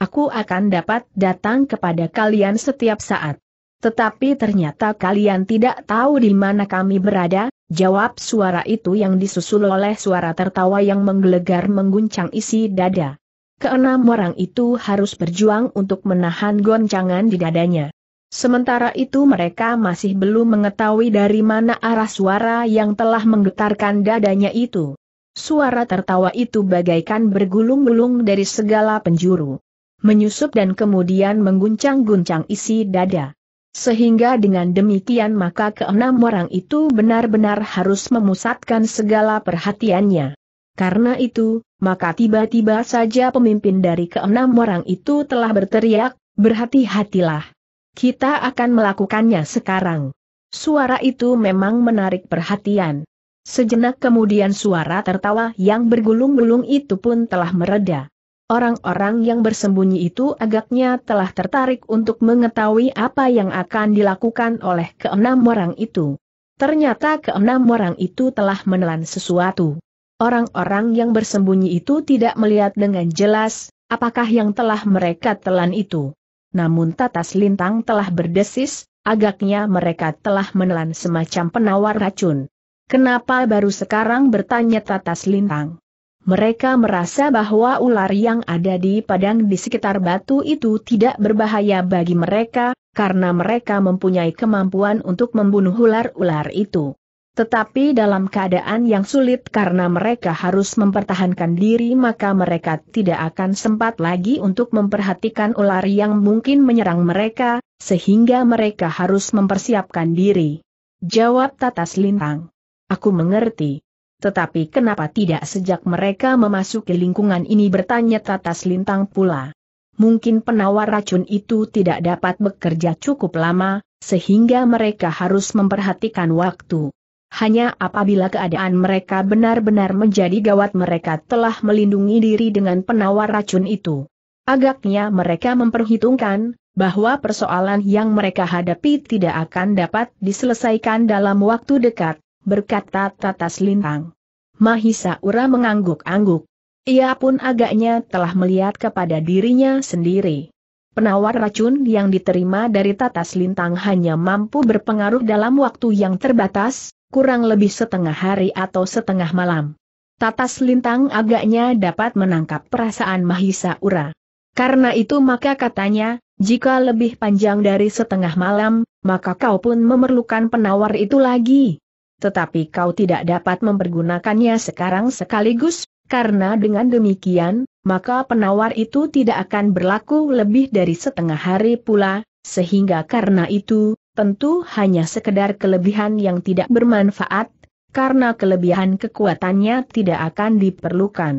aku akan dapat datang kepada kalian setiap saat. Tetapi ternyata kalian tidak tahu di mana kami berada, jawab suara itu yang disusul oleh suara tertawa yang menggelegar mengguncang isi dada. Keenam orang itu harus berjuang untuk menahan goncangan di dadanya. Sementara itu mereka masih belum mengetahui dari mana arah suara yang telah menggetarkan dadanya itu. Suara tertawa itu bagaikan bergulung-gulung dari segala penjuru menyusup dan kemudian mengguncang-guncang isi dada. Sehingga dengan demikian maka keenam orang itu benar-benar harus memusatkan segala perhatiannya. Karena itu, maka tiba-tiba saja pemimpin dari keenam orang itu telah berteriak, berhati-hatilah. Kita akan melakukannya sekarang. Suara itu memang menarik perhatian. Sejenak kemudian suara tertawa yang bergulung-gulung itu pun telah mereda. Orang-orang yang bersembunyi itu agaknya telah tertarik untuk mengetahui apa yang akan dilakukan oleh keenam orang itu. Ternyata keenam orang itu telah menelan sesuatu. Orang-orang yang bersembunyi itu tidak melihat dengan jelas apakah yang telah mereka telan itu. Namun tatas lintang telah berdesis, agaknya mereka telah menelan semacam penawar racun. Kenapa baru sekarang bertanya tatas lintang? Mereka merasa bahwa ular yang ada di padang di sekitar batu itu tidak berbahaya bagi mereka, karena mereka mempunyai kemampuan untuk membunuh ular-ular itu. Tetapi dalam keadaan yang sulit karena mereka harus mempertahankan diri maka mereka tidak akan sempat lagi untuk memperhatikan ular yang mungkin menyerang mereka, sehingga mereka harus mempersiapkan diri. Jawab Tatas Lintang. Aku mengerti. Tetapi kenapa tidak sejak mereka memasuki lingkungan ini bertanya tatas lintang pula. Mungkin penawar racun itu tidak dapat bekerja cukup lama, sehingga mereka harus memperhatikan waktu. Hanya apabila keadaan mereka benar-benar menjadi gawat mereka telah melindungi diri dengan penawar racun itu. Agaknya mereka memperhitungkan, bahwa persoalan yang mereka hadapi tidak akan dapat diselesaikan dalam waktu dekat, berkata Tatas Lintang. Mahisa Ura mengangguk-angguk. Ia pun agaknya telah melihat kepada dirinya sendiri. Penawar racun yang diterima dari Tatas Lintang hanya mampu berpengaruh dalam waktu yang terbatas, kurang lebih setengah hari atau setengah malam. Tatas Lintang agaknya dapat menangkap perasaan Mahisa Ura. Karena itu maka katanya, jika lebih panjang dari setengah malam, maka kau pun memerlukan penawar itu lagi tetapi kau tidak dapat mempergunakannya sekarang sekaligus, karena dengan demikian, maka penawar itu tidak akan berlaku lebih dari setengah hari pula, sehingga karena itu, tentu hanya sekedar kelebihan yang tidak bermanfaat, karena kelebihan kekuatannya tidak akan diperlukan.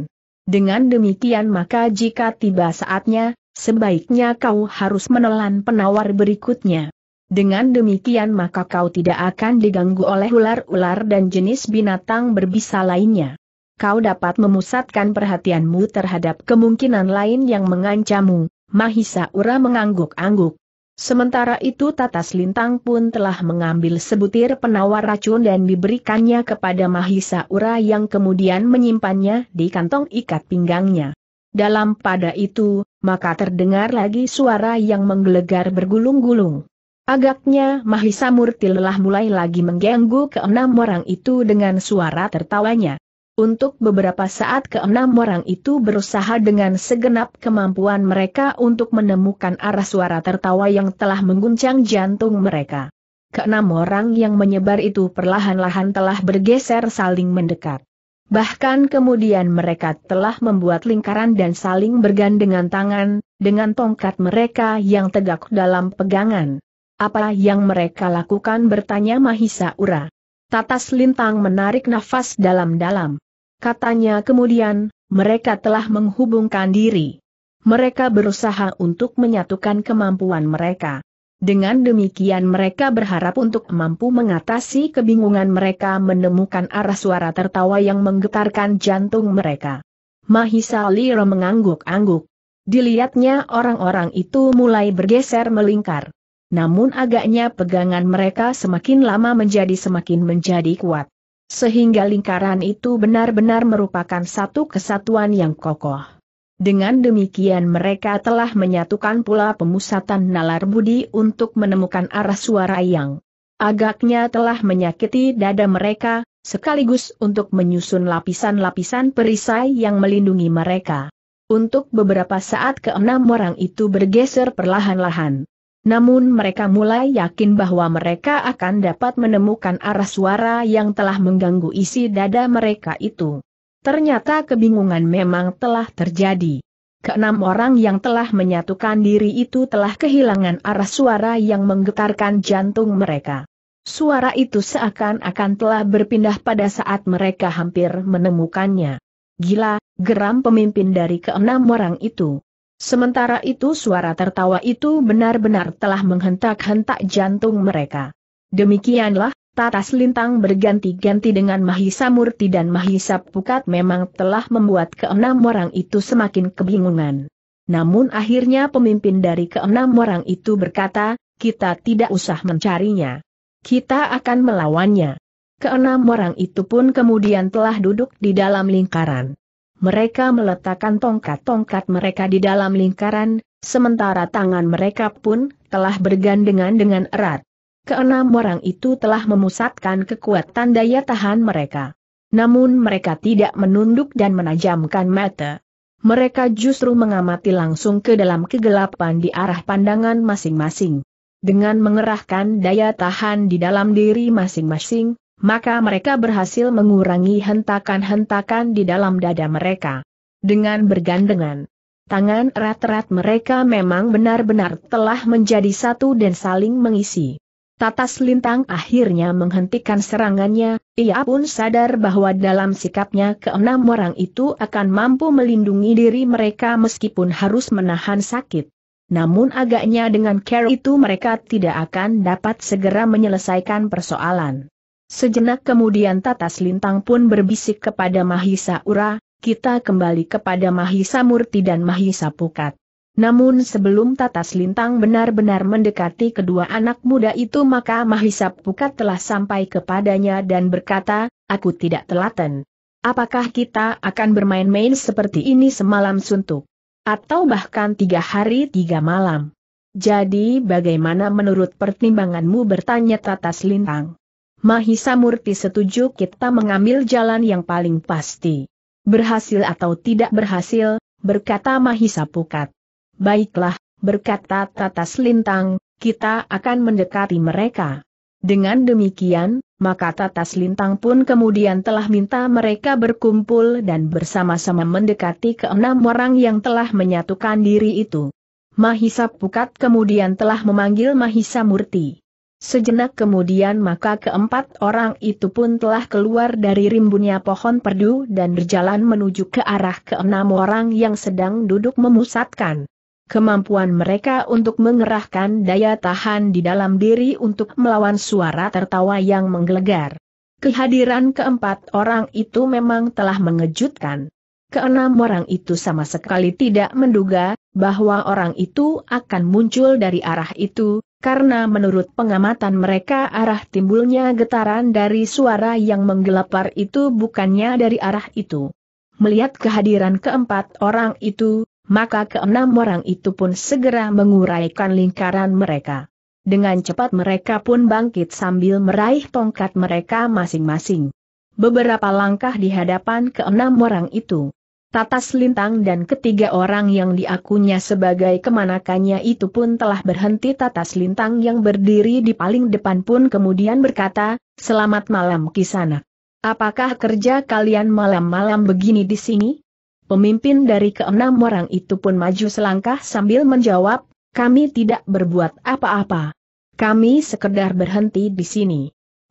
Dengan demikian maka jika tiba saatnya, sebaiknya kau harus menelan penawar berikutnya. Dengan demikian maka kau tidak akan diganggu oleh ular-ular dan jenis binatang berbisa lainnya. Kau dapat memusatkan perhatianmu terhadap kemungkinan lain yang mengancammu, Mahisa Ura mengangguk-angguk. Sementara itu Tatas Lintang pun telah mengambil sebutir penawar racun dan diberikannya kepada Mahisa Ura yang kemudian menyimpannya di kantong ikat pinggangnya. Dalam pada itu, maka terdengar lagi suara yang menggelegar bergulung-gulung. Agaknya Mahisa Murti lelah mulai lagi mengganggu keenam orang itu dengan suara tertawanya. Untuk beberapa saat keenam orang itu berusaha dengan segenap kemampuan mereka untuk menemukan arah suara tertawa yang telah mengguncang jantung mereka. Keenam orang yang menyebar itu perlahan-lahan telah bergeser saling mendekat. Bahkan kemudian mereka telah membuat lingkaran dan saling bergandengan tangan, dengan tongkat mereka yang tegak dalam pegangan. Apa yang mereka lakukan bertanya Mahisa Ura. Tatas Lintang menarik nafas dalam-dalam. Katanya kemudian, mereka telah menghubungkan diri. Mereka berusaha untuk menyatukan kemampuan mereka. Dengan demikian mereka berharap untuk mampu mengatasi kebingungan mereka menemukan arah suara tertawa yang menggetarkan jantung mereka. Mahisa Lira mengangguk-angguk. Dilihatnya orang-orang itu mulai bergeser melingkar namun agaknya pegangan mereka semakin lama menjadi semakin menjadi kuat. Sehingga lingkaran itu benar-benar merupakan satu kesatuan yang kokoh. Dengan demikian mereka telah menyatukan pula pemusatan nalar budi untuk menemukan arah suara yang agaknya telah menyakiti dada mereka, sekaligus untuk menyusun lapisan-lapisan perisai yang melindungi mereka. Untuk beberapa saat keenam orang itu bergeser perlahan-lahan. Namun mereka mulai yakin bahwa mereka akan dapat menemukan arah suara yang telah mengganggu isi dada mereka itu. Ternyata kebingungan memang telah terjadi. Keenam orang yang telah menyatukan diri itu telah kehilangan arah suara yang menggetarkan jantung mereka. Suara itu seakan-akan telah berpindah pada saat mereka hampir menemukannya. Gila, geram pemimpin dari keenam orang itu. Sementara itu suara tertawa itu benar-benar telah menghentak-hentak jantung mereka. Demikianlah, Taras lintang berganti-ganti dengan Mahisa Murti dan Mahisa Pukat memang telah membuat keenam orang itu semakin kebingungan. Namun akhirnya pemimpin dari keenam orang itu berkata, kita tidak usah mencarinya. Kita akan melawannya. Keenam orang itu pun kemudian telah duduk di dalam lingkaran. Mereka meletakkan tongkat-tongkat mereka di dalam lingkaran, sementara tangan mereka pun telah bergandengan dengan erat. Keenam orang itu telah memusatkan kekuatan daya tahan mereka. Namun mereka tidak menunduk dan menajamkan mata. Mereka justru mengamati langsung ke dalam kegelapan di arah pandangan masing-masing. Dengan mengerahkan daya tahan di dalam diri masing-masing, maka mereka berhasil mengurangi hentakan-hentakan di dalam dada mereka. Dengan bergandengan, tangan erat-erat mereka memang benar-benar telah menjadi satu dan saling mengisi. Tatas Lintang akhirnya menghentikan serangannya, ia pun sadar bahwa dalam sikapnya keenam orang itu akan mampu melindungi diri mereka meskipun harus menahan sakit. Namun agaknya dengan care itu mereka tidak akan dapat segera menyelesaikan persoalan. Sejenak kemudian Tatas Lintang pun berbisik kepada Mahisa Ura, kita kembali kepada Mahisa Murti dan Mahisa Pukat. Namun sebelum Tatas Lintang benar-benar mendekati kedua anak muda itu maka Mahisa Pukat telah sampai kepadanya dan berkata, aku tidak telaten. Apakah kita akan bermain-main seperti ini semalam suntuk? Atau bahkan tiga hari tiga malam? Jadi bagaimana menurut pertimbanganmu bertanya Tatas Lintang? Mahisa Murti setuju kita mengambil jalan yang paling pasti. Berhasil atau tidak berhasil, berkata Mahisa Pukat. Baiklah, berkata Tatas Lintang, kita akan mendekati mereka. Dengan demikian, maka Tatas Lintang pun kemudian telah minta mereka berkumpul dan bersama-sama mendekati keenam orang yang telah menyatukan diri itu. Mahisa Pukat kemudian telah memanggil Mahisa Murti. Sejenak kemudian maka keempat orang itu pun telah keluar dari rimbunnya pohon perdu dan berjalan menuju ke arah keenam orang yang sedang duduk memusatkan. Kemampuan mereka untuk mengerahkan daya tahan di dalam diri untuk melawan suara tertawa yang menggelegar. Kehadiran keempat orang itu memang telah mengejutkan. Keenam orang itu sama sekali tidak menduga bahwa orang itu akan muncul dari arah itu, karena menurut pengamatan mereka arah timbulnya getaran dari suara yang menggelapar itu bukannya dari arah itu. Melihat kehadiran keempat orang itu, maka keenam orang itu pun segera menguraikan lingkaran mereka. Dengan cepat mereka pun bangkit sambil meraih tongkat mereka masing-masing. Beberapa langkah di hadapan keenam orang itu, Tatas Lintang dan ketiga orang yang diakunya sebagai kemanakannya itu pun telah berhenti Tatas Lintang yang berdiri di paling depan pun kemudian berkata, Selamat malam kisana. Apakah kerja kalian malam-malam begini di sini? Pemimpin dari keenam orang itu pun maju selangkah sambil menjawab, kami tidak berbuat apa-apa. Kami sekedar berhenti di sini.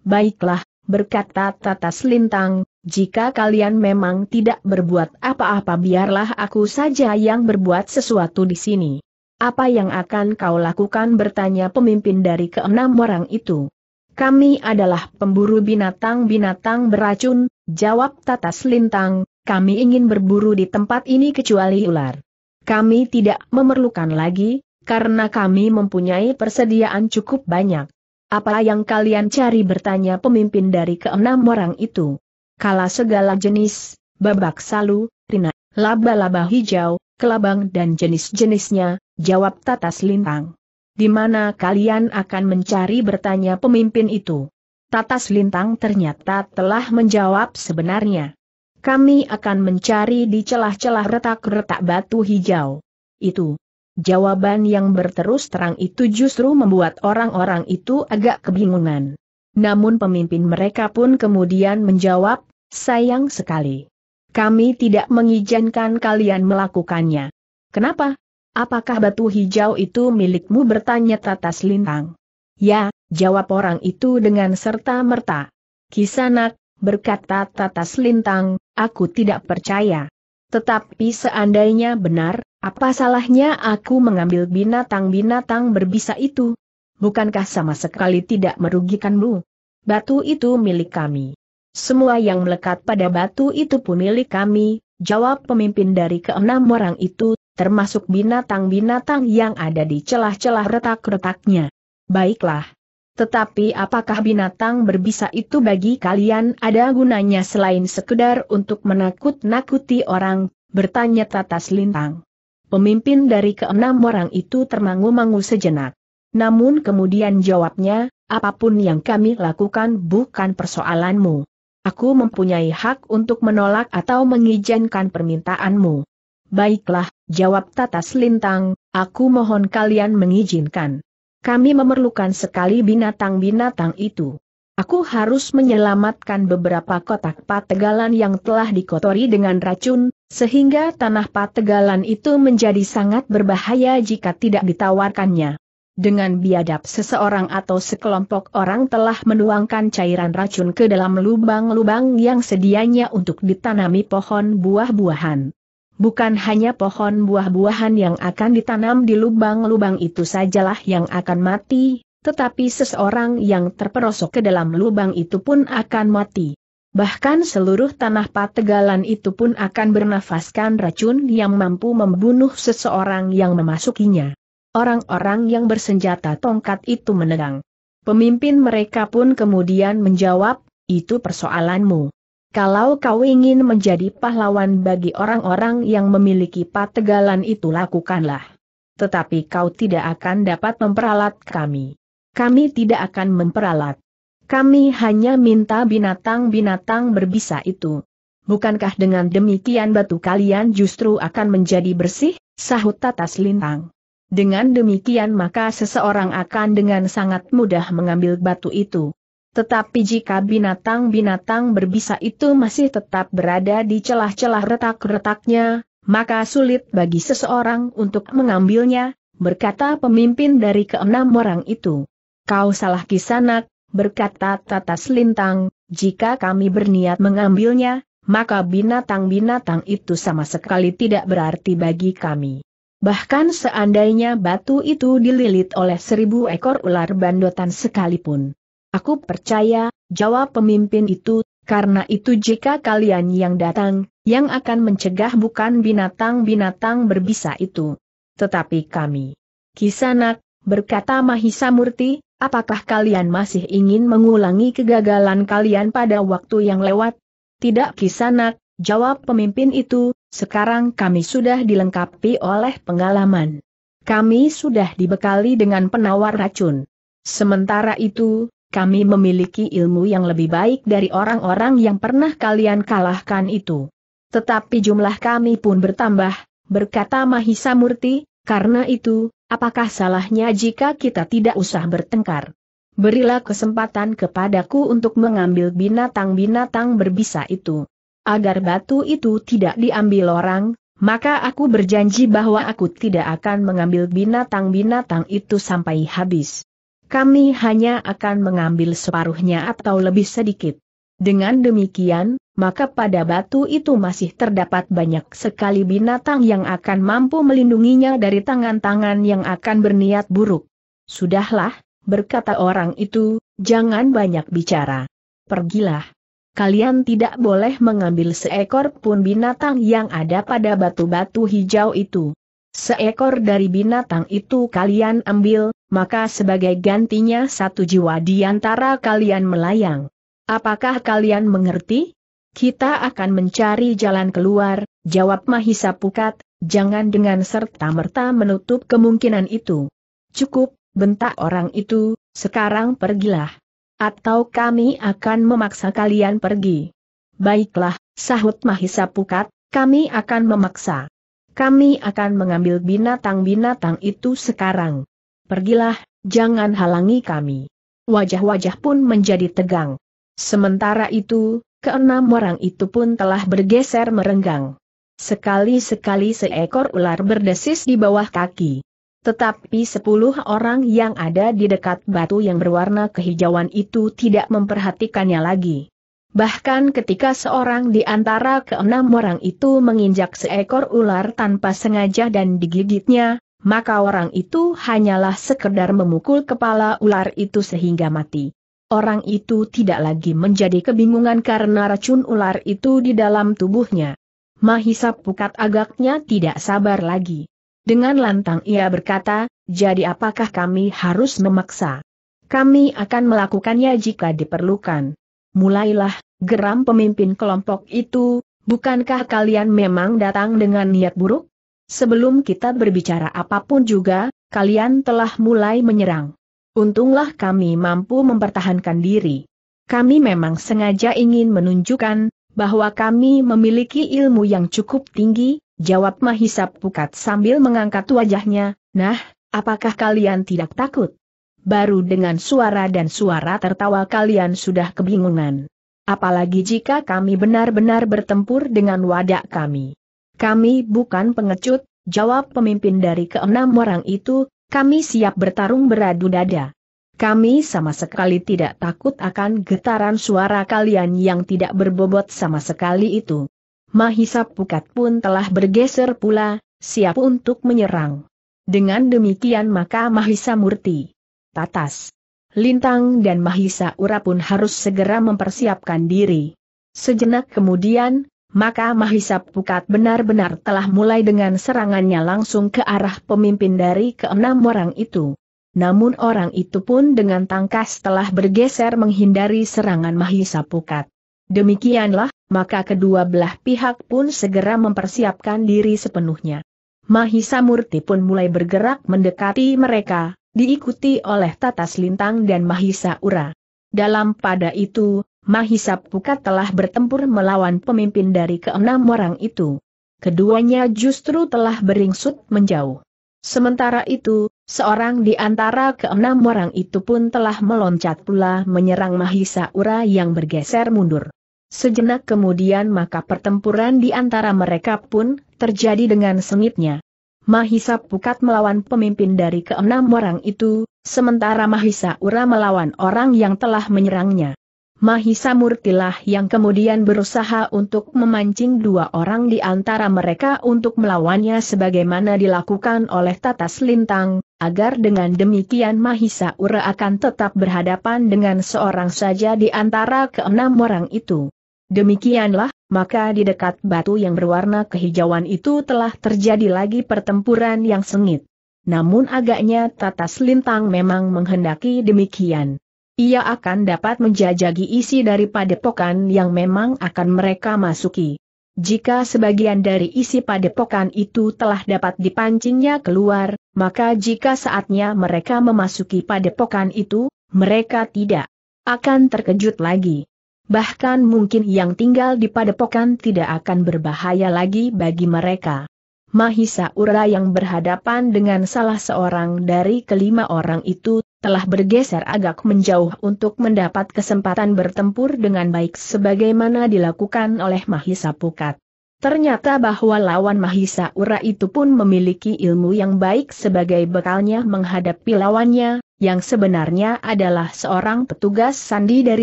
Baiklah, berkata Tatas Lintang, jika kalian memang tidak berbuat apa-apa biarlah aku saja yang berbuat sesuatu di sini. Apa yang akan kau lakukan bertanya pemimpin dari keenam orang itu. Kami adalah pemburu binatang-binatang beracun, jawab Tatas Lintang, kami ingin berburu di tempat ini kecuali ular. Kami tidak memerlukan lagi, karena kami mempunyai persediaan cukup banyak. Apa yang kalian cari bertanya pemimpin dari keenam orang itu kala segala jenis, babak salu, rina, laba-laba hijau, kelabang dan jenis-jenisnya, jawab Tatas Lintang. Di mana kalian akan mencari bertanya pemimpin itu? Tatas Lintang ternyata telah menjawab sebenarnya. Kami akan mencari di celah-celah retak-retak batu hijau. Itu. Jawaban yang berterus terang itu justru membuat orang-orang itu agak kebingungan. Namun pemimpin mereka pun kemudian menjawab, sayang sekali. Kami tidak mengizinkan kalian melakukannya. Kenapa? Apakah batu hijau itu milikmu bertanya Tatas Lintang? Ya, jawab orang itu dengan serta-merta. Kisanak, berkata Tatas Lintang, aku tidak percaya. Tetapi seandainya benar, apa salahnya aku mengambil binatang-binatang berbisa itu? bukankah sama sekali tidak merugikanmu? Batu itu milik kami. Semua yang melekat pada batu itu pun milik kami, jawab pemimpin dari keenam orang itu, termasuk binatang-binatang yang ada di celah-celah retak-retaknya. Baiklah. Tetapi apakah binatang berbisa itu bagi kalian ada gunanya selain sekedar untuk menakut-nakuti orang, bertanya Tatas Lintang. Pemimpin dari keenam orang itu termangu-mangu sejenak. Namun kemudian jawabnya, apapun yang kami lakukan bukan persoalanmu. Aku mempunyai hak untuk menolak atau mengizinkan permintaanmu. Baiklah, jawab Tata Selintang, aku mohon kalian mengizinkan. Kami memerlukan sekali binatang-binatang itu. Aku harus menyelamatkan beberapa kotak pategalan yang telah dikotori dengan racun, sehingga tanah pategalan itu menjadi sangat berbahaya jika tidak ditawarkannya. Dengan biadab seseorang atau sekelompok orang telah menuangkan cairan racun ke dalam lubang-lubang yang sedianya untuk ditanami pohon buah-buahan. Bukan hanya pohon buah-buahan yang akan ditanam di lubang-lubang itu sajalah yang akan mati, tetapi seseorang yang terperosok ke dalam lubang itu pun akan mati. Bahkan seluruh tanah pategalan itu pun akan bernafaskan racun yang mampu membunuh seseorang yang memasukinya. Orang-orang yang bersenjata tongkat itu menegang. Pemimpin mereka pun kemudian menjawab, itu persoalanmu. Kalau kau ingin menjadi pahlawan bagi orang-orang yang memiliki pategalan itu lakukanlah. Tetapi kau tidak akan dapat memperalat kami. Kami tidak akan memperalat. Kami hanya minta binatang-binatang berbisa itu. Bukankah dengan demikian batu kalian justru akan menjadi bersih? Sahut Tatas Lintang. Dengan demikian maka seseorang akan dengan sangat mudah mengambil batu itu. Tetapi jika binatang-binatang berbisa itu masih tetap berada di celah-celah retak-retaknya, maka sulit bagi seseorang untuk mengambilnya, berkata pemimpin dari keenam orang itu. Kau salah kisanak, berkata Tata Selintang, jika kami berniat mengambilnya, maka binatang-binatang itu sama sekali tidak berarti bagi kami. Bahkan seandainya batu itu dililit oleh seribu ekor ular bandotan sekalipun. Aku percaya, jawab pemimpin itu, karena itu jika kalian yang datang, yang akan mencegah bukan binatang-binatang berbisa itu. Tetapi kami. Kisanak, berkata Mahisa Murti, apakah kalian masih ingin mengulangi kegagalan kalian pada waktu yang lewat? Tidak Kisanak, jawab pemimpin itu, sekarang kami sudah dilengkapi oleh pengalaman. Kami sudah dibekali dengan penawar racun. Sementara itu, kami memiliki ilmu yang lebih baik dari orang-orang yang pernah kalian kalahkan itu. Tetapi jumlah kami pun bertambah, berkata Mahisa Murti, karena itu, apakah salahnya jika kita tidak usah bertengkar? Berilah kesempatan kepadaku untuk mengambil binatang-binatang berbisa itu agar batu itu tidak diambil orang, maka aku berjanji bahwa aku tidak akan mengambil binatang-binatang itu sampai habis. Kami hanya akan mengambil separuhnya atau lebih sedikit. Dengan demikian, maka pada batu itu masih terdapat banyak sekali binatang yang akan mampu melindunginya dari tangan-tangan yang akan berniat buruk. Sudahlah, berkata orang itu, jangan banyak bicara. Pergilah kalian tidak boleh mengambil seekor pun binatang yang ada pada batu-batu hijau itu. Seekor dari binatang itu kalian ambil, maka sebagai gantinya satu jiwa di antara kalian melayang. Apakah kalian mengerti? Kita akan mencari jalan keluar, jawab Mahisa Pukat, jangan dengan serta-merta menutup kemungkinan itu. Cukup, bentak orang itu, sekarang pergilah. Atau kami akan memaksa kalian pergi. Baiklah, sahut Mahisa Pukat, kami akan memaksa. Kami akan mengambil binatang-binatang itu sekarang. Pergilah, jangan halangi kami. Wajah-wajah pun menjadi tegang. Sementara itu, keenam orang itu pun telah bergeser merenggang. Sekali-sekali seekor ular berdesis di bawah kaki. Tetapi sepuluh orang yang ada di dekat batu yang berwarna kehijauan itu tidak memperhatikannya lagi. Bahkan ketika seorang di antara keenam orang itu menginjak seekor ular tanpa sengaja dan digigitnya, maka orang itu hanyalah sekedar memukul kepala ular itu sehingga mati. Orang itu tidak lagi menjadi kebingungan karena racun ular itu di dalam tubuhnya. Mahisa Pukat agaknya tidak sabar lagi. Dengan lantang ia berkata, jadi apakah kami harus memaksa? Kami akan melakukannya jika diperlukan. Mulailah, geram pemimpin kelompok itu, bukankah kalian memang datang dengan niat buruk? Sebelum kita berbicara apapun juga, kalian telah mulai menyerang. Untunglah kami mampu mempertahankan diri. Kami memang sengaja ingin menunjukkan bahwa kami memiliki ilmu yang cukup tinggi, jawab Mahisa Pukat sambil mengangkat wajahnya, nah, apakah kalian tidak takut? Baru dengan suara dan suara tertawa kalian sudah kebingungan. Apalagi jika kami benar-benar bertempur dengan wadah kami. Kami bukan pengecut, jawab pemimpin dari keenam orang itu, kami siap bertarung beradu dada. Kami sama sekali tidak takut akan getaran suara kalian yang tidak berbobot sama sekali itu. Mahisa Pukat pun telah bergeser pula, siap untuk menyerang. Dengan demikian maka Mahisa Murti, Tatas, Lintang dan Mahisa Ura pun harus segera mempersiapkan diri. Sejenak kemudian, maka Mahisa Pukat benar-benar telah mulai dengan serangannya langsung ke arah pemimpin dari keenam orang itu. Namun orang itu pun dengan tangkas telah bergeser menghindari serangan Mahisa Pukat. Demikianlah, maka kedua belah pihak pun segera mempersiapkan diri sepenuhnya. Mahisa Murti pun mulai bergerak mendekati mereka, diikuti oleh Tatas Lintang dan Mahisa Ura. Dalam pada itu, Mahisa Pukat telah bertempur melawan pemimpin dari keenam orang itu. Keduanya justru telah beringsut menjauh. Sementara itu, seorang di antara keenam orang itu pun telah meloncat pula menyerang Mahisa Ura yang bergeser mundur. Sejenak kemudian maka pertempuran di antara mereka pun terjadi dengan sengitnya. Mahisa Pukat melawan pemimpin dari keenam orang itu, sementara Mahisa Ura melawan orang yang telah menyerangnya. Mahisa Murtilah yang kemudian berusaha untuk memancing dua orang di antara mereka untuk melawannya sebagaimana dilakukan oleh Tatas Lintang, agar dengan demikian Mahisa Ura akan tetap berhadapan dengan seorang saja di antara keenam orang itu. Demikianlah, maka di dekat batu yang berwarna kehijauan itu telah terjadi lagi pertempuran yang sengit. Namun agaknya Tata Selintang memang menghendaki demikian. Ia akan dapat menjajagi isi dari padepokan yang memang akan mereka masuki. Jika sebagian dari isi padepokan itu telah dapat dipancingnya keluar, maka jika saatnya mereka memasuki padepokan itu, mereka tidak akan terkejut lagi bahkan mungkin yang tinggal di padepokan tidak akan berbahaya lagi bagi mereka. Mahisa Ura yang berhadapan dengan salah seorang dari kelima orang itu, telah bergeser agak menjauh untuk mendapat kesempatan bertempur dengan baik sebagaimana dilakukan oleh Mahisa Pukat. Ternyata bahwa lawan Mahisa Ura itu pun memiliki ilmu yang baik sebagai bekalnya menghadapi lawannya, yang sebenarnya adalah seorang petugas sandi dari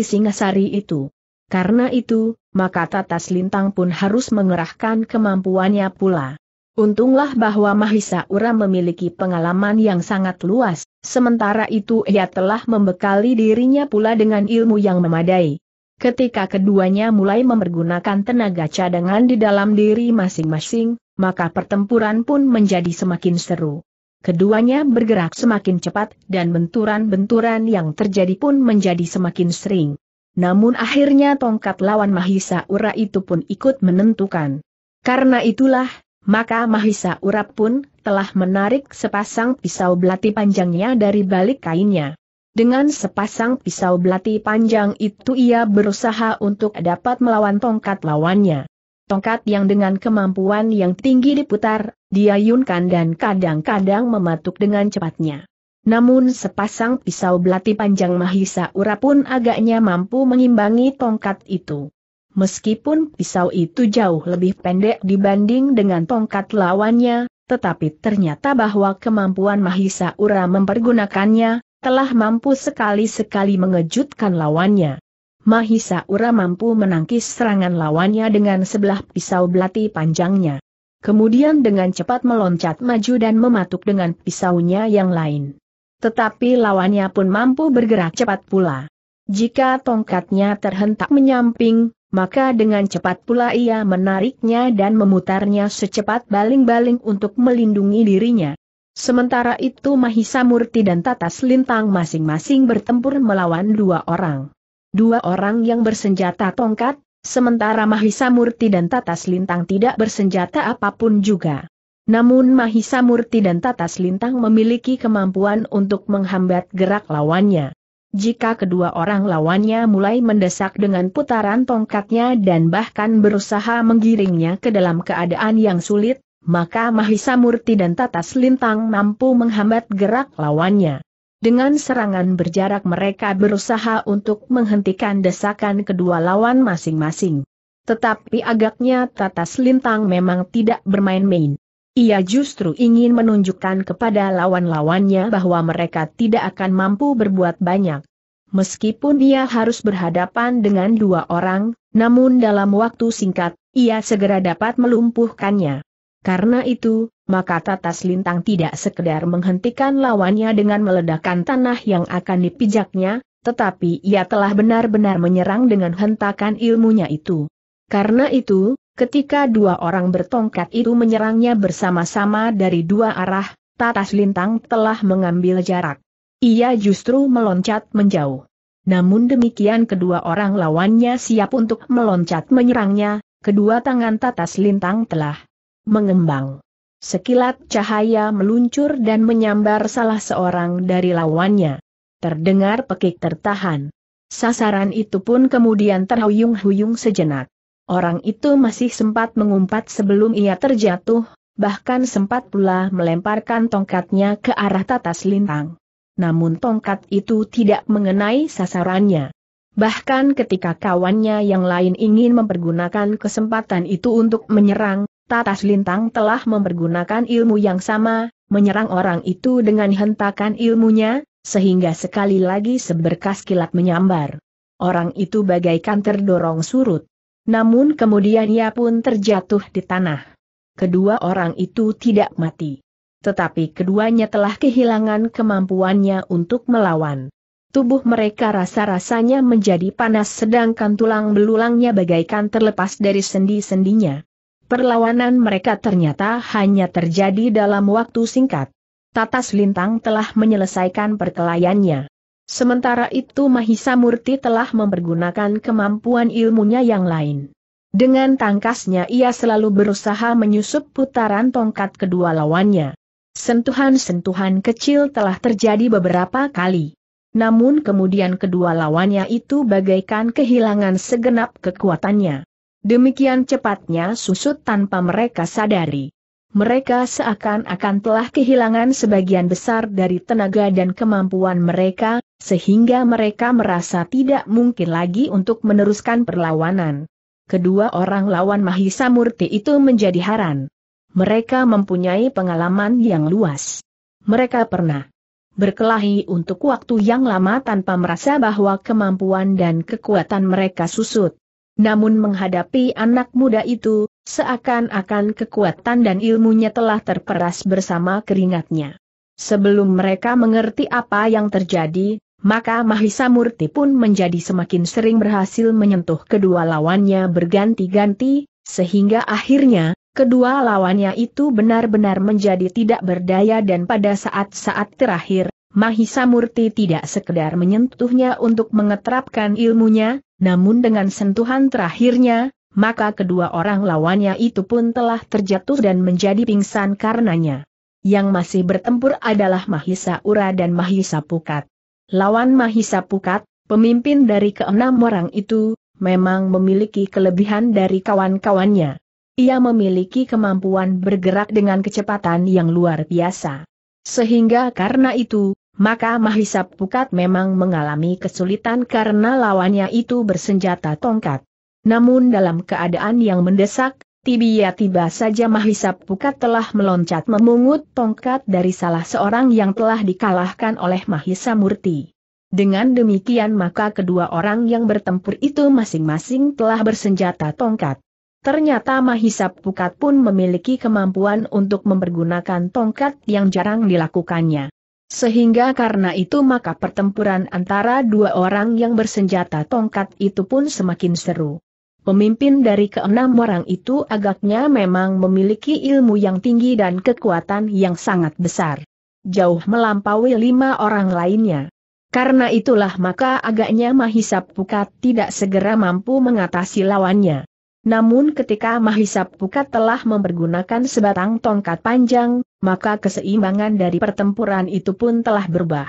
Singasari itu. Karena itu, maka Tatas Lintang pun harus mengerahkan kemampuannya pula. Untunglah bahwa Mahisa Ura memiliki pengalaman yang sangat luas, sementara itu ia telah membekali dirinya pula dengan ilmu yang memadai. Ketika keduanya mulai memergunakan tenaga cadangan di dalam diri masing-masing, maka pertempuran pun menjadi semakin seru. Keduanya bergerak semakin cepat dan benturan-benturan yang terjadi pun menjadi semakin sering. Namun akhirnya tongkat lawan Mahisa Ura itu pun ikut menentukan. Karena itulah, maka Mahisa Ura pun telah menarik sepasang pisau belati panjangnya dari balik kainnya. Dengan sepasang pisau belati panjang itu ia berusaha untuk dapat melawan tongkat lawannya. Tongkat yang dengan kemampuan yang tinggi diputar, diayunkan dan kadang-kadang mematuk dengan cepatnya. Namun sepasang pisau belati panjang Mahisa Ura pun agaknya mampu mengimbangi tongkat itu. Meskipun pisau itu jauh lebih pendek dibanding dengan tongkat lawannya, tetapi ternyata bahwa kemampuan Mahisa Ura mempergunakannya, telah mampu sekali-sekali mengejutkan lawannya. Mahisa Ura mampu menangkis serangan lawannya dengan sebelah pisau belati panjangnya. Kemudian dengan cepat meloncat maju dan mematuk dengan pisaunya yang lain. Tetapi lawannya pun mampu bergerak cepat pula. Jika tongkatnya terhentak menyamping, maka dengan cepat pula ia menariknya dan memutarnya secepat baling-baling untuk melindungi dirinya. Sementara itu Mahisa Murti dan Tatas Lintang masing-masing bertempur melawan dua orang. Dua orang yang bersenjata tongkat, sementara Mahisa Murti dan Tatas Lintang tidak bersenjata apapun juga. Namun Mahisa Murti dan Tatas Lintang memiliki kemampuan untuk menghambat gerak lawannya. Jika kedua orang lawannya mulai mendesak dengan putaran tongkatnya dan bahkan berusaha menggiringnya ke dalam keadaan yang sulit, maka Mahisa Murti dan Tatas Lintang mampu menghambat gerak lawannya. Dengan serangan berjarak mereka berusaha untuk menghentikan desakan kedua lawan masing-masing. Tetapi agaknya Tatas Lintang memang tidak bermain-main. Ia justru ingin menunjukkan kepada lawan-lawannya bahwa mereka tidak akan mampu berbuat banyak. Meskipun ia harus berhadapan dengan dua orang, namun dalam waktu singkat, ia segera dapat melumpuhkannya. Karena itu, maka Tatas Lintang tidak sekedar menghentikan lawannya dengan meledakkan tanah yang akan dipijaknya, tetapi ia telah benar-benar menyerang dengan hentakan ilmunya itu. Karena itu, Ketika dua orang bertongkat itu menyerangnya bersama-sama dari dua arah, Tatas Lintang telah mengambil jarak. Ia justru meloncat menjauh. Namun demikian kedua orang lawannya siap untuk meloncat menyerangnya, kedua tangan Tatas Lintang telah mengembang. Sekilat cahaya meluncur dan menyambar salah seorang dari lawannya. Terdengar pekik tertahan. Sasaran itu pun kemudian terhuyung-huyung sejenak. Orang itu masih sempat mengumpat sebelum ia terjatuh, bahkan sempat pula melemparkan tongkatnya ke arah tatas lintang. Namun tongkat itu tidak mengenai sasarannya. Bahkan ketika kawannya yang lain ingin mempergunakan kesempatan itu untuk menyerang, Tatas Lintang telah mempergunakan ilmu yang sama, menyerang orang itu dengan hentakan ilmunya, sehingga sekali lagi seberkas kilat menyambar. Orang itu bagaikan terdorong surut. Namun kemudian ia pun terjatuh di tanah. Kedua orang itu tidak mati. Tetapi keduanya telah kehilangan kemampuannya untuk melawan. Tubuh mereka rasa-rasanya menjadi panas sedangkan tulang belulangnya bagaikan terlepas dari sendi-sendinya. Perlawanan mereka ternyata hanya terjadi dalam waktu singkat. Tatas Lintang telah menyelesaikan perkelayannya. Sementara itu Mahisa Murti telah mempergunakan kemampuan ilmunya yang lain. Dengan tangkasnya ia selalu berusaha menyusup putaran tongkat kedua lawannya. Sentuhan-sentuhan kecil telah terjadi beberapa kali. Namun kemudian kedua lawannya itu bagaikan kehilangan segenap kekuatannya. Demikian cepatnya susut tanpa mereka sadari. Mereka seakan-akan telah kehilangan sebagian besar dari tenaga dan kemampuan mereka, sehingga mereka merasa tidak mungkin lagi untuk meneruskan perlawanan. Kedua orang lawan Mahisa Murti itu menjadi haran. Mereka mempunyai pengalaman yang luas. Mereka pernah berkelahi untuk waktu yang lama tanpa merasa bahwa kemampuan dan kekuatan mereka susut. Namun menghadapi anak muda itu, seakan-akan kekuatan dan ilmunya telah terperas bersama keringatnya. Sebelum mereka mengerti apa yang terjadi, maka Mahisa Murti pun menjadi semakin sering berhasil menyentuh kedua lawannya berganti-ganti, sehingga akhirnya, kedua lawannya itu benar-benar menjadi tidak berdaya dan pada saat-saat terakhir, Mahisa Murti tidak sekedar menyentuhnya untuk mengetrapkan ilmunya, namun dengan sentuhan terakhirnya, maka kedua orang lawannya itu pun telah terjatuh dan menjadi pingsan karenanya. Yang masih bertempur adalah Mahisa Ura dan Mahisa Pukat. Lawan Mahisa Pukat, pemimpin dari keenam orang itu, memang memiliki kelebihan dari kawan-kawannya. Ia memiliki kemampuan bergerak dengan kecepatan yang luar biasa. Sehingga karena itu, maka Mahisa Pukat memang mengalami kesulitan karena lawannya itu bersenjata tongkat. Namun dalam keadaan yang mendesak, Tiba-tiba saja Mahisa Pukat telah meloncat memungut tongkat dari salah seorang yang telah dikalahkan oleh Mahisa Murti. Dengan demikian maka kedua orang yang bertempur itu masing-masing telah bersenjata tongkat. Ternyata Mahisa Pukat pun memiliki kemampuan untuk mempergunakan tongkat yang jarang dilakukannya. Sehingga karena itu maka pertempuran antara dua orang yang bersenjata tongkat itu pun semakin seru. Pemimpin dari keenam orang itu agaknya memang memiliki ilmu yang tinggi dan kekuatan yang sangat besar. Jauh melampaui lima orang lainnya. Karena itulah maka agaknya Mahisap Pukat tidak segera mampu mengatasi lawannya. Namun ketika Mahisap Pukat telah mempergunakan sebatang tongkat panjang, maka keseimbangan dari pertempuran itu pun telah berubah.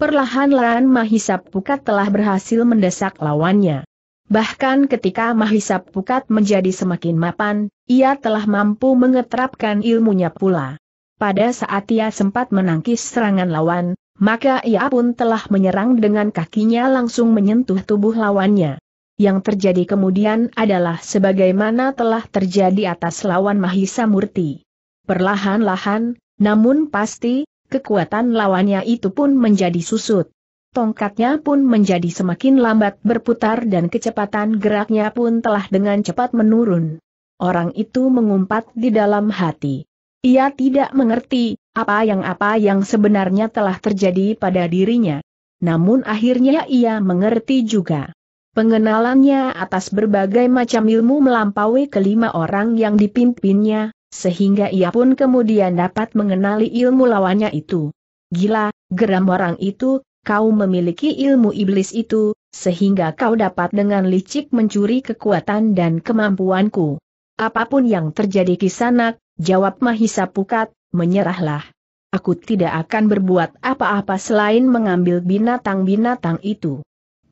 Perlahan-lahan Mahisap Pukat telah berhasil mendesak lawannya. Bahkan ketika Mahisa Pukat menjadi semakin mapan, ia telah mampu mengetrapkan ilmunya pula. Pada saat ia sempat menangkis serangan lawan, maka ia pun telah menyerang dengan kakinya langsung menyentuh tubuh lawannya. Yang terjadi kemudian adalah sebagaimana telah terjadi atas lawan Mahisa Murti. Perlahan-lahan, namun pasti, kekuatan lawannya itu pun menjadi susut. Tongkatnya pun menjadi semakin lambat berputar dan kecepatan geraknya pun telah dengan cepat menurun. Orang itu mengumpat di dalam hati. Ia tidak mengerti apa yang apa yang sebenarnya telah terjadi pada dirinya. Namun akhirnya ia mengerti juga. Pengenalannya atas berbagai macam ilmu melampaui kelima orang yang dipimpinnya, sehingga ia pun kemudian dapat mengenali ilmu lawannya itu. Gila, geram orang itu, kau memiliki ilmu iblis itu, sehingga kau dapat dengan licik mencuri kekuatan dan kemampuanku. Apapun yang terjadi kisanak, jawab Mahisa Pukat, menyerahlah. Aku tidak akan berbuat apa-apa selain mengambil binatang-binatang itu.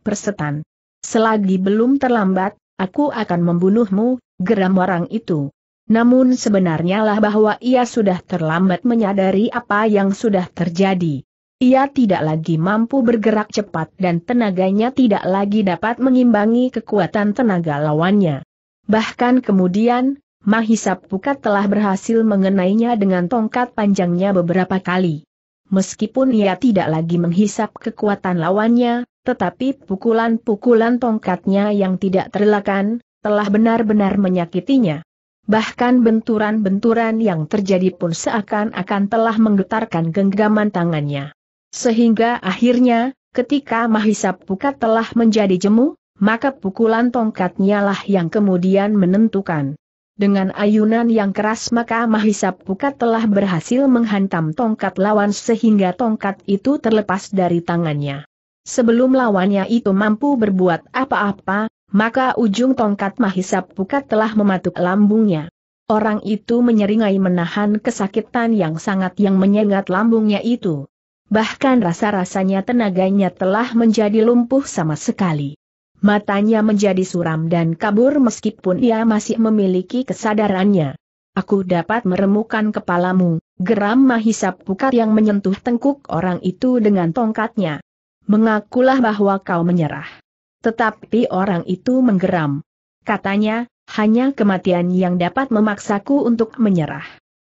Persetan. Selagi belum terlambat, aku akan membunuhmu, geram orang itu. Namun sebenarnya lah bahwa ia sudah terlambat menyadari apa yang sudah terjadi. Ia tidak lagi mampu bergerak cepat dan tenaganya tidak lagi dapat mengimbangi kekuatan tenaga lawannya. Bahkan kemudian, Mahisa Pukat telah berhasil mengenainya dengan tongkat panjangnya beberapa kali. Meskipun ia tidak lagi menghisap kekuatan lawannya, tetapi pukulan-pukulan tongkatnya yang tidak terlakan telah benar-benar menyakitinya. Bahkan benturan-benturan yang terjadi pun seakan-akan telah menggetarkan genggaman tangannya. Sehingga akhirnya, ketika Mahisa Pukat telah menjadi jemu, maka pukulan tongkatnya lah yang kemudian menentukan. Dengan ayunan yang keras maka Mahisa Pukat telah berhasil menghantam tongkat lawan sehingga tongkat itu terlepas dari tangannya. Sebelum lawannya itu mampu berbuat apa-apa, maka ujung tongkat Mahisa Pukat telah mematuk lambungnya. Orang itu menyeringai menahan kesakitan yang sangat yang menyengat lambungnya itu bahkan rasa-rasanya tenaganya telah menjadi lumpuh sama sekali. Matanya menjadi suram dan kabur meskipun ia masih memiliki kesadarannya. Aku dapat meremukan kepalamu, geram mahisap pukat yang menyentuh tengkuk orang itu dengan tongkatnya. Mengakulah bahwa kau menyerah. Tetapi orang itu menggeram. Katanya, hanya kematian yang dapat memaksaku untuk menyerah.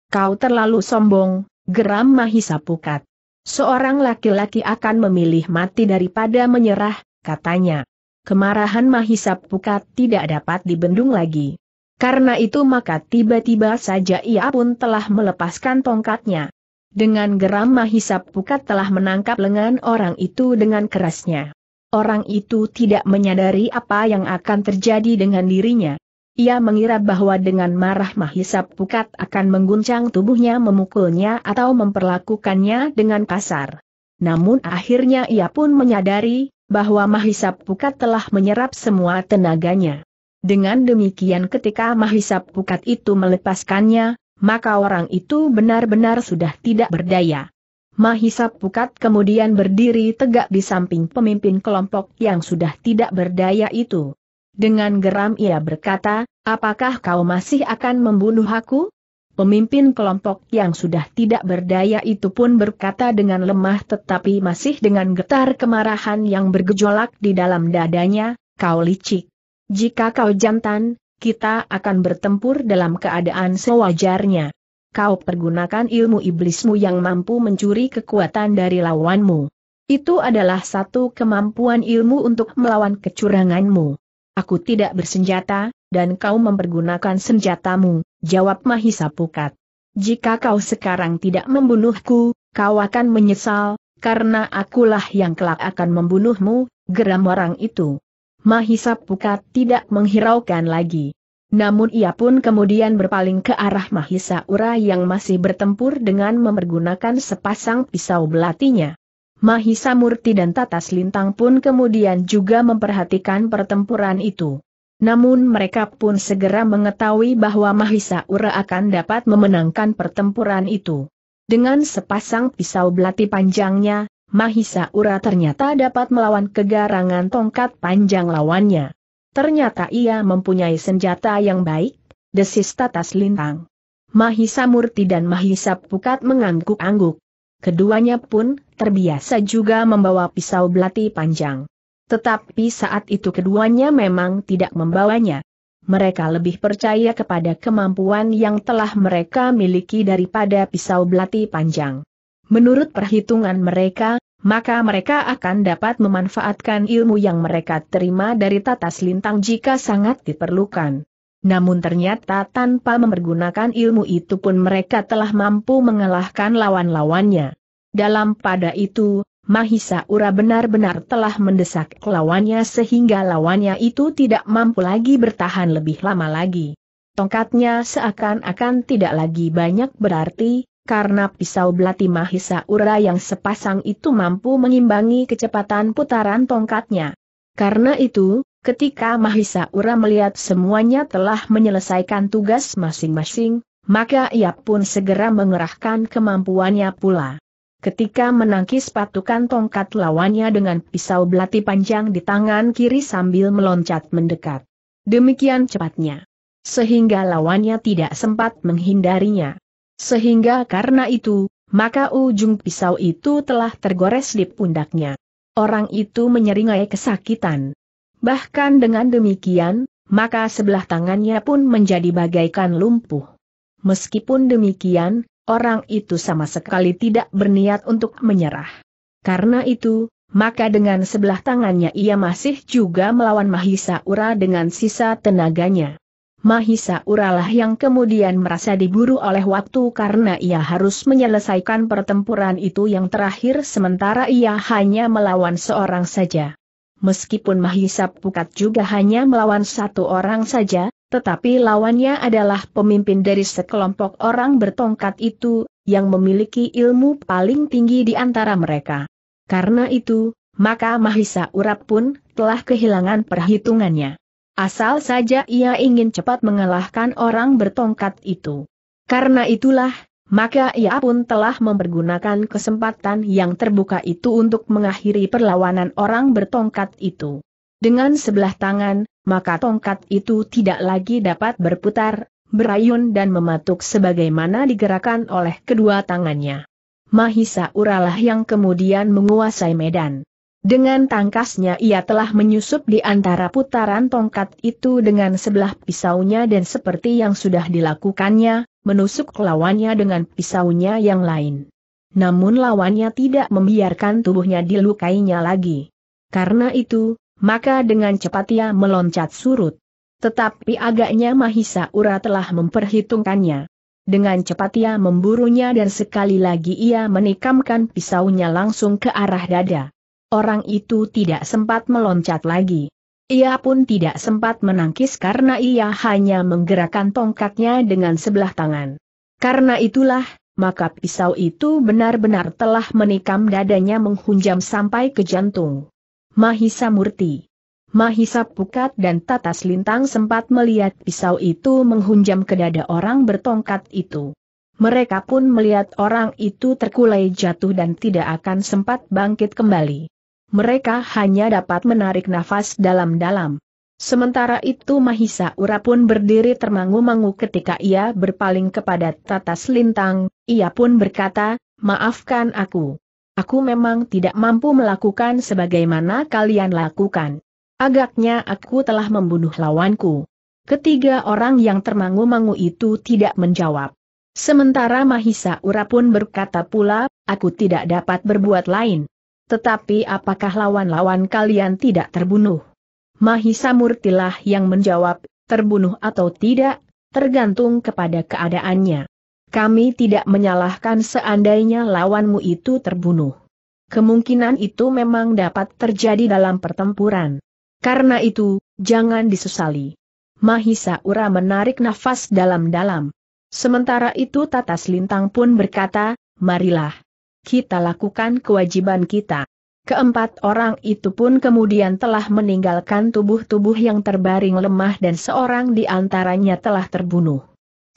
Kau terlalu sombong, geram mahisap pukat. Seorang laki-laki akan memilih mati daripada menyerah, katanya. Kemarahan Mahisa Pukat tidak dapat dibendung lagi. Karena itu maka tiba-tiba saja ia pun telah melepaskan tongkatnya. Dengan geram Mahisa Pukat telah menangkap lengan orang itu dengan kerasnya. Orang itu tidak menyadari apa yang akan terjadi dengan dirinya. Ia mengira bahwa dengan marah Mahisap Pukat akan mengguncang tubuhnya memukulnya atau memperlakukannya dengan kasar. Namun akhirnya ia pun menyadari, bahwa Mahisap Pukat telah menyerap semua tenaganya. Dengan demikian ketika Mahisap Pukat itu melepaskannya, maka orang itu benar-benar sudah tidak berdaya. Mahisap Pukat kemudian berdiri tegak di samping pemimpin kelompok yang sudah tidak berdaya itu. Dengan geram ia berkata, apakah kau masih akan membunuh aku? Pemimpin kelompok yang sudah tidak berdaya itu pun berkata dengan lemah tetapi masih dengan getar kemarahan yang bergejolak di dalam dadanya, kau licik. Jika kau jantan, kita akan bertempur dalam keadaan sewajarnya. Kau pergunakan ilmu iblismu yang mampu mencuri kekuatan dari lawanmu. Itu adalah satu kemampuan ilmu untuk melawan kecuranganmu. Aku tidak bersenjata, dan kau mempergunakan senjatamu, jawab Mahisa Pukat. Jika kau sekarang tidak membunuhku, kau akan menyesal, karena akulah yang kelak akan membunuhmu, geram orang itu. Mahisa Pukat tidak menghiraukan lagi. Namun ia pun kemudian berpaling ke arah Mahisa Ura yang masih bertempur dengan mempergunakan sepasang pisau belatinya. Mahisa Murti dan Tatas Lintang pun kemudian juga memperhatikan pertempuran itu. Namun mereka pun segera mengetahui bahwa Mahisa Ura akan dapat memenangkan pertempuran itu. Dengan sepasang pisau belati panjangnya, Mahisa Ura ternyata dapat melawan kegarangan tongkat panjang lawannya. Ternyata ia mempunyai senjata yang baik, desis Tatas Lintang. Mahisa Murti dan Mahisa Pukat mengangguk-angguk keduanya pun terbiasa juga membawa pisau belati panjang. Tetapi saat itu keduanya memang tidak membawanya. Mereka lebih percaya kepada kemampuan yang telah mereka miliki daripada pisau belati panjang. Menurut perhitungan mereka, maka mereka akan dapat memanfaatkan ilmu yang mereka terima dari tatas lintang jika sangat diperlukan. Namun ternyata tanpa mempergunakan ilmu itu pun mereka telah mampu mengalahkan lawan-lawannya. Dalam pada itu, Mahisa Ura benar-benar telah mendesak lawannya sehingga lawannya itu tidak mampu lagi bertahan lebih lama lagi. Tongkatnya seakan-akan tidak lagi banyak berarti, karena pisau belati Mahisa Ura yang sepasang itu mampu mengimbangi kecepatan putaran tongkatnya. Karena itu, Ketika Mahisa Ura melihat semuanya telah menyelesaikan tugas masing-masing, maka ia pun segera mengerahkan kemampuannya pula. Ketika menangkis patukan tongkat lawannya dengan pisau belati panjang di tangan kiri sambil meloncat mendekat. Demikian cepatnya. Sehingga lawannya tidak sempat menghindarinya. Sehingga karena itu, maka ujung pisau itu telah tergores di pundaknya. Orang itu menyeringai kesakitan. Bahkan dengan demikian, maka sebelah tangannya pun menjadi bagaikan lumpuh. Meskipun demikian, orang itu sama sekali tidak berniat untuk menyerah. Karena itu, maka dengan sebelah tangannya ia masih juga melawan Mahisa Ura dengan sisa tenaganya. Mahisa Uralah yang kemudian merasa diburu oleh waktu karena ia harus menyelesaikan pertempuran itu yang terakhir sementara ia hanya melawan seorang saja. Meskipun Mahisa Pukat juga hanya melawan satu orang saja, tetapi lawannya adalah pemimpin dari sekelompok orang bertongkat itu, yang memiliki ilmu paling tinggi di antara mereka. Karena itu, maka Mahisa Urap pun telah kehilangan perhitungannya. Asal saja ia ingin cepat mengalahkan orang bertongkat itu. Karena itulah, maka ia pun telah mempergunakan kesempatan yang terbuka itu untuk mengakhiri perlawanan orang bertongkat itu. Dengan sebelah tangan, maka tongkat itu tidak lagi dapat berputar, berayun dan mematuk sebagaimana digerakkan oleh kedua tangannya. Mahisa Uralah yang kemudian menguasai medan. Dengan tangkasnya ia telah menyusup di antara putaran tongkat itu dengan sebelah pisaunya dan seperti yang sudah dilakukannya, menusuk lawannya dengan pisaunya yang lain. Namun lawannya tidak membiarkan tubuhnya dilukainya lagi. Karena itu, maka dengan cepat ia meloncat surut. Tetapi agaknya Mahisa Ura telah memperhitungkannya. Dengan cepat ia memburunya dan sekali lagi ia menikamkan pisaunya langsung ke arah dada orang itu tidak sempat meloncat lagi. Ia pun tidak sempat menangkis karena ia hanya menggerakkan tongkatnya dengan sebelah tangan. Karena itulah, maka pisau itu benar-benar telah menikam dadanya menghunjam sampai ke jantung. Mahisa Murti Mahisa Pukat dan Tatas Lintang sempat melihat pisau itu menghunjam ke dada orang bertongkat itu. Mereka pun melihat orang itu terkulai jatuh dan tidak akan sempat bangkit kembali mereka hanya dapat menarik nafas dalam-dalam. Sementara itu Mahisa Ura pun berdiri termangu-mangu ketika ia berpaling kepada Tatas Lintang, ia pun berkata, maafkan aku. Aku memang tidak mampu melakukan sebagaimana kalian lakukan. Agaknya aku telah membunuh lawanku. Ketiga orang yang termangu-mangu itu tidak menjawab. Sementara Mahisa Ura pun berkata pula, aku tidak dapat berbuat lain. Tetapi apakah lawan-lawan kalian tidak terbunuh? Mahisa Murtilah yang menjawab, terbunuh atau tidak, tergantung kepada keadaannya. Kami tidak menyalahkan seandainya lawanmu itu terbunuh. Kemungkinan itu memang dapat terjadi dalam pertempuran. Karena itu, jangan disesali. Mahisa Ura menarik nafas dalam-dalam. Sementara itu Tatas Lintang pun berkata, marilah kita lakukan kewajiban kita. Keempat orang itu pun kemudian telah meninggalkan tubuh-tubuh yang terbaring lemah dan seorang di antaranya telah terbunuh.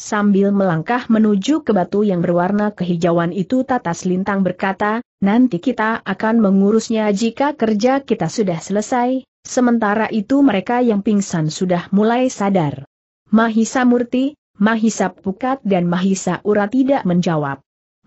Sambil melangkah menuju ke batu yang berwarna kehijauan itu Tatas Lintang berkata, nanti kita akan mengurusnya jika kerja kita sudah selesai, sementara itu mereka yang pingsan sudah mulai sadar. Mahisa Murti, Mahisa Pukat dan Mahisa Ura tidak menjawab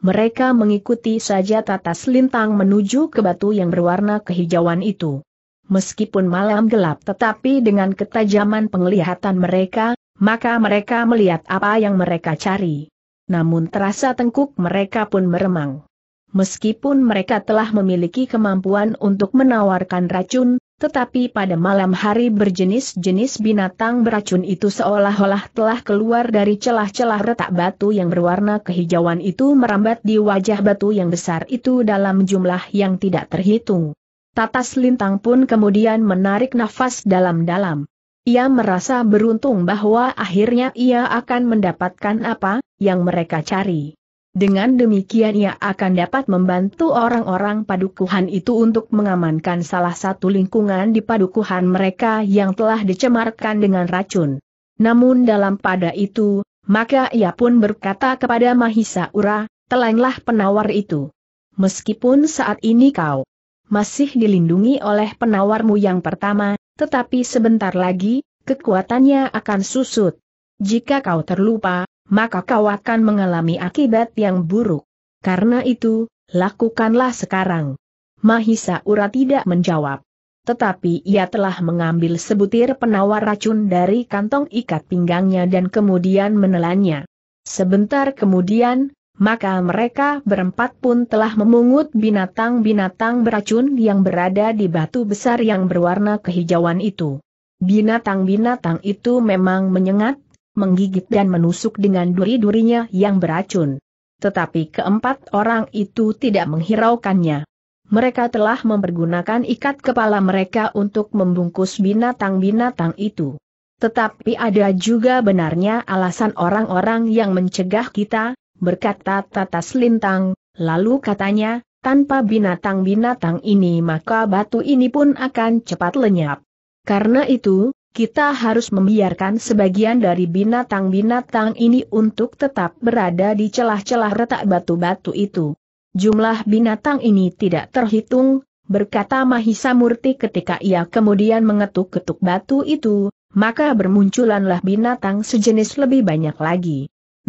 mereka mengikuti saja tata selintang menuju ke batu yang berwarna kehijauan itu. Meskipun malam gelap tetapi dengan ketajaman penglihatan mereka, maka mereka melihat apa yang mereka cari. Namun terasa tengkuk mereka pun meremang. Meskipun mereka telah memiliki kemampuan untuk menawarkan racun, tetapi pada malam hari berjenis-jenis binatang beracun itu seolah-olah telah keluar dari celah-celah retak batu yang berwarna kehijauan itu merambat di wajah batu yang besar itu dalam jumlah yang tidak terhitung. Tatas Lintang pun kemudian menarik nafas dalam-dalam. Ia merasa beruntung bahwa akhirnya ia akan mendapatkan apa yang mereka cari. Dengan demikian ia akan dapat membantu orang-orang padukuhan itu untuk mengamankan salah satu lingkungan di padukuhan mereka yang telah dicemarkan dengan racun. Namun dalam pada itu, maka ia pun berkata kepada Mahisa Ura, telanglah penawar itu. Meskipun saat ini kau masih dilindungi oleh penawarmu yang pertama, tetapi sebentar lagi, kekuatannya akan susut. Jika kau terlupa, maka kau akan mengalami akibat yang buruk. Karena itu, lakukanlah sekarang. Mahisa Ura tidak menjawab. Tetapi ia telah mengambil sebutir penawar racun dari kantong ikat pinggangnya dan kemudian menelannya. Sebentar kemudian, maka mereka berempat pun telah memungut binatang-binatang beracun yang berada di batu besar yang berwarna kehijauan itu. Binatang-binatang itu memang menyengat, menggigit dan menusuk dengan duri-durinya yang beracun. Tetapi keempat orang itu tidak menghiraukannya. Mereka telah mempergunakan ikat kepala mereka untuk membungkus binatang-binatang itu. Tetapi ada juga benarnya alasan orang-orang yang mencegah kita, berkata Tatas Lintang, lalu katanya, tanpa binatang-binatang ini maka batu ini pun akan cepat lenyap. Karena itu, kita harus membiarkan sebagian dari binatang-binatang ini untuk tetap berada di celah-celah retak batu-batu itu. Jumlah binatang ini tidak terhitung, berkata Mahisa Murti ketika ia kemudian mengetuk-ketuk batu itu, maka bermunculanlah binatang sejenis lebih banyak lagi.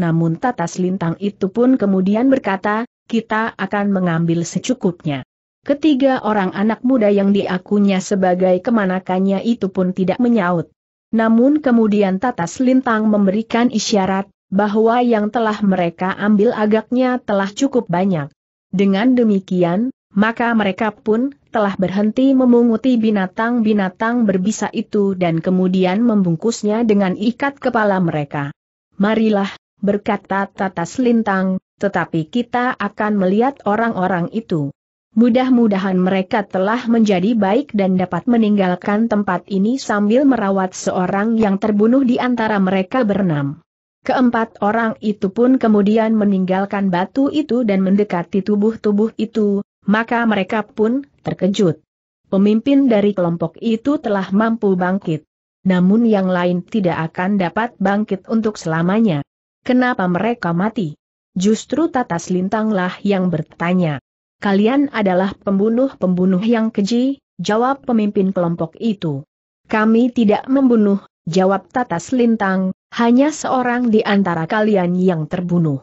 Namun tatas lintang itu pun kemudian berkata, kita akan mengambil secukupnya. Ketiga orang anak muda yang diakunya sebagai kemanakannya itu pun tidak menyaut. Namun kemudian Tatas Lintang memberikan isyarat, bahwa yang telah mereka ambil agaknya telah cukup banyak. Dengan demikian, maka mereka pun telah berhenti memunguti binatang-binatang berbisa itu dan kemudian membungkusnya dengan ikat kepala mereka. Marilah, berkata Tatas Lintang, tetapi kita akan melihat orang-orang itu. Mudah-mudahan mereka telah menjadi baik dan dapat meninggalkan tempat ini sambil merawat seorang yang terbunuh di antara mereka berenam. Keempat orang itu pun kemudian meninggalkan batu itu dan mendekati tubuh-tubuh itu, maka mereka pun terkejut. Pemimpin dari kelompok itu telah mampu bangkit. Namun yang lain tidak akan dapat bangkit untuk selamanya. Kenapa mereka mati? Justru Tatas Lintanglah yang bertanya kalian adalah pembunuh-pembunuh yang keji, jawab pemimpin kelompok itu. Kami tidak membunuh, jawab Tatas Lintang, hanya seorang di antara kalian yang terbunuh.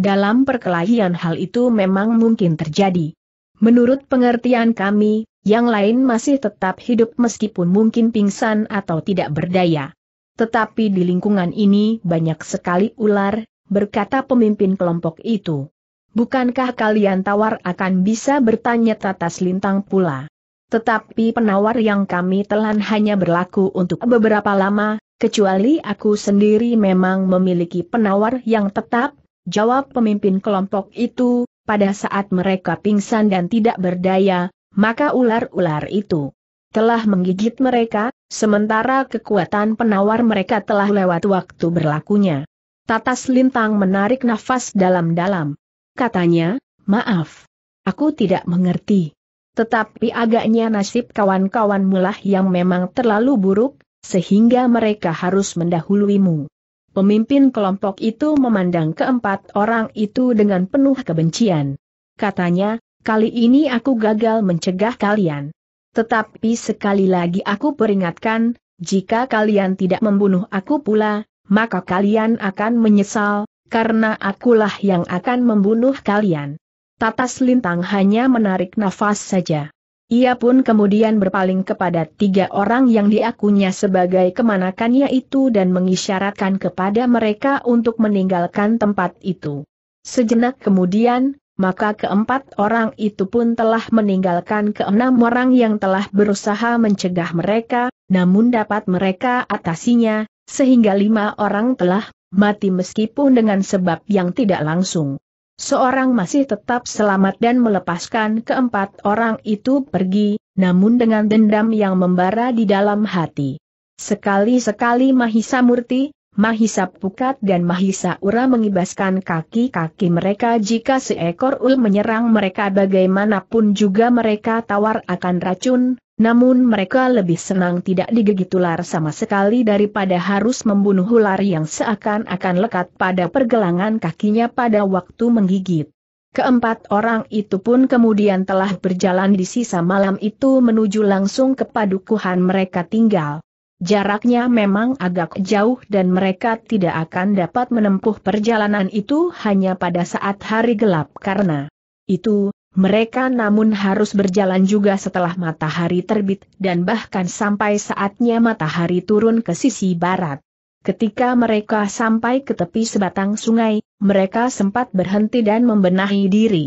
Dalam perkelahian hal itu memang mungkin terjadi. Menurut pengertian kami, yang lain masih tetap hidup meskipun mungkin pingsan atau tidak berdaya. Tetapi di lingkungan ini banyak sekali ular, berkata pemimpin kelompok itu. Bukankah kalian tawar akan bisa bertanya tatas lintang pula? Tetapi penawar yang kami telan hanya berlaku untuk beberapa lama, kecuali aku sendiri memang memiliki penawar yang tetap, jawab pemimpin kelompok itu, pada saat mereka pingsan dan tidak berdaya, maka ular-ular itu telah menggigit mereka, sementara kekuatan penawar mereka telah lewat waktu berlakunya. Tatas Lintang menarik nafas dalam-dalam katanya, maaf. Aku tidak mengerti. Tetapi agaknya nasib kawan-kawan mulah yang memang terlalu buruk, sehingga mereka harus mendahuluimu. Pemimpin kelompok itu memandang keempat orang itu dengan penuh kebencian. Katanya, kali ini aku gagal mencegah kalian. Tetapi sekali lagi aku peringatkan, jika kalian tidak membunuh aku pula, maka kalian akan menyesal, karena akulah yang akan membunuh kalian. Tatas Lintang hanya menarik nafas saja. Ia pun kemudian berpaling kepada tiga orang yang diakunya sebagai kemanakannya itu dan mengisyaratkan kepada mereka untuk meninggalkan tempat itu. Sejenak kemudian, maka keempat orang itu pun telah meninggalkan keenam orang yang telah berusaha mencegah mereka, namun dapat mereka atasinya, sehingga lima orang telah Mati meskipun dengan sebab yang tidak langsung. Seorang masih tetap selamat dan melepaskan keempat orang itu pergi, namun dengan dendam yang membara di dalam hati. Sekali-sekali Mahisa Murti, Mahisa Pukat dan Mahisa Ura mengibaskan kaki-kaki mereka jika seekor ul menyerang mereka bagaimanapun juga mereka tawar akan racun, namun mereka lebih senang tidak digigit ular sama sekali daripada harus membunuh ular yang seakan-akan lekat pada pergelangan kakinya pada waktu menggigit. Keempat orang itu pun kemudian telah berjalan di sisa malam itu menuju langsung ke padukuhan mereka tinggal. Jaraknya memang agak jauh dan mereka tidak akan dapat menempuh perjalanan itu hanya pada saat hari gelap karena itu, mereka namun harus berjalan juga setelah matahari terbit dan bahkan sampai saatnya matahari turun ke sisi barat. Ketika mereka sampai ke tepi sebatang sungai, mereka sempat berhenti dan membenahi diri.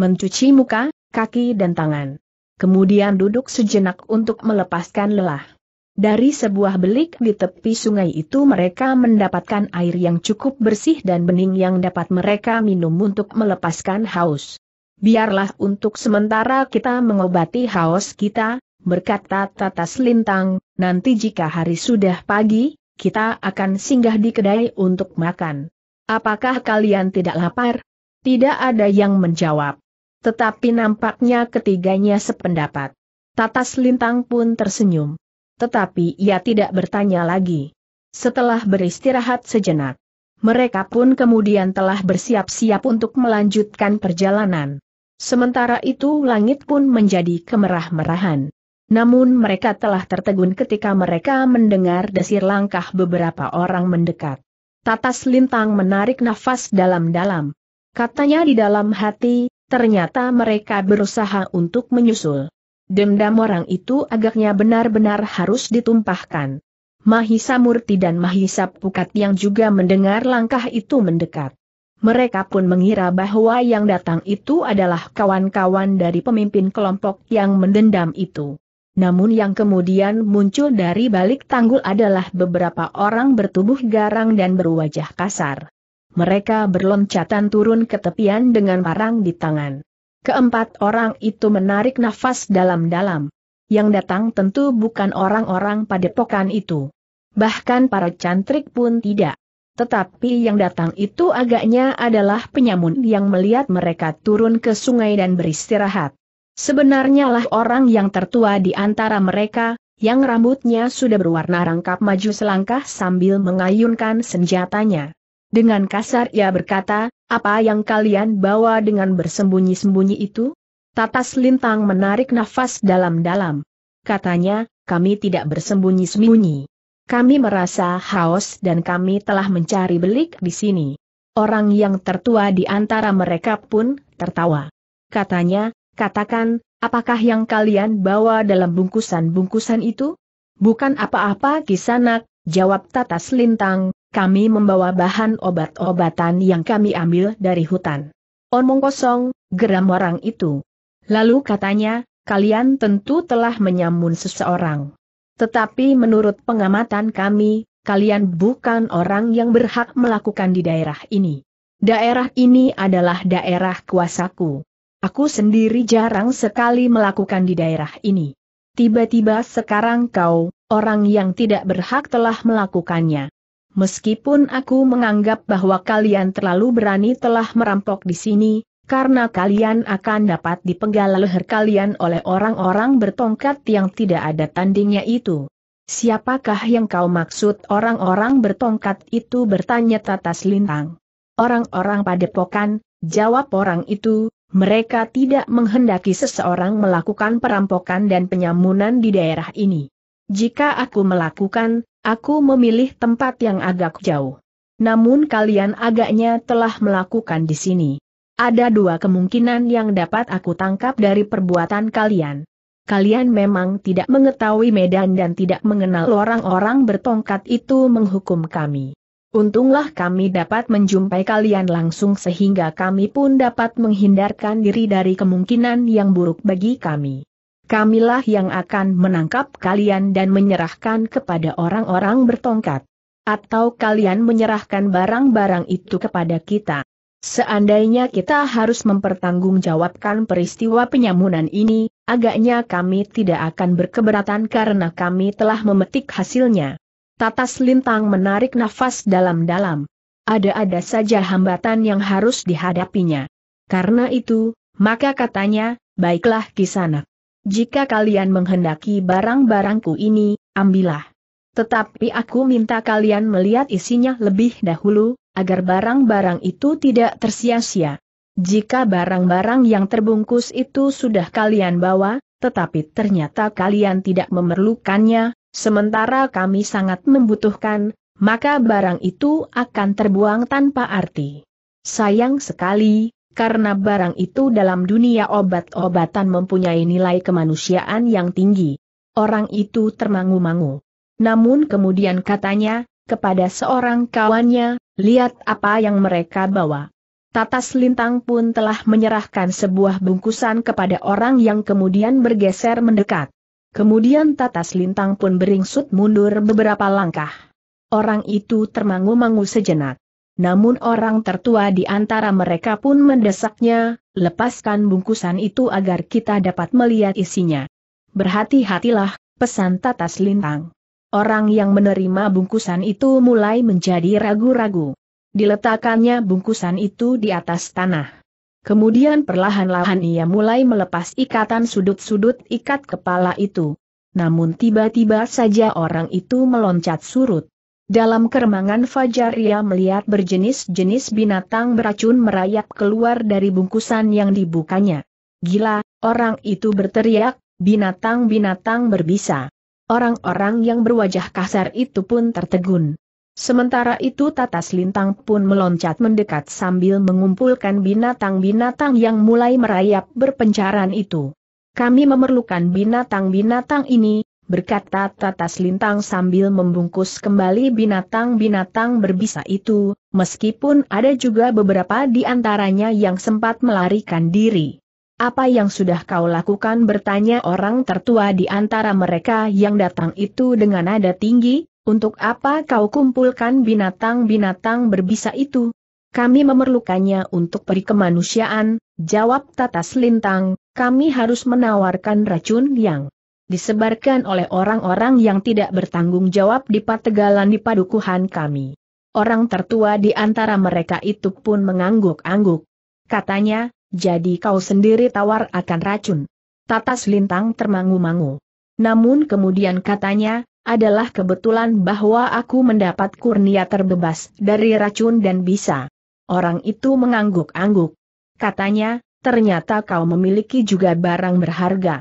Mencuci muka, kaki dan tangan. Kemudian duduk sejenak untuk melepaskan lelah. Dari sebuah belik di tepi sungai itu mereka mendapatkan air yang cukup bersih dan bening yang dapat mereka minum untuk melepaskan haus biarlah untuk sementara kita mengobati haus kita, berkata Tata Selintang, nanti jika hari sudah pagi, kita akan singgah di kedai untuk makan. Apakah kalian tidak lapar? Tidak ada yang menjawab. Tetapi nampaknya ketiganya sependapat. Tata Selintang pun tersenyum. Tetapi ia tidak bertanya lagi. Setelah beristirahat sejenak, mereka pun kemudian telah bersiap-siap untuk melanjutkan perjalanan. Sementara itu langit pun menjadi kemerah-merahan. Namun mereka telah tertegun ketika mereka mendengar desir langkah beberapa orang mendekat. Tatas Lintang menarik nafas dalam-dalam. Katanya di dalam hati, ternyata mereka berusaha untuk menyusul. Dendam orang itu agaknya benar-benar harus ditumpahkan. Mahisa Murti dan Mahisa Pukat yang juga mendengar langkah itu mendekat. Mereka pun mengira bahwa yang datang itu adalah kawan-kawan dari pemimpin kelompok yang mendendam itu. Namun yang kemudian muncul dari balik tanggul adalah beberapa orang bertubuh garang dan berwajah kasar. Mereka berloncatan turun ke tepian dengan parang di tangan. Keempat orang itu menarik nafas dalam-dalam. Yang datang tentu bukan orang-orang padepokan itu bahkan para cantrik pun tidak. Tetapi yang datang itu agaknya adalah penyamun yang melihat mereka turun ke sungai dan beristirahat. Sebenarnya lah orang yang tertua di antara mereka, yang rambutnya sudah berwarna rangkap maju selangkah sambil mengayunkan senjatanya. Dengan kasar ia berkata, apa yang kalian bawa dengan bersembunyi-sembunyi itu? Tatas Lintang menarik nafas dalam-dalam. Katanya, kami tidak bersembunyi-sembunyi. Kami merasa haus dan kami telah mencari belik di sini. Orang yang tertua di antara mereka pun tertawa. Katanya, katakan, apakah yang kalian bawa dalam bungkusan-bungkusan itu? Bukan apa-apa kisanak, jawab Tatas Lintang, kami membawa bahan obat-obatan yang kami ambil dari hutan. Omong kosong, geram orang itu. Lalu katanya, kalian tentu telah menyamun seseorang. Tetapi menurut pengamatan kami, kalian bukan orang yang berhak melakukan di daerah ini. Daerah ini adalah daerah kuasaku. Aku sendiri jarang sekali melakukan di daerah ini. Tiba-tiba sekarang kau, orang yang tidak berhak telah melakukannya. Meskipun aku menganggap bahwa kalian terlalu berani telah merampok di sini, karena kalian akan dapat dipenggal leher kalian oleh orang-orang bertongkat yang tidak ada tandingnya itu. Siapakah yang kau maksud orang-orang bertongkat itu bertanya Tatas Lintang. Orang-orang padepokan, jawab orang itu, mereka tidak menghendaki seseorang melakukan perampokan dan penyamunan di daerah ini. Jika aku melakukan, aku memilih tempat yang agak jauh. Namun kalian agaknya telah melakukan di sini. Ada dua kemungkinan yang dapat aku tangkap dari perbuatan kalian. Kalian memang tidak mengetahui medan dan tidak mengenal orang-orang bertongkat itu menghukum kami. Untunglah kami dapat menjumpai kalian langsung sehingga kami pun dapat menghindarkan diri dari kemungkinan yang buruk bagi kami. Kamilah yang akan menangkap kalian dan menyerahkan kepada orang-orang bertongkat. Atau kalian menyerahkan barang-barang itu kepada kita. Seandainya kita harus mempertanggungjawabkan peristiwa penyamunan ini, agaknya kami tidak akan berkeberatan karena kami telah memetik hasilnya. Tatas Lintang menarik nafas dalam-dalam. Ada-ada saja hambatan yang harus dihadapinya. Karena itu, maka katanya, baiklah sana. Jika kalian menghendaki barang-barangku ini, ambillah. Tetapi aku minta kalian melihat isinya lebih dahulu, agar barang-barang itu tidak tersia-sia. Jika barang-barang yang terbungkus itu sudah kalian bawa, tetapi ternyata kalian tidak memerlukannya, sementara kami sangat membutuhkan, maka barang itu akan terbuang tanpa arti. Sayang sekali, karena barang itu dalam dunia obat-obatan mempunyai nilai kemanusiaan yang tinggi. Orang itu termangu-mangu. Namun kemudian katanya, kepada seorang kawannya, Lihat apa yang mereka bawa. Tatas Lintang pun telah menyerahkan sebuah bungkusan kepada orang yang kemudian bergeser mendekat. Kemudian Tatas Lintang pun beringsut mundur beberapa langkah. Orang itu termangu-mangu sejenak. Namun orang tertua di antara mereka pun mendesaknya, lepaskan bungkusan itu agar kita dapat melihat isinya. Berhati-hatilah, pesan Tatas Lintang. Orang yang menerima bungkusan itu mulai menjadi ragu-ragu. Diletakkannya bungkusan itu di atas tanah. Kemudian perlahan-lahan ia mulai melepas ikatan sudut-sudut ikat kepala itu. Namun tiba-tiba saja orang itu meloncat surut. Dalam keremangan fajar ia melihat berjenis-jenis binatang beracun merayap keluar dari bungkusan yang dibukanya. Gila, orang itu berteriak, binatang-binatang berbisa. Orang-orang yang berwajah kasar itu pun tertegun. Sementara itu Tatas Lintang pun meloncat mendekat sambil mengumpulkan binatang-binatang yang mulai merayap berpencaran itu. Kami memerlukan binatang-binatang ini, berkata Tatas Lintang sambil membungkus kembali binatang-binatang berbisa itu, meskipun ada juga beberapa di antaranya yang sempat melarikan diri. Apa yang sudah kau lakukan bertanya orang tertua di antara mereka yang datang itu dengan nada tinggi, untuk apa kau kumpulkan binatang-binatang berbisa itu? Kami memerlukannya untuk peri kemanusiaan, jawab Tatas Lintang, kami harus menawarkan racun yang disebarkan oleh orang-orang yang tidak bertanggung jawab di pategalan di padukuhan kami. Orang tertua di antara mereka itu pun mengangguk-angguk. Katanya, jadi kau sendiri tawar akan racun. Tatas Lintang termangu-mangu. Namun kemudian katanya, adalah kebetulan bahwa aku mendapat kurnia terbebas dari racun dan bisa. Orang itu mengangguk-angguk. Katanya, ternyata kau memiliki juga barang berharga.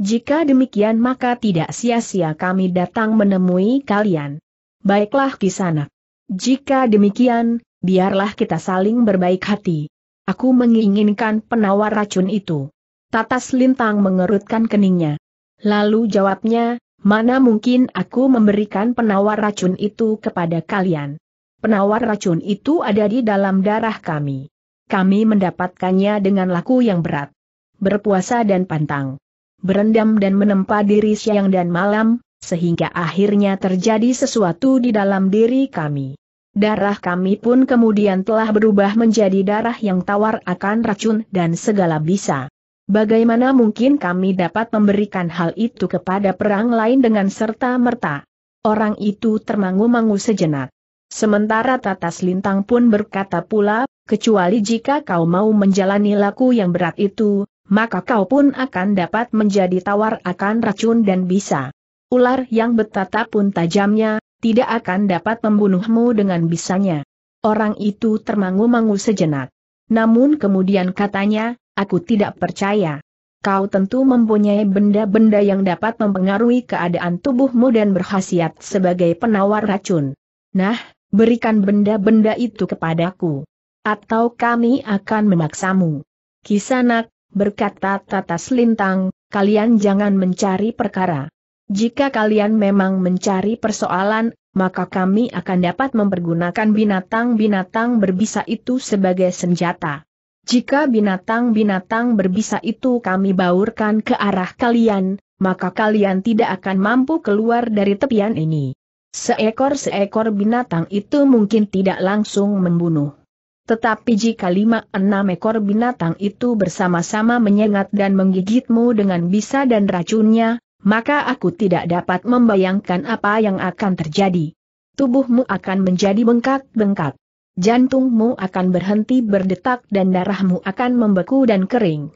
Jika demikian maka tidak sia-sia kami datang menemui kalian. Baiklah kisana. Jika demikian, biarlah kita saling berbaik hati. Aku menginginkan penawar racun itu. Tatas Lintang mengerutkan keningnya. Lalu jawabnya, mana mungkin aku memberikan penawar racun itu kepada kalian. Penawar racun itu ada di dalam darah kami. Kami mendapatkannya dengan laku yang berat. Berpuasa dan pantang. Berendam dan menempa diri siang dan malam, sehingga akhirnya terjadi sesuatu di dalam diri kami. Darah kami pun kemudian telah berubah menjadi darah yang tawar akan racun dan segala bisa. Bagaimana mungkin kami dapat memberikan hal itu kepada perang lain dengan serta-merta? Orang itu termangu-mangu sejenak. Sementara Tatas Lintang pun berkata pula, kecuali jika kau mau menjalani laku yang berat itu, maka kau pun akan dapat menjadi tawar akan racun dan bisa. Ular yang betapa pun tajamnya, tidak akan dapat membunuhmu dengan bisanya. Orang itu termangu-mangu sejenak. Namun kemudian katanya, aku tidak percaya. Kau tentu mempunyai benda-benda yang dapat mempengaruhi keadaan tubuhmu dan berkhasiat sebagai penawar racun. Nah, berikan benda-benda itu kepadaku. Atau kami akan memaksamu. Kisanak, berkata Tatas Lintang, kalian jangan mencari perkara. Jika kalian memang mencari persoalan, maka kami akan dapat mempergunakan binatang-binatang berbisa itu sebagai senjata. Jika binatang-binatang berbisa itu kami baurkan ke arah kalian, maka kalian tidak akan mampu keluar dari tepian ini. Seekor-seekor binatang itu mungkin tidak langsung membunuh. Tetapi jika lima enam ekor binatang itu bersama-sama menyengat dan menggigitmu dengan bisa dan racunnya, maka aku tidak dapat membayangkan apa yang akan terjadi. Tubuhmu akan menjadi bengkak-bengkak. Jantungmu akan berhenti berdetak dan darahmu akan membeku dan kering.